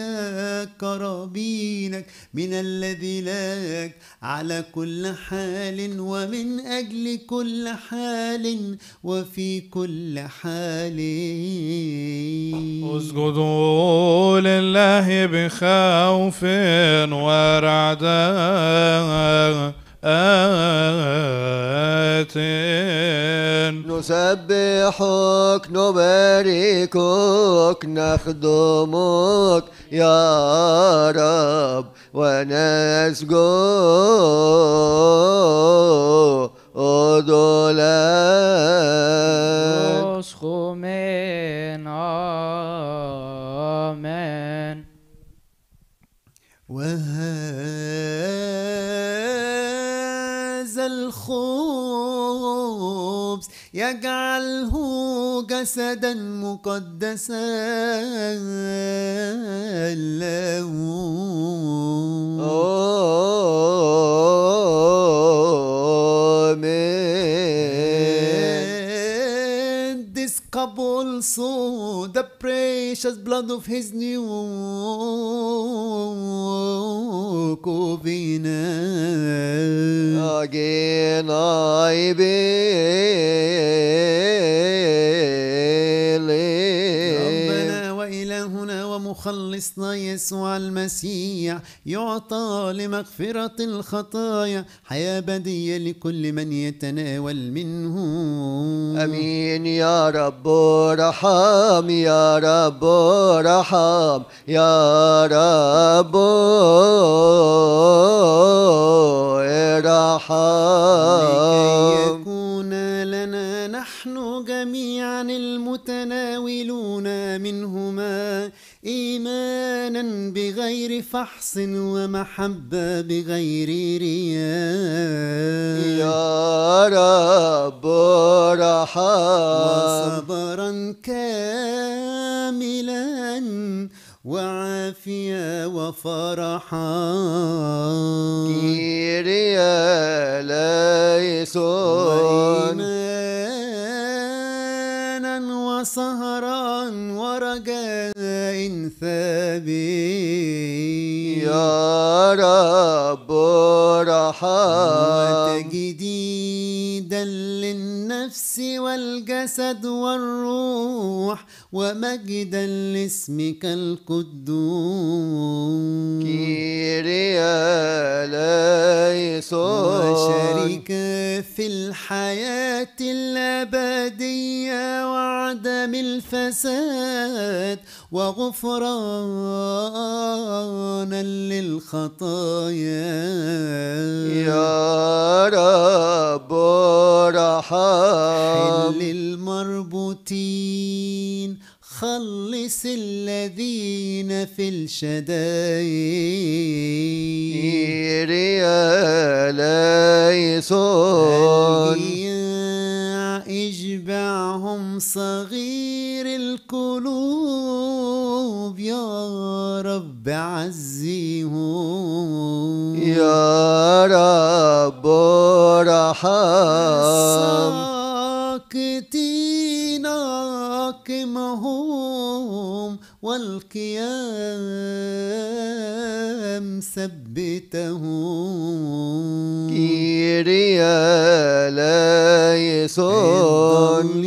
كرابينك من الذي لك على كل حال ومن أجل كل حال وفي كل حال اسجدوا لله بخوف ورعدان آت نسبحك نباركك نخدمك يا رب ونسجد لك يجعله جسدا مقدسا له also the precious blood of his new covenant. Again I beg. مخلصنا يسوع المسيح يعطى لمغفرة الخطايا حياة بدية لكل من يتناول منه أمين يا رب رحم يا رب رحم يا رب رحم يكون لنا نحن جميعا المتناولون منهما إيمانا بغير فحص ومحبة بغير رياء يا رب رحم وصبرا كاملا وعافية وفرحا كيريا ليسون وإيمان سهرا ورجاء ثابت يا رب رحمة وتجديدا للنفس والجسد والروح ومجدا لاسمك القدوس كيريا لا وشريك في الحياة الأبدية وعدم الفساد وغفرانا للخطايا يا رب رحم حل المربوطين خلص الذين في الشدائد يا ليسون اجبعهم صغير القلوب يا رب عزيهم يا رب رحم ساكتين ناقمهم والقيام ثبتهم كيريا لا يسون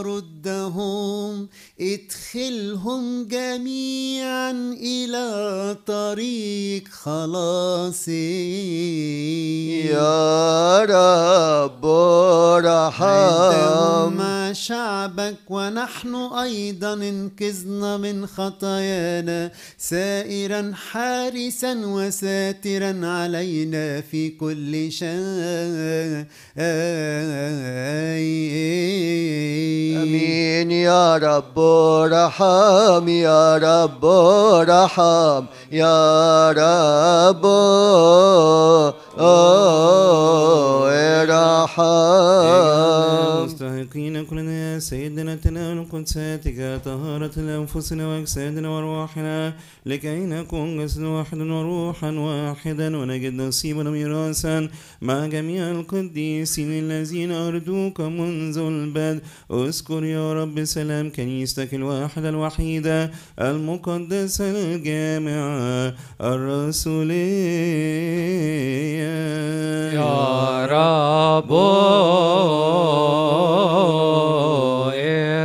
ردهم اتخ ادخلهم جميعا إلى طريق خلاصي يا رب ارحم شعبك ونحن أيضا انقذنا من خطايانا سائرا حارسا وساترا علينا في كل شيء آمين يا رب ارحم رحم يا رب رحم يا رب ارحم مستحقين كلنا يا سيدنا تناول قدساتك طهارة لأنفسنا وأجسادنا وأرواحنا لكي نكون جسدا واحدا وروحا واحدا ونجد نصيبنا ميراثا مع جميع القديسين الذين أردوك منذ البدء اذكر يا رب سلام كنيستك الواحد الواحد الوحيدة المقدسة الجامعة الرسولية يا رب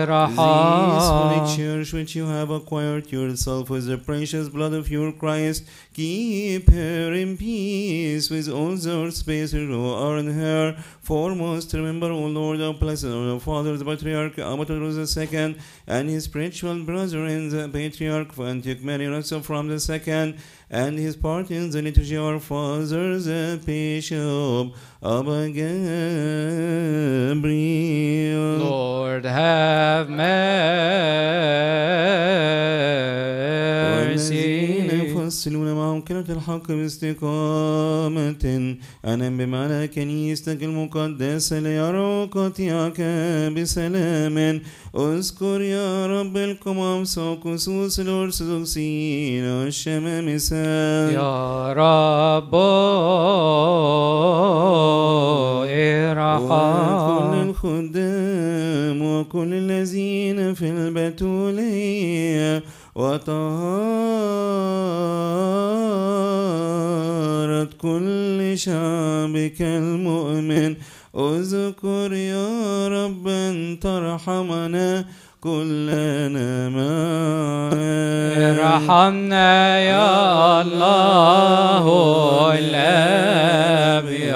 This holy church which you have acquired yourself with the precious blood of your Christ, keep her in peace with all those spaces who are in her. Foremost, remember, O Lord, our blessed our Father, the Patriarch the II, and his spiritual brethren, the Patriarch Antioch Marius from the second and his part in the liturgy, our father, the bishop, Abba Gabriel. Lord, have mercy. يفصلون معهم كلمة الحق باستقامة أنا بمعنى كنيستك المقدسة ليروا قطيعك بسلام اذكر يا رب سوق سوس الأرثوذكسيين والشمامسة الإنسان يا رب ارحم كل الخدام وكل الذين في البتولية وطهارة كل شعبك المؤمن اذكر يا رب أن ترحمنا كلنا Lord, ارحمنا يا الله الابيض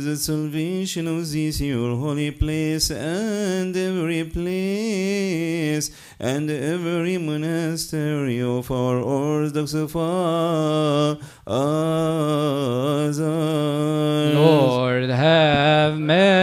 the salvation of this your holy place and every place and every monastery of our orthodox father Lord, have mercy.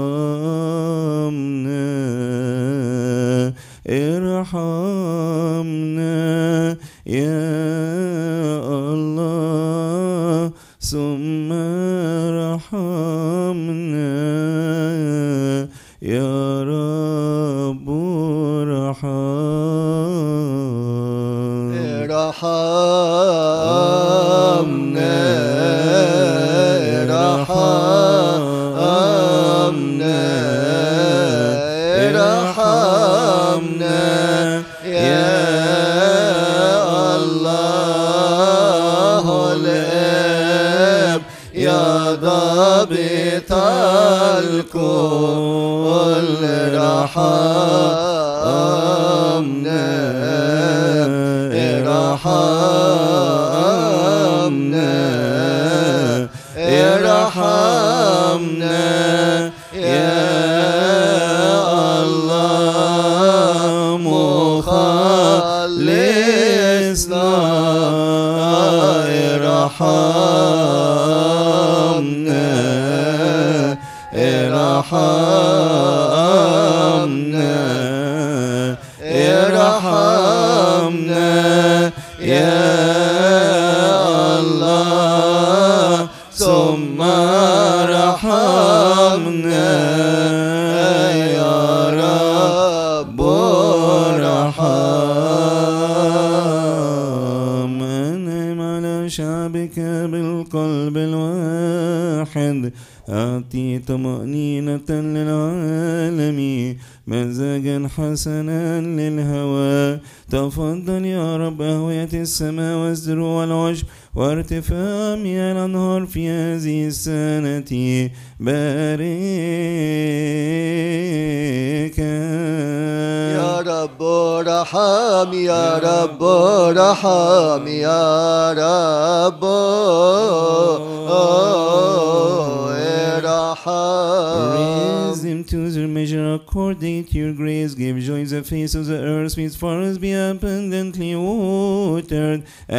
Oh. السماء والزر والعشب وارتفاع الأنهار في هذه السنة باركا يا رب رحم يا رب رحم يا رب Raise them to the measure according to your grace. Give joy to the face of the earth with forest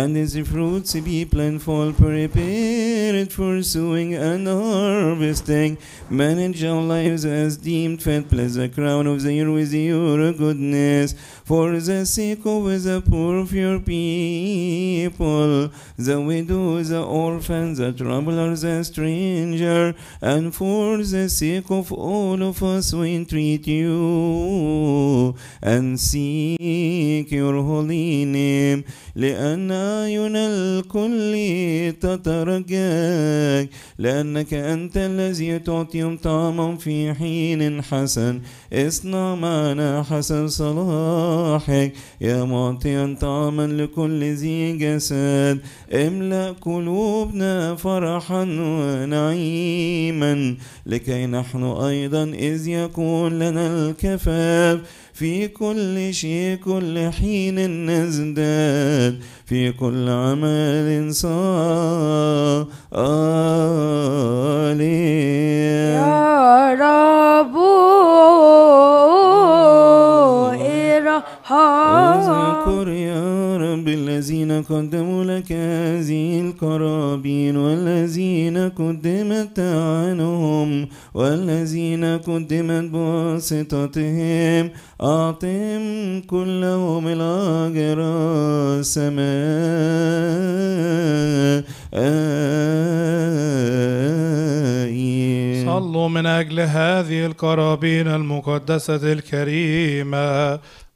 and as the fruits be plentiful, prepared for sowing and harvesting. Manage our lives as deemed fit, bless the crown of the year with your goodness. For the sake of the poor, of your people, the widow, the orphan, the traveler, the stranger, and for the sake of all of us, we entreat you and seek your holy name. لأن أعين الكل تترجاك لأنك أنت الذي تعطيهم طعما في حين حسن اصنع معنا حسب صلاحك يا معطيا طعما لكل ذي جسد املأ قلوبنا فرحا ونعيما لكي نحن أيضا إذ يكون لنا الكفاف في كل شيء كل حين نزداد في كل عمل صالح يا رب ارحم واذكر آه. يا رب الذين قدموا لك هذه القرابين والذين قدمت عنهم والذين قدمت بواسطتهم أعطهم كلهم الأجر السماء صلوا من أجل هذه القرابين المقدسة الكريمة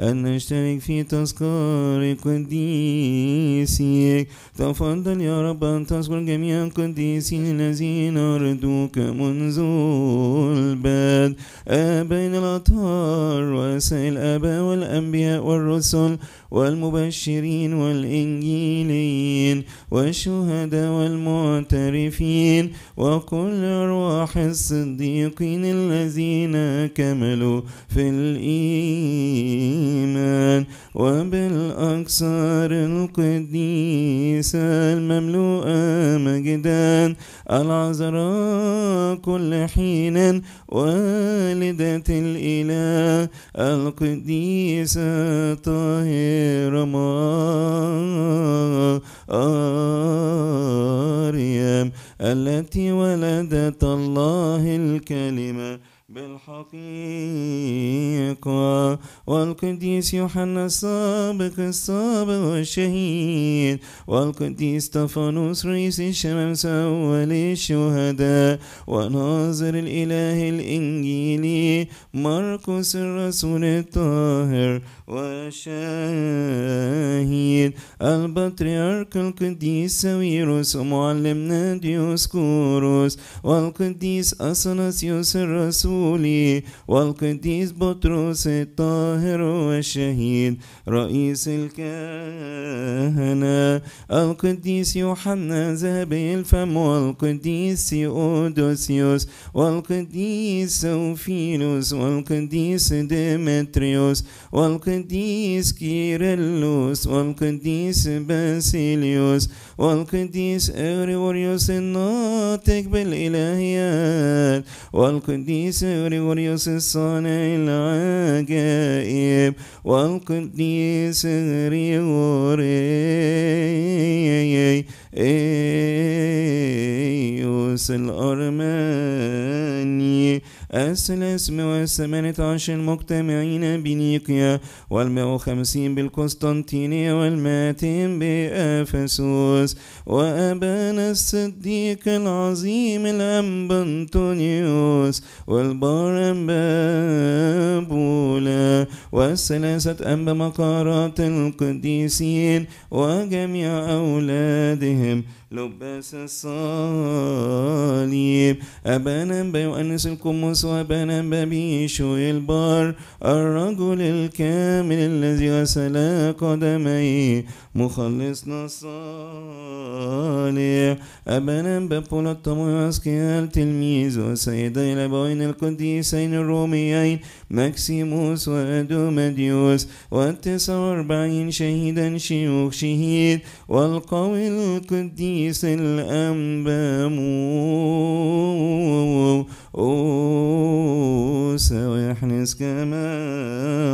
أن نشترك في تذكار قديسك تفضل يا رب أن تذكر جميع القديسين الذين أردوك منذ البدء بين الأطهار وسائل الآباء والأنبياء والرسل والمبشرين والإنجيليين والشهداء والمعترفين وكل أرواح الصديقين الذين كملوا في الإيمان وبالأكثر القديس الوسال مملوءة مجدا العذراء كل حين والدة الإله القديسة طاهرة مريم التي ولدت الله الكلمة بالحقيقة والقديس يوحنا السابق السابق والشهيد والقديس طفانوس رئيس الشمس أول الشهداء وناظر الإله الإنجيلي ماركوس الرسول الطاهر وشاهد البطريرك القديس سويروس ومعلمنا ديوسكوروس والقديس أثناسيوس الرسولي والقديس بطرس الطاهر الطاهر والشهيد رئيس الكهنة القديس يوحنا ذهبي الفم والقديس أودوسيوس والقديس سوفيلوس والقديس ديمتريوس والقديس كيرلوس والقديس باسيليوس والقديس غريغوريوس الناطق بالإلهيات والقديس غريغوريوس الصانع العجائب والقديس غريغوريوس الأرماني الثلاثمائة عشر المجتمعين بنيقيا والمائة وخمسين بالقسطنطينية والمائتين بأفسوس وأبانا الصديق العظيم الأنبا أنطونيوس والبار أنبا بولا والثلاثة أنبا مقارات القديسين وجميع أولادهم لباس الصليب أبانا بيؤنس القمص وأبانا ببيشو البار الرجل الكامل الذي غسل قدميه مخلصنا الصالح أبنا بابول الطمو أسكيال تلميذ وسيدي الأبوين القديسين الروميين مكسيموس وأدومديوس والتسع وأربعين شهيدا شيوخ شهيد والقوي القديس الأنبامو أوس ويحنس كما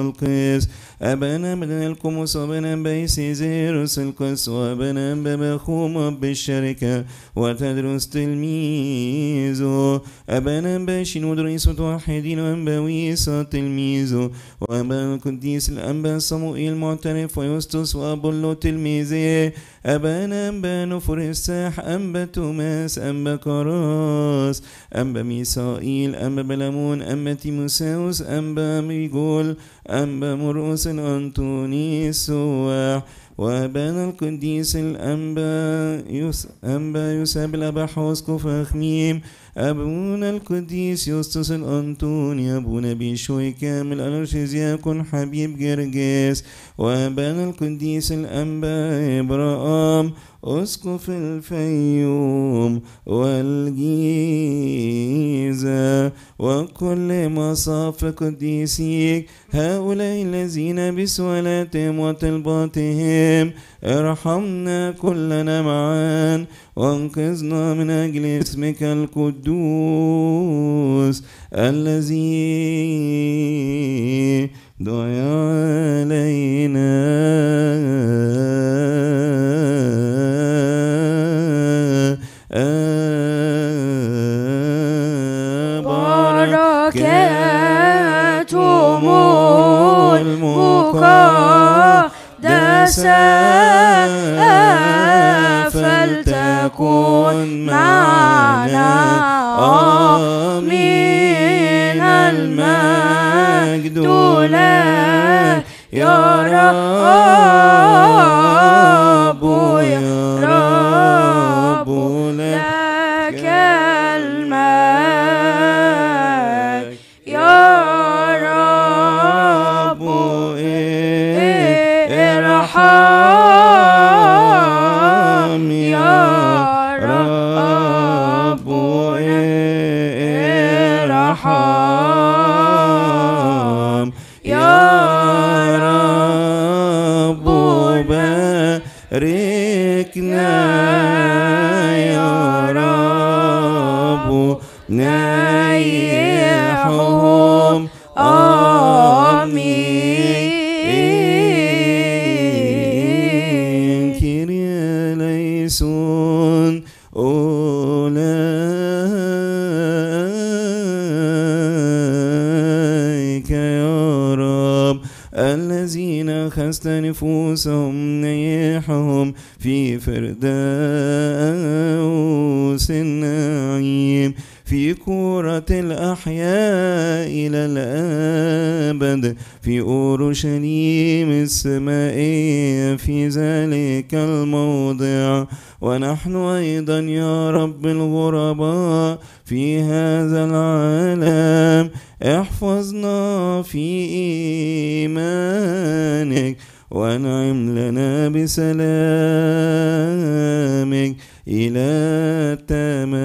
القيس أبنا بنالكم أبنا بيس زيروس القس وأبنا ببخوم بالشركة وتدرس تلميذ أبنا باش ودريس توحدين وأنبويس تلميذ وأبا القديس الأنبا صموئيل معترف ويوستوس وأبولو تلميزه أبانا أنبا نفر الساح أنبا توماس أنبا كراس أنبا ميسائيل أنبا بلمون أنبا تيموساوس أنبا ميجول أنبا مرؤوس أنتوني السواح وأبان القديس الأنبا يس أنبا يساب الأبحوس كفا أبونا القديس يوسطس الأنطوني أبونا بيشوي كامل ألوشيزياكون حبيب جرجيس وبنى القديس الأنبا إبرام أسقف الفيوم والجيزة وكل مصاف قديسيك هؤلاء الذين بسولاتهم وطلباتهم ارحمنا كلنا معا وانقذنا من أجل اسمك القدوس الذي ضيع علينا بركاتهم المقدسة فلتكن معنا من الماء مجدنا يا رب يا رب Rekna الذين خست نفوسهم نيحهم في فردوس النعيم في كورة الأحياء إلى الأبد في أورشليم السمائية في ذلك الموضع ونحن أيضا يا رب الغرباء في هذا العالم احفظنا في إيمانك وانعم لنا بسلامك إلى تمام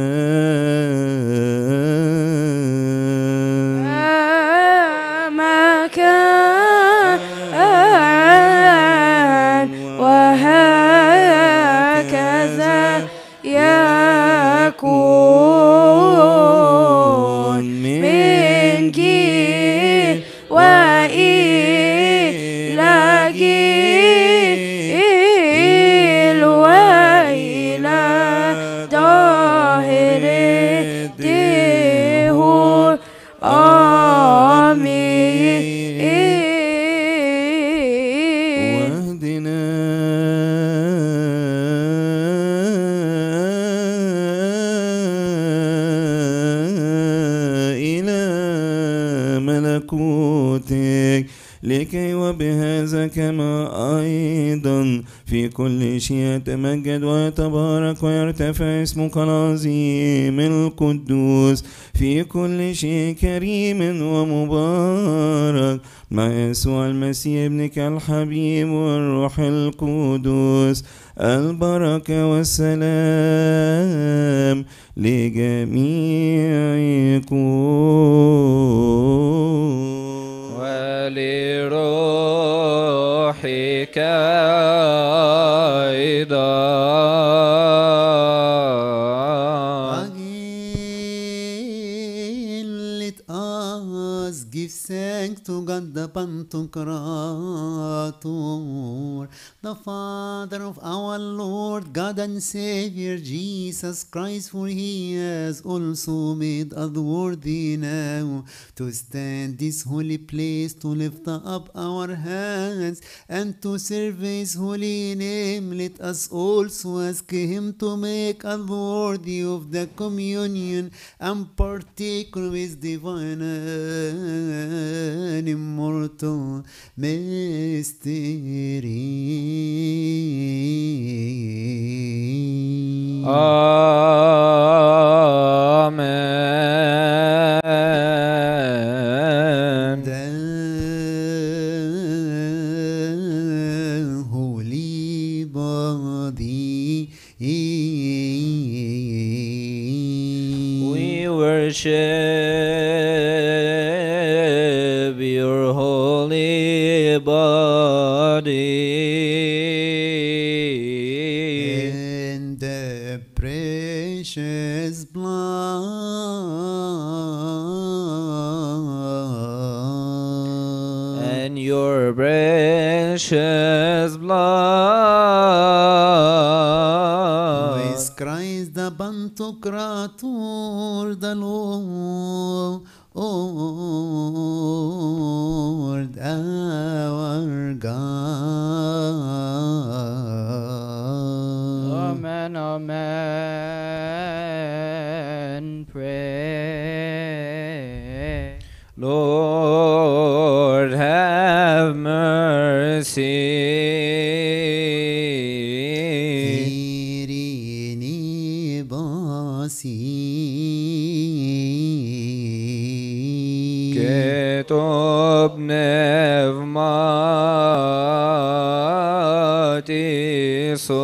صوتك لكي وبهذا كما أيضا في كل شيء يتمجد ويتبارك ويرتفع اسمك العظيم القدوس في كل شيء كريم ومبارك مع يسوع المسيح ابنك الحبيب والروح القدوس البركة والسلام لجميعكم لروحك Dapan the Father of our Lord, God and Savior Jesus Christ, for he has also made us worthy now to stand this holy place, to lift up our hands, and to serve his holy name. Let us also ask him to make us worthy of the communion and partake of his divine mortal mystery. Amen. The holy body. We worship. blood. Vă scrais da bantu cratur da lo. Oh, oh, oh. oh, oh. سيريني باسي كتب نفماتي صوت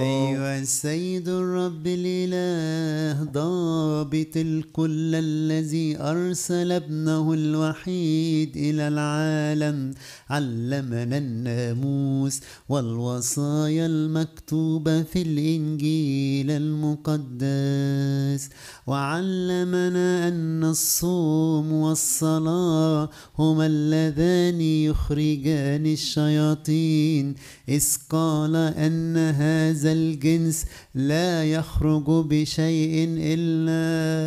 أيها السيد الرب الإله ضابط رأيت الكل الذي أرسل ابنه الوحيد إلى العالم علمنا الناموس والوصايا المكتوبة في الإنجيل المقدس وعلمنا أن الصوم والصلاة هما اللذان يخرجان الشياطين إذ قال أن هذا الجنس لا يخرج بشيء إلا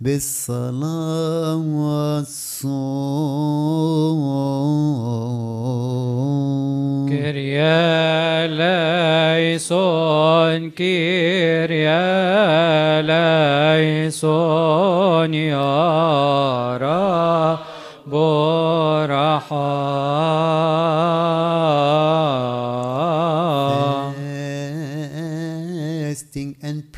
بالصلاة والصوم كريا ليسون كريا ليسون يا رب رحمن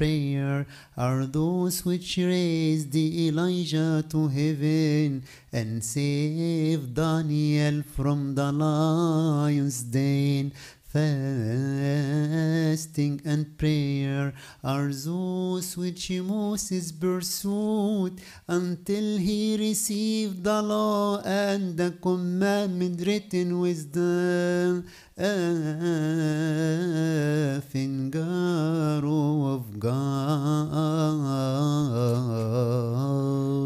prayer are those which raise the Elijah to heaven and save Daniel from the lion's den. Fasting and prayer are those which Moses pursued until he received the law and the commandment written with the finger of God.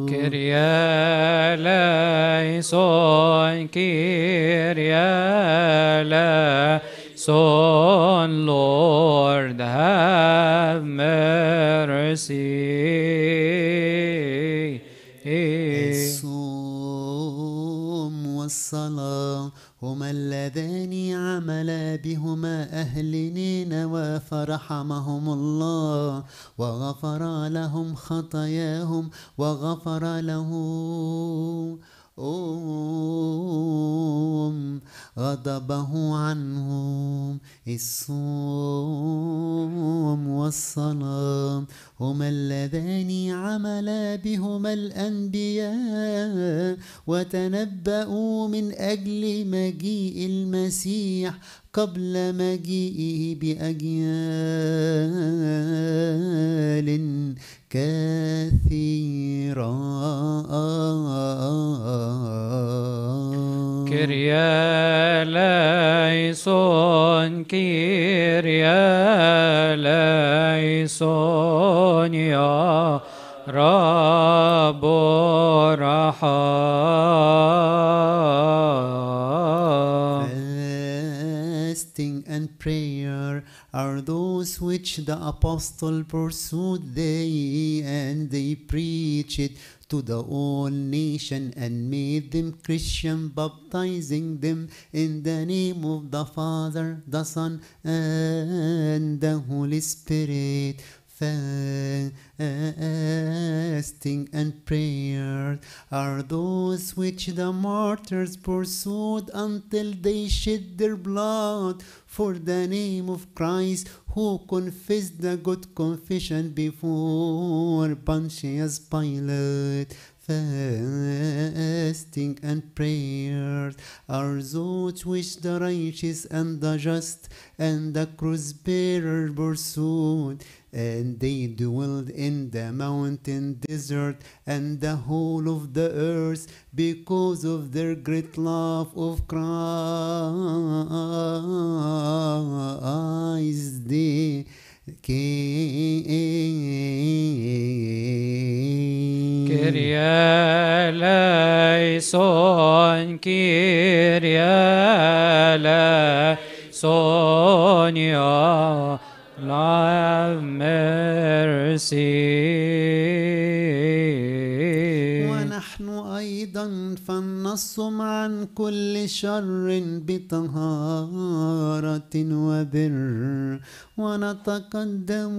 كيريا لايسون كيريا لايسون Lord have mercy الصوم والصلاه هما اللذان عملا بهما أهل نينوى فرحمهم الله وغفر لهم خطاياهم وغفر له أم غضبه عنهم الصوم والصلاة هما اللذان عملا بهما الأنبياء وتنبأوا من أجل مجيء المسيح قبل مجيئه بأجيال كثيرا كيريا ليسون كيريا ليسون يا رب رحمن fasting and prayer are those which the apostle pursued They and they preached it to the whole nation and made them Christian, baptizing them in the name of the Father, the Son, and the Holy Spirit Fasting and prayer are those which the martyrs pursued until they shed their blood for the name of Christ, who confessed the good confession before Pontius Pilate fasting and prayer are those which the righteous and the just and the cross bearer pursued and they dwelled in the mountain desert and the whole of the earth because of their great love of Christ. They came. Kyrie eleison, Kyrie eleison, ونحن أيضا فنصم عن كل شر بطهارة وبر ونتقدم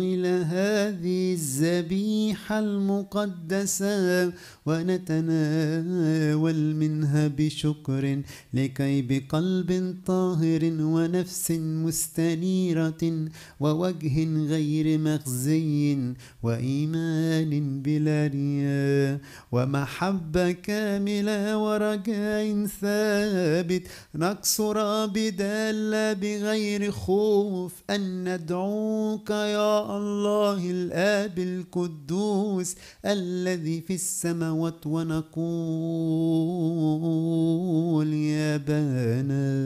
إلى هذه الذبيحة المقدسة ونتناول منها بشكر لكي بقلب طاهر ونفس مستنيرة ووجه غير مخزي وإيمان بلا رياء ومحبة كاملة ورجاء ثابت نكسر بدالة بغير خوف يوسف أن ندعوك يا الله الآب القدوس الذي في السماوات ونقول يا بنا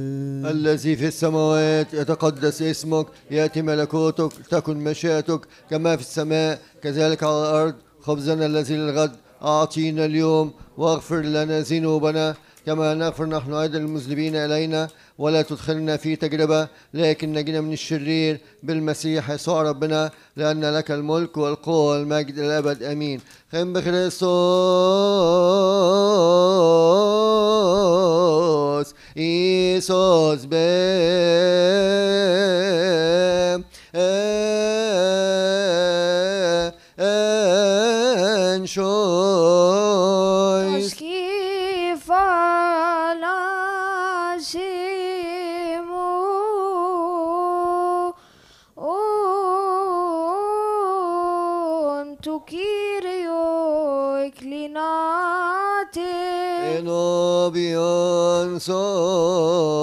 الذي في السماوات يتقدس اسمك يأتي ملكوتك تكن مشيئتك كما في السماء كذلك على الأرض خبزنا الذي للغد أعطينا اليوم واغفر لنا ذنوبنا كما نغفر نحن أيضا المذنبين إلينا ولا تدخلنا في تجربة لكن نجنا من الشرير بالمسيح يسوع ربنا لأن لك الملك والقوة والمجد الأبد أمين خيم بخريسوس إيسوس بام so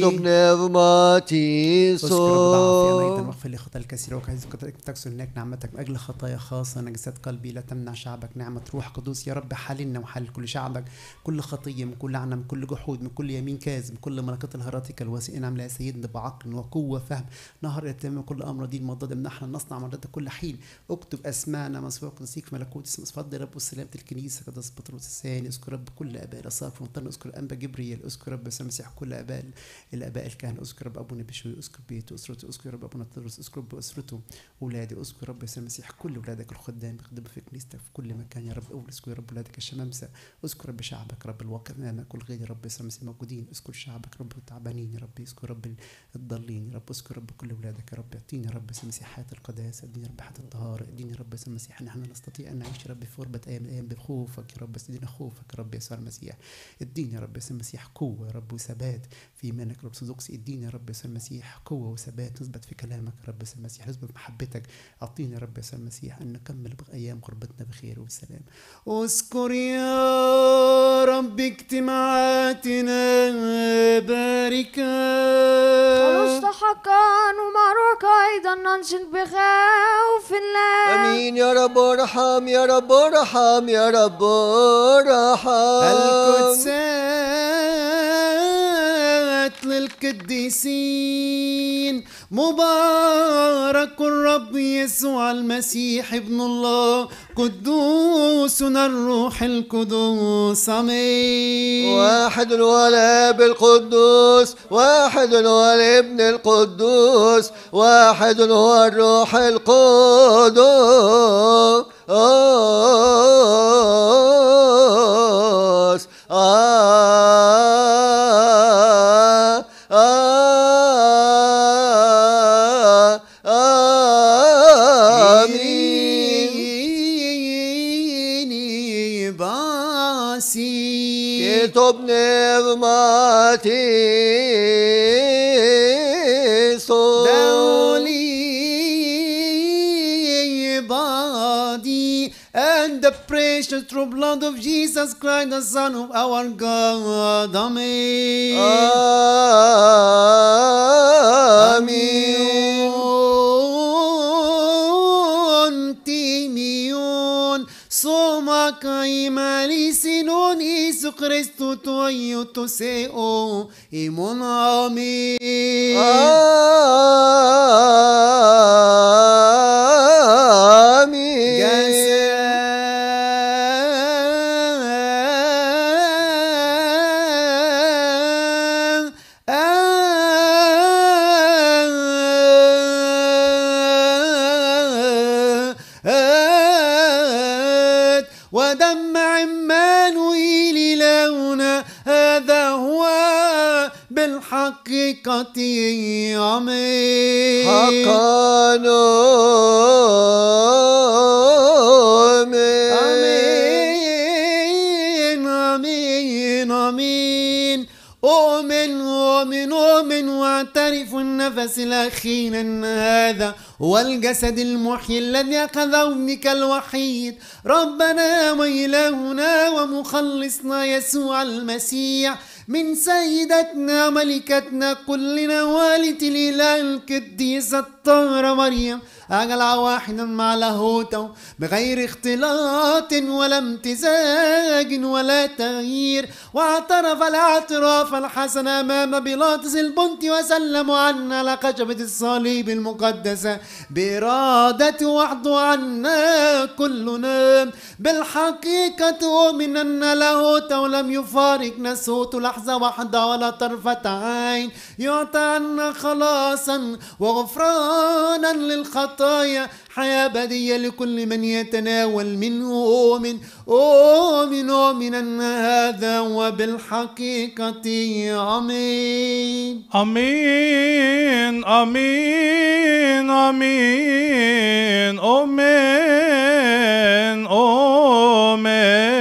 До гнев мати Иисус. كثيرة وكنيسة الكاثوليك بتكسر هناك نعمتك أجل خطايا خاصة نجسات قلبي لا تمنع شعبك نعمة روح قدوس يا رب حللنا وحال كل شعبك كل خطية من كل عنا من كل جحود من كل يمين كاذب من كل ملكات الهراتيكا الواسئة نعم يا سيدنا بعقل وقوة فهم نهر يتم كل أمر دين مضاد منحنا نصنع مرضاتك كل حين اكتب أسماءنا مسوى قدسيك ملكوت اسم فضل رب وسلامة الكنيسة قدس بطرس الثاني اذكر رب كل آباء الأصاف ونطن اذكر أنبا جبريل اذكر رب المسيح كل آباء الآباء الكهنة اذكر رب أبونا بشوي اذكر بيته اسرته اذكر رب أبونا تدرس اذكر رب واسرته اولادي اذكر رب يسوع المسيح كل اولادك الخدام يخدموا في كنيستك في كل مكان يا رب اذكر يا رب اولادك الشمامسه اذكر رب شعبك رب الواقف امامك والغير يا رب يسوع المسيح موجودين اذكر شعبك رب التعبانين يا رب اذكر رب الضالين يا رب اذكر رب كل اولادك يا رب اعطيني يا رب يسوع المسيح حياه القداسه اديني يا رب حياه الطهاره اديني يا رب يسوع المسيح ان احنا نستطيع ان نعيش يا رب في غربه ايام الايام بخوفك يا رب اديني خوفك يا رب يسوع المسيح اديني يا رب يسوع المسيح قوه يا رب وثبات في ايمانك رب صدوق اديني يا رب يسوع المسيح قوه وثبات نثبت في كلامك يا رب يسوع المسيح لازم محبتك أعطيني رب يسوع المسيح أن نكمل بأيام غربتنا بخير وبسلام اذكر يا رب اجتماعاتنا باركا حقا ومعروك أيضا ننشد بخوف الله أمين يا رب ارحم يا رب ارحم يا رب ارحم القدسات للقديسين مبارك الرب يسوع المسيح ابن الله قدوسنا الروح القدوس امين واحد الاب القدوس واحد هو الابن القدوس واحد هو الروح القدوس آه رب نغماتي صوت body and the precious true blood of Jesus Christ, the Son of our God. Amen. Amen. Timion, Soma Senhor Isu Cristo tu aiuto Senhor e mon nome Amém خطيئمي أمين أمين أمين أمين أؤمن أؤمن أؤمن واعترف النفس الأخير أن هذا هو الجسد المحيي الذي أخذه ابنك الوحيد ربنا وإلهنا ومخلصنا يسوع المسيح من سيدتنا ملكتنا كلنا والدة الإله القديسة الطاهرة مريم أقلع واحدا مع لاهوتا بغير اختلاط ولا امتزاج ولا تغيير واعترف الاعتراف الحسن أمام بيلاطس البنت وسلم عنا على خشبة الصليب المقدسة بإرادة وحده عنا كلنا بالحقيقة أؤمن أن لاهوتا لم يفارقنا صوت لحظة واحدة ولا طرفة عين يعطى عنا خلاصا وغفرانا للخطأ العطايا حياة بدية لكل من يتناول منه أؤمن أؤمن أؤمن أن هذا وبالحقيقة آمين آمين آمين آمين آمين آمين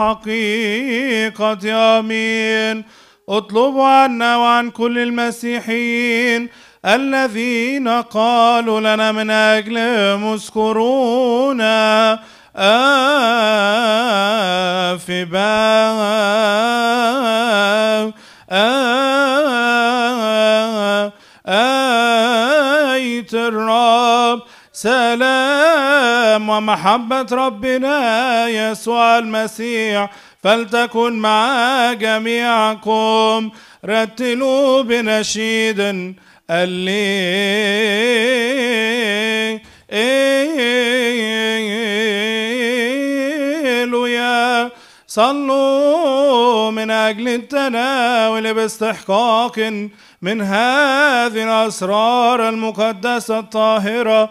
الحقيقة آمين اطلب عنا وعن كل المسيحيين الذين قالوا لنا من أجلهم اذكرونا آفبا آه، آه، آه، آيت الرب سلام ومحبة ربنا يسوع المسيح فلتكن مع جميعكم رتلوا بنشيد اللي صلوا من أجل التناول باستحقاق من هذه الأسرار المقدسة الطاهرة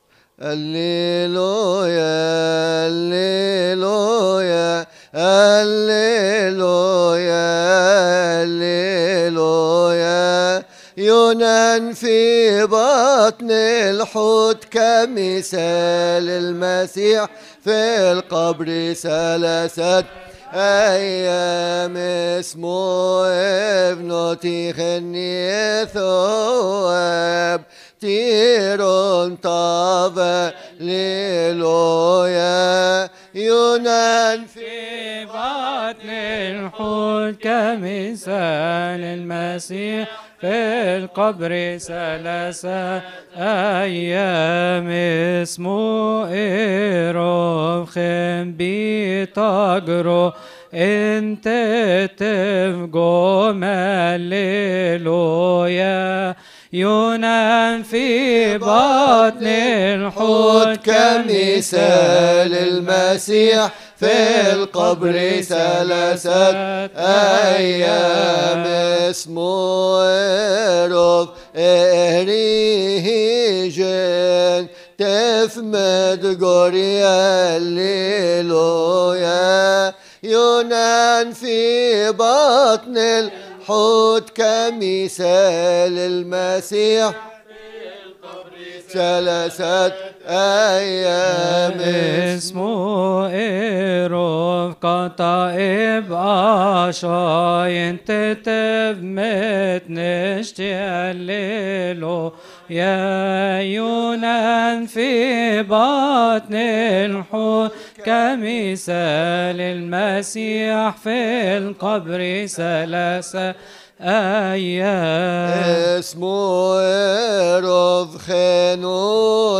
هللويا هللويا هللويا هللويا يونان في بطن الحوت كمثال المسيح في القبر ثلاثة أيام اسمه ابنتي خني ثواب كتير طاب ليلويا يونان في بطن الحوت كمثال المسيح في القبر ثلاثة أيام اسمه إيروب خمبي تجرو انت تفجو ماليلويا يونان في بطن الحوت كمثال المسيح في القبر ثلاثة أيام اسمه إيروف إهريجين تفمد جوريا الليلويا يونان في بطن الحوت حوت كمثال المسيح القبر ثلاثة أيام اسمه إيروف كطائب أشاين تتب متنش الليلو يا يونان في بطن الحوت كمثال المسيح في القبر ثلاثة أيام اسمه إيرود خانو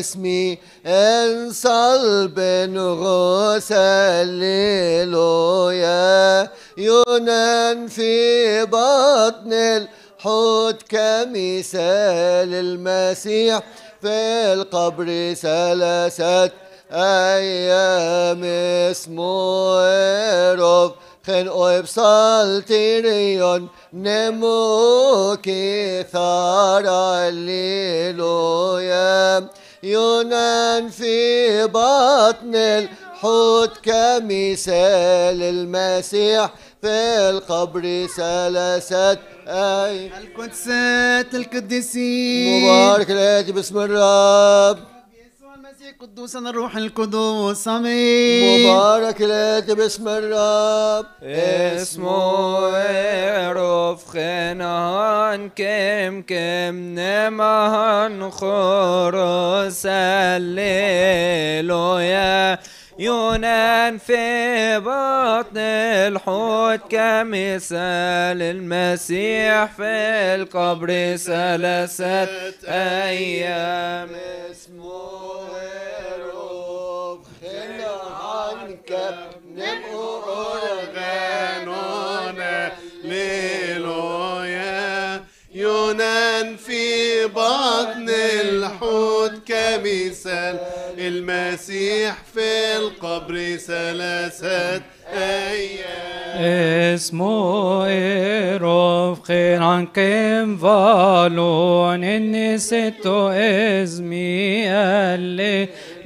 اسمي إن صلبن غسللو يا يونان في بطن الحوت كمثال المسيح في القبر ثلاثة أيام اسمه رب خنقو بسالتيريون نمو كثار الليلويا يونان في بطن الحوت كمثال المسيح في القبر سلست أي القدسات القديسين مبارك الآتي باسم الرب قدوسنا الروح القدوس امين مبارك لك باسم الرب اسمه اعرف خنان كم كم نمهن خرس الليلويا يونان في بطن الحوت كمثال المسيح في القبر ثلاثة أيام بطن الحوت مثال المسيح في القبر ثلاثة أيام اسمه إيروف خير عن كيم فالون إني ستو إزمي الليلويا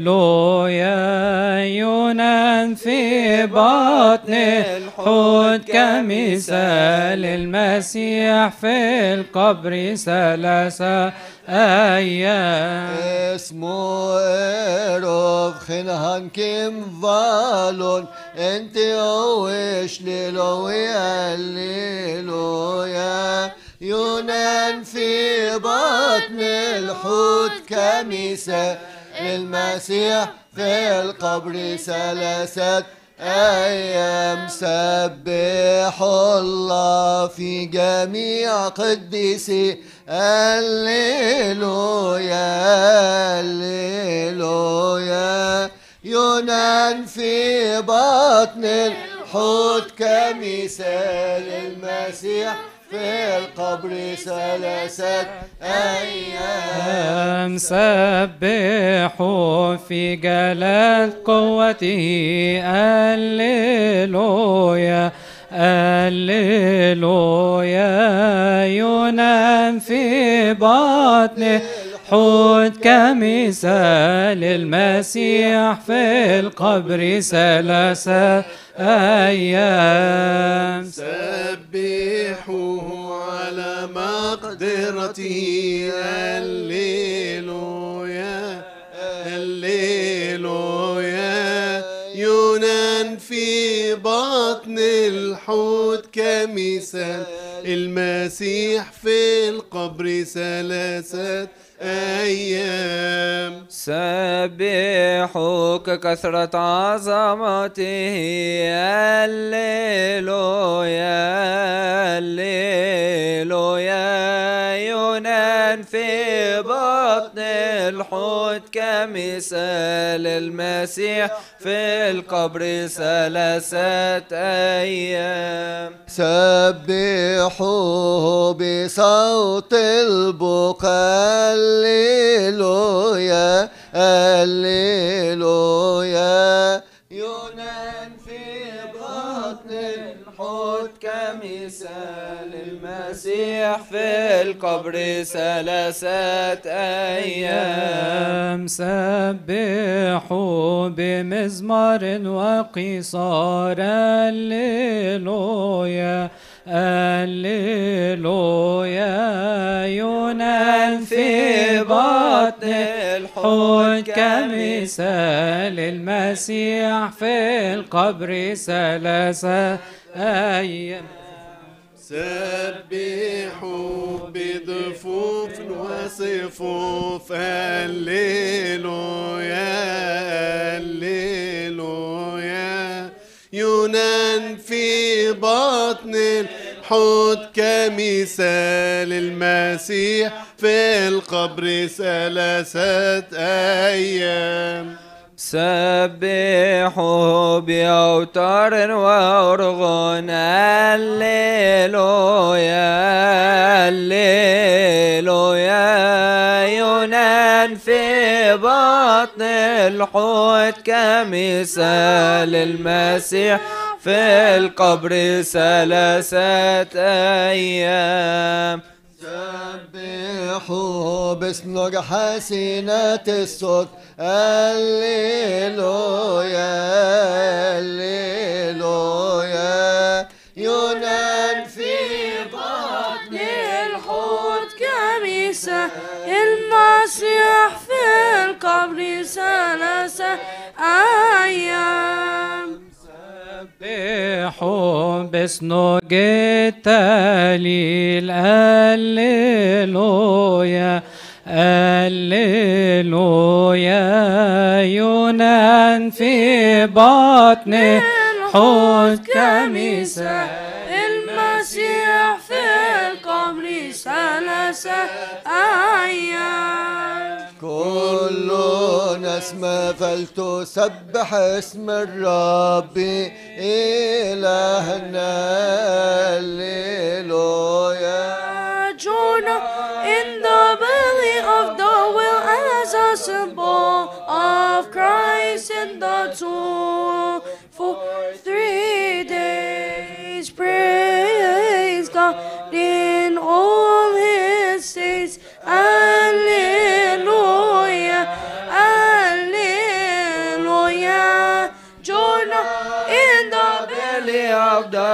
يونان في بطن الحوت كمثال المسيح في القبر ثلاثة ايا اسمو ايروف خنهان كيم فالون انت اوش ليلو يا يا يونان في بطن الحوت كنيسة للمسيح في القبر ثلاثة أيام سبحوا الله في جميع قديسي هللويا هللويا يونان في بطن الحوت كمثال المسيح في القبر ثلاثة أيام سبحوا في جلال قوته هللويا هللويا ينام في بطن حوت كمثال المسيح في القبر ثلاثة أيام سبحوه على مقدرته الحوت كمثال المسيح في القبر ثلاثة أيام سبحوك كثرة عظمته هللويا يا يونان في بطن الحوت كمثال المسيح في القبر ثلاثة أيام سبحوه بصوت البكاء الليلويا الليلويا للمسيح في القبر ثلاثة أيام سبحوا بمزمار وقصار الليلويا الليلويا ينال في بطن الحوت كمثال المسيح في القبر ثلاثة أيام سبحوا بضفوف وصفوف هللويا هللويا يونان في بطن الحوت كمثال المسيح في القبر ثلاثة أيام سبحوا بأوتار وأرغن الليلويا الليلويا يونان في بطن الحوت كمثال المسيح في القبر ثلاثة أيام سبحوا باسم حسنات الصوت هللويا هللويا يونان في بطن الحوت كنيسة المسيح في القبر ثلاثة أيام سبحوا باسمه جيت للهللويا هللويا يونان في بطن حوت كميسة المسيح في القبر ثلاثة أيام كل نسمة فلتسبح اسم الرب إلهنا اللي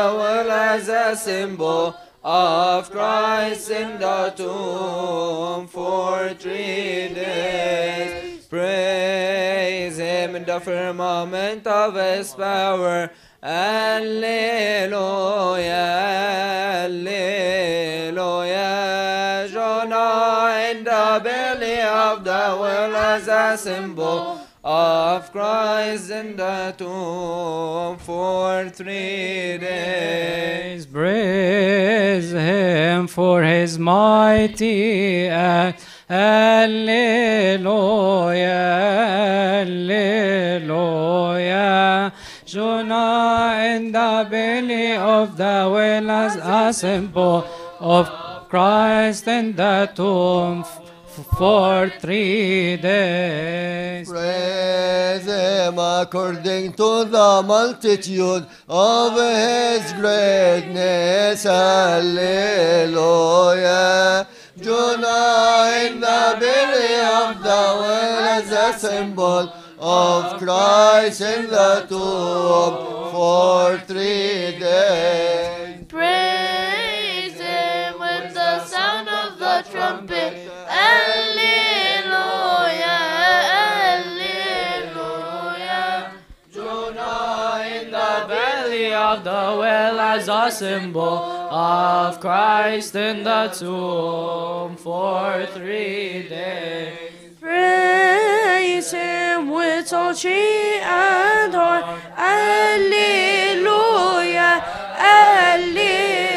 well as a symbol of Christ in the tomb for three days. Praise Him in the firmament of His power. Alleluia, Alleluia. Jonah in the belly of the world as a symbol of Christ in the tomb for three days. Praise Him for His mighty act. Alleluia, Alleluia. Jonah in the belly of the whale as a symbol of Christ in the tomb for three days. Praise Him according to the multitude of His greatness. Alleluia. Jonah in the belly of the whale is a symbol of Christ in the tomb for three days. well as a symbol of Christ in the tomb for three days. Praise Him with all she and heart. Alleluia, Alleluia.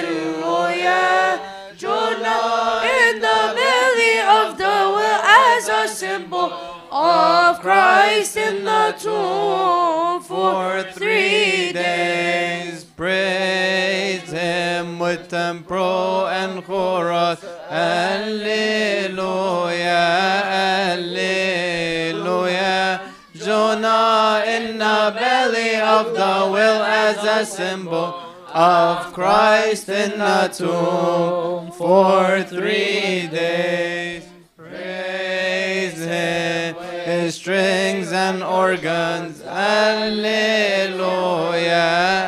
Jonah in the belly of the well as a symbol of Christ in the tomb for three days. Praise Him with tempo and chorus. Alleluia, Alleluia. Jonah in the belly of the will as a symbol of Christ in the tomb for three days. Praise Him, His strings and organs. Alleluia.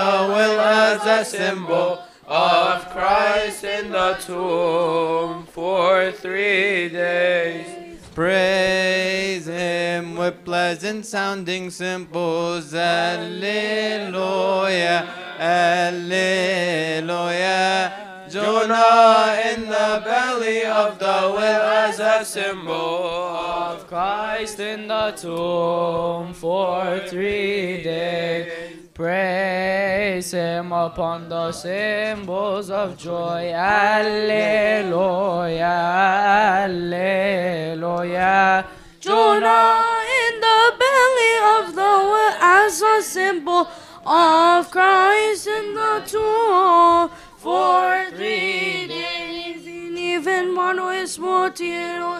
the will as a symbol of Christ in the tomb for three days. Praise Him with pleasant sounding cymbals. Alleluia, Alleluia. Jonah in the belly of the whale as a symbol of Christ in the tomb for three days. Praise Him upon the symbols of joy. Alleluia, Alleluia. Jonah in the belly of the whale as a symbol of Christ in the tomb. for three days in even one واسمه تيرو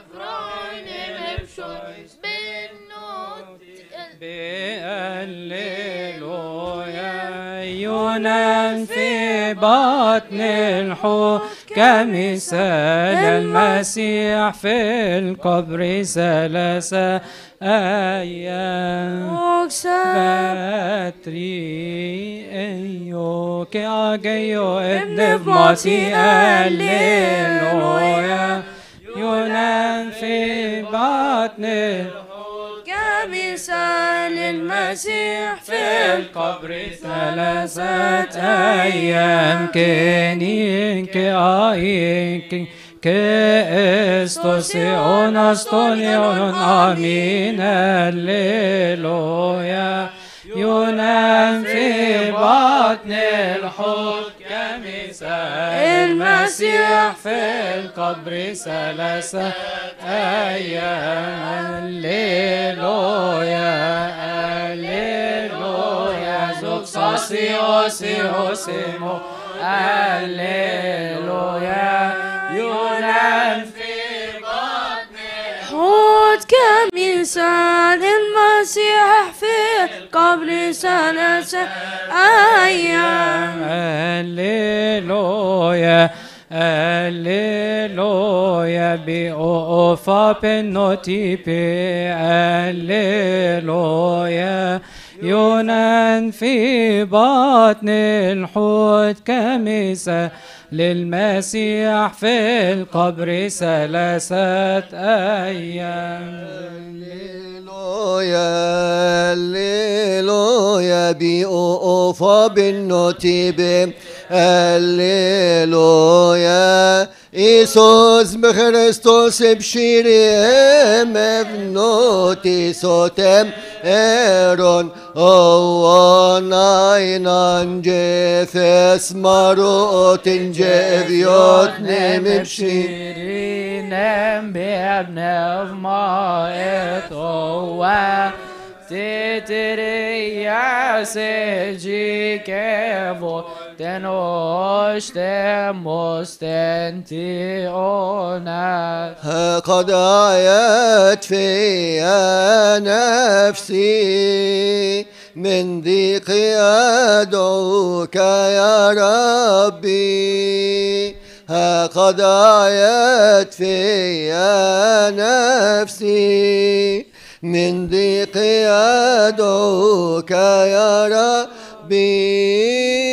إبراهيم بشويس بنوت بيقللوا يا يونان في بطن الحوت كمثال المسيح في القبر ثلاثة أيام باتري أيو كي أجيو ابن بماتي أليلويا يونان في بطن ومثال المسيح في القبر ثلاثة أيام كنينك آينك كريستوس أونستونيون آمين الليلويا ينام في بطن الحوت المسيح في القبر ثلاثة أيام هللويا هللويا زوج صاصي وصي أوسي مو هللويا يونان في بطن حوت كمين صالح المسيح في قبل ثلاثة أيام هللويا هللويا بأوفا بي هللويا يونان في بطن الحوت كمسة للمسيح في القبر ثلاثة أيام يا ليلو يا بي او او فا هللويا إيسوس بخريستوس بشيري مبنوتي سوتم إيرون أو ناين أنجيفس ماروت إنجيفيوت نيم بشيري نم بيبنف مائت أو تتريا سجي كيفو ten os temos تنتئنا قد آيت في نفسي من ضيق أدعوك يا ربي ها قد آيت في نفسي من ضيق أدعوك يا ربي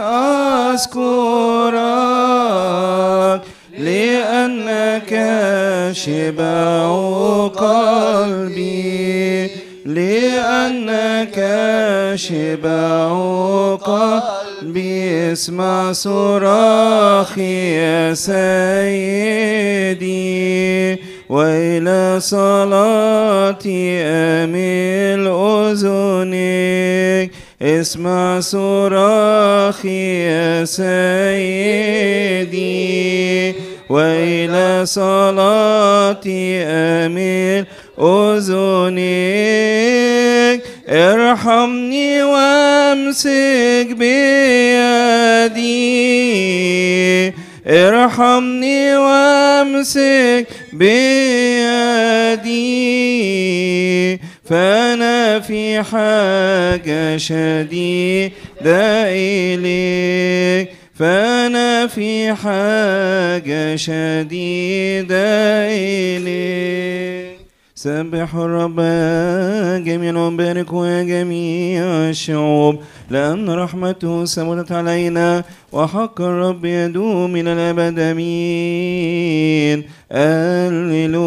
أذكرك لأنك شبع قلبي لأنك شبع قلبي اسمع صراخي يا سيدي وإلى صلاتي أمل أذنك اسمع صراخي يا سيدي وإلى صلاتي أميل أذنك ارحمني وامسك بيدي ارحمني وامسك بيدي فأنا في حاجة شديدة إليك فأنا في حاجة شديدة إليك سبح الرب جميع وبارك وجميع الشعوب لأن رحمته سبقت علينا وحق الرب يدوم إلى الأبد آمين هللويا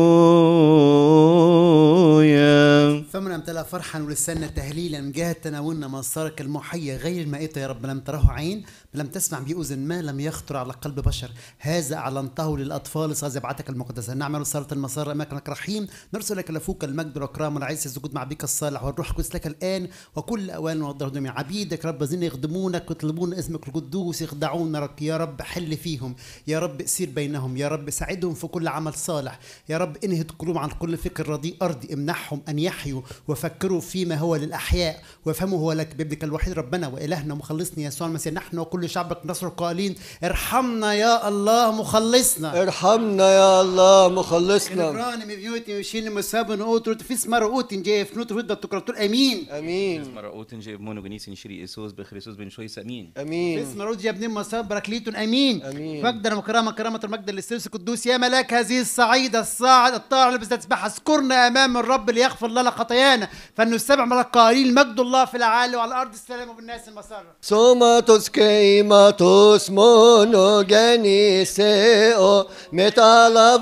فمن امتلا فرحا ولسانا تهليلا من جهه تناولنا مسارك المحيى غير المائته يا رب لم تره عين لم تسمع باذن ما لم يخطر على قلب بشر هذا اعلنته للاطفال بعتك المقدسه نعمل صلاه المسار امامك رحيم لك لفوق المجد والاكرام والعيسى السجود مع بك الصالح والروح القدس لك الان وكل اوان ونضر جميع عبيدك رب زين يخدمونك ويطلبون اسمك القدوس يخدعون رب يا رب حل فيهم يا رب اسير بينهم يا رب ساعدهم في كل عمل صالح يا رب انهد قلوب عن كل فكر رضي ارضي امنحهم ان يحيوا وفكروا فيما هو للأحياء وافهموا هو لك بابنك الوحيد ربنا وإلهنا مخلصنا يسوع المسيح نحن وكل شعبك نصر قائلين ارحمنا يا الله مخلصنا ارحمنا يا الله مخلصنا ران مبيوتي وشين مساب نوتر في اسم اوتن جاي في نوتر هدبة تكرتور امين امين اسم اوتن جاي بمونو جنيس نشري اسوس بخريسوس بن شويس امين امين في سمر اوتن جاي بنين مساب بركليتون امين امين مجدا وكرامه كرامه المجد للسيرس القدوس يا ملاك هذه الصعيده الصاعد الطاعه اللي بتسبح اذكرنا امام الرب ليغفر لنا خطايا أعطيانا فلنستمع مع القائلين مجد الله في العالي وعلى الأرض السلام وبالناس المسرة سوماتوس كيماتوس مونو جاني جانيسيو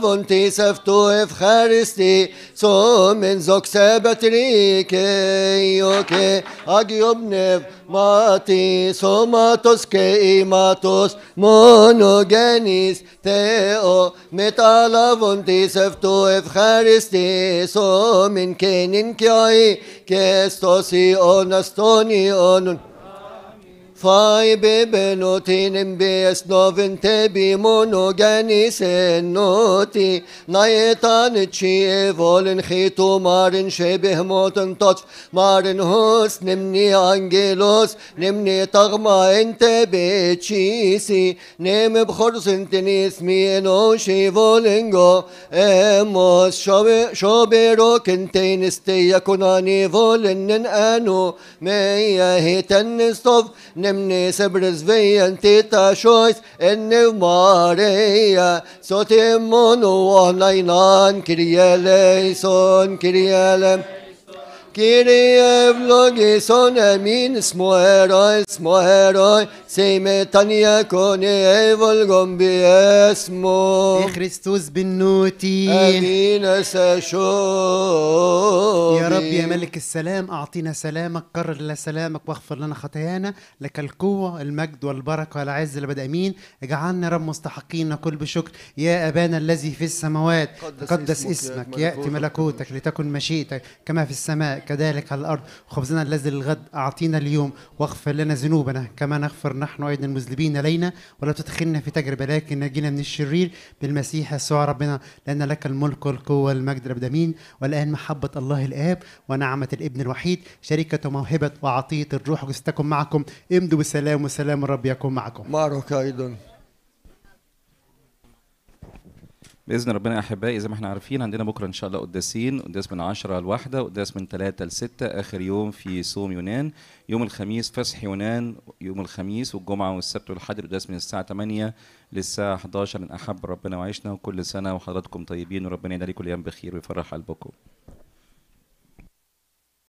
فونتي سفتو إفخارستي سومن زوك سابتريكي يوكي أجيوبنف Ματι, σώματος και ήματος, μόνο γέννη Θεό, μεταλαβών της ευτού ευχαριστήσω, μην καινήν και και στο Ιώνας των Ιώνων. فاي ببنوتي نمبي اسنوفن تبي مونو جاني سنوتي نايتان تشي فولن خيتو مارن شبه موتن توت مارن هوس نمني انجلوس نمني طغما انت بيتشيسي نيم بخرس انت نسمي انو شي فولنغو اموس شو بيروك انت نستي يكوناني فولن انو مي هيتن نستوف Emni sebres veien tita xois enni mareja Sotim monu għonajnan kirjelej son kirjelem Kyrie evlogison emin smo heroi, smo heroi, seime tania kone volgom biesmo. بخريستوس بالنوتي أمين ساشو يا رب يا ملك السلام أعطينا سلامك قرر لنا سلامك واغفر لنا خطايانا لك القوة المجد والبركة والعز لبد أمين اجعلنا رب مستحقين نقول بشكر يا أبانا الذي في السماوات قدس اسمك, اسمك يأتي ملكوتك لتكن مشيئتك كما في السماء كذلك على الأرض خبزنا الذي للغد أعطينا اليوم واغفر لنا ذنوبنا كما نغفر نحن أيضا المذنبين لينا ولا تدخلنا في تجربة لكن نجينا من الشرير بالمسيح يسوع ربنا لأن لك الملك والقوة والمجد أبدا والآن محبة الله الآب ونعمة الابن الوحيد شركة موهبه وعطية الروح قدستكم معكم امدوا بسلام وسلام الرب يكون معكم معركه أيضا باذن ربنا احبائي زي ما احنا عارفين عندنا بكره ان شاء الله قداسين قداس من 10 ل 1 قداس من 3 ل 6 اخر يوم في صوم يونان يوم الخميس فصح يونان يوم الخميس والجمعه والسبت والحد قداس من الساعه 8 للساعه 11 من احب ربنا وعيشنا وكل سنه وحضراتكم طيبين وربنا يدعي كل ايام بخير ويفرح قلبكم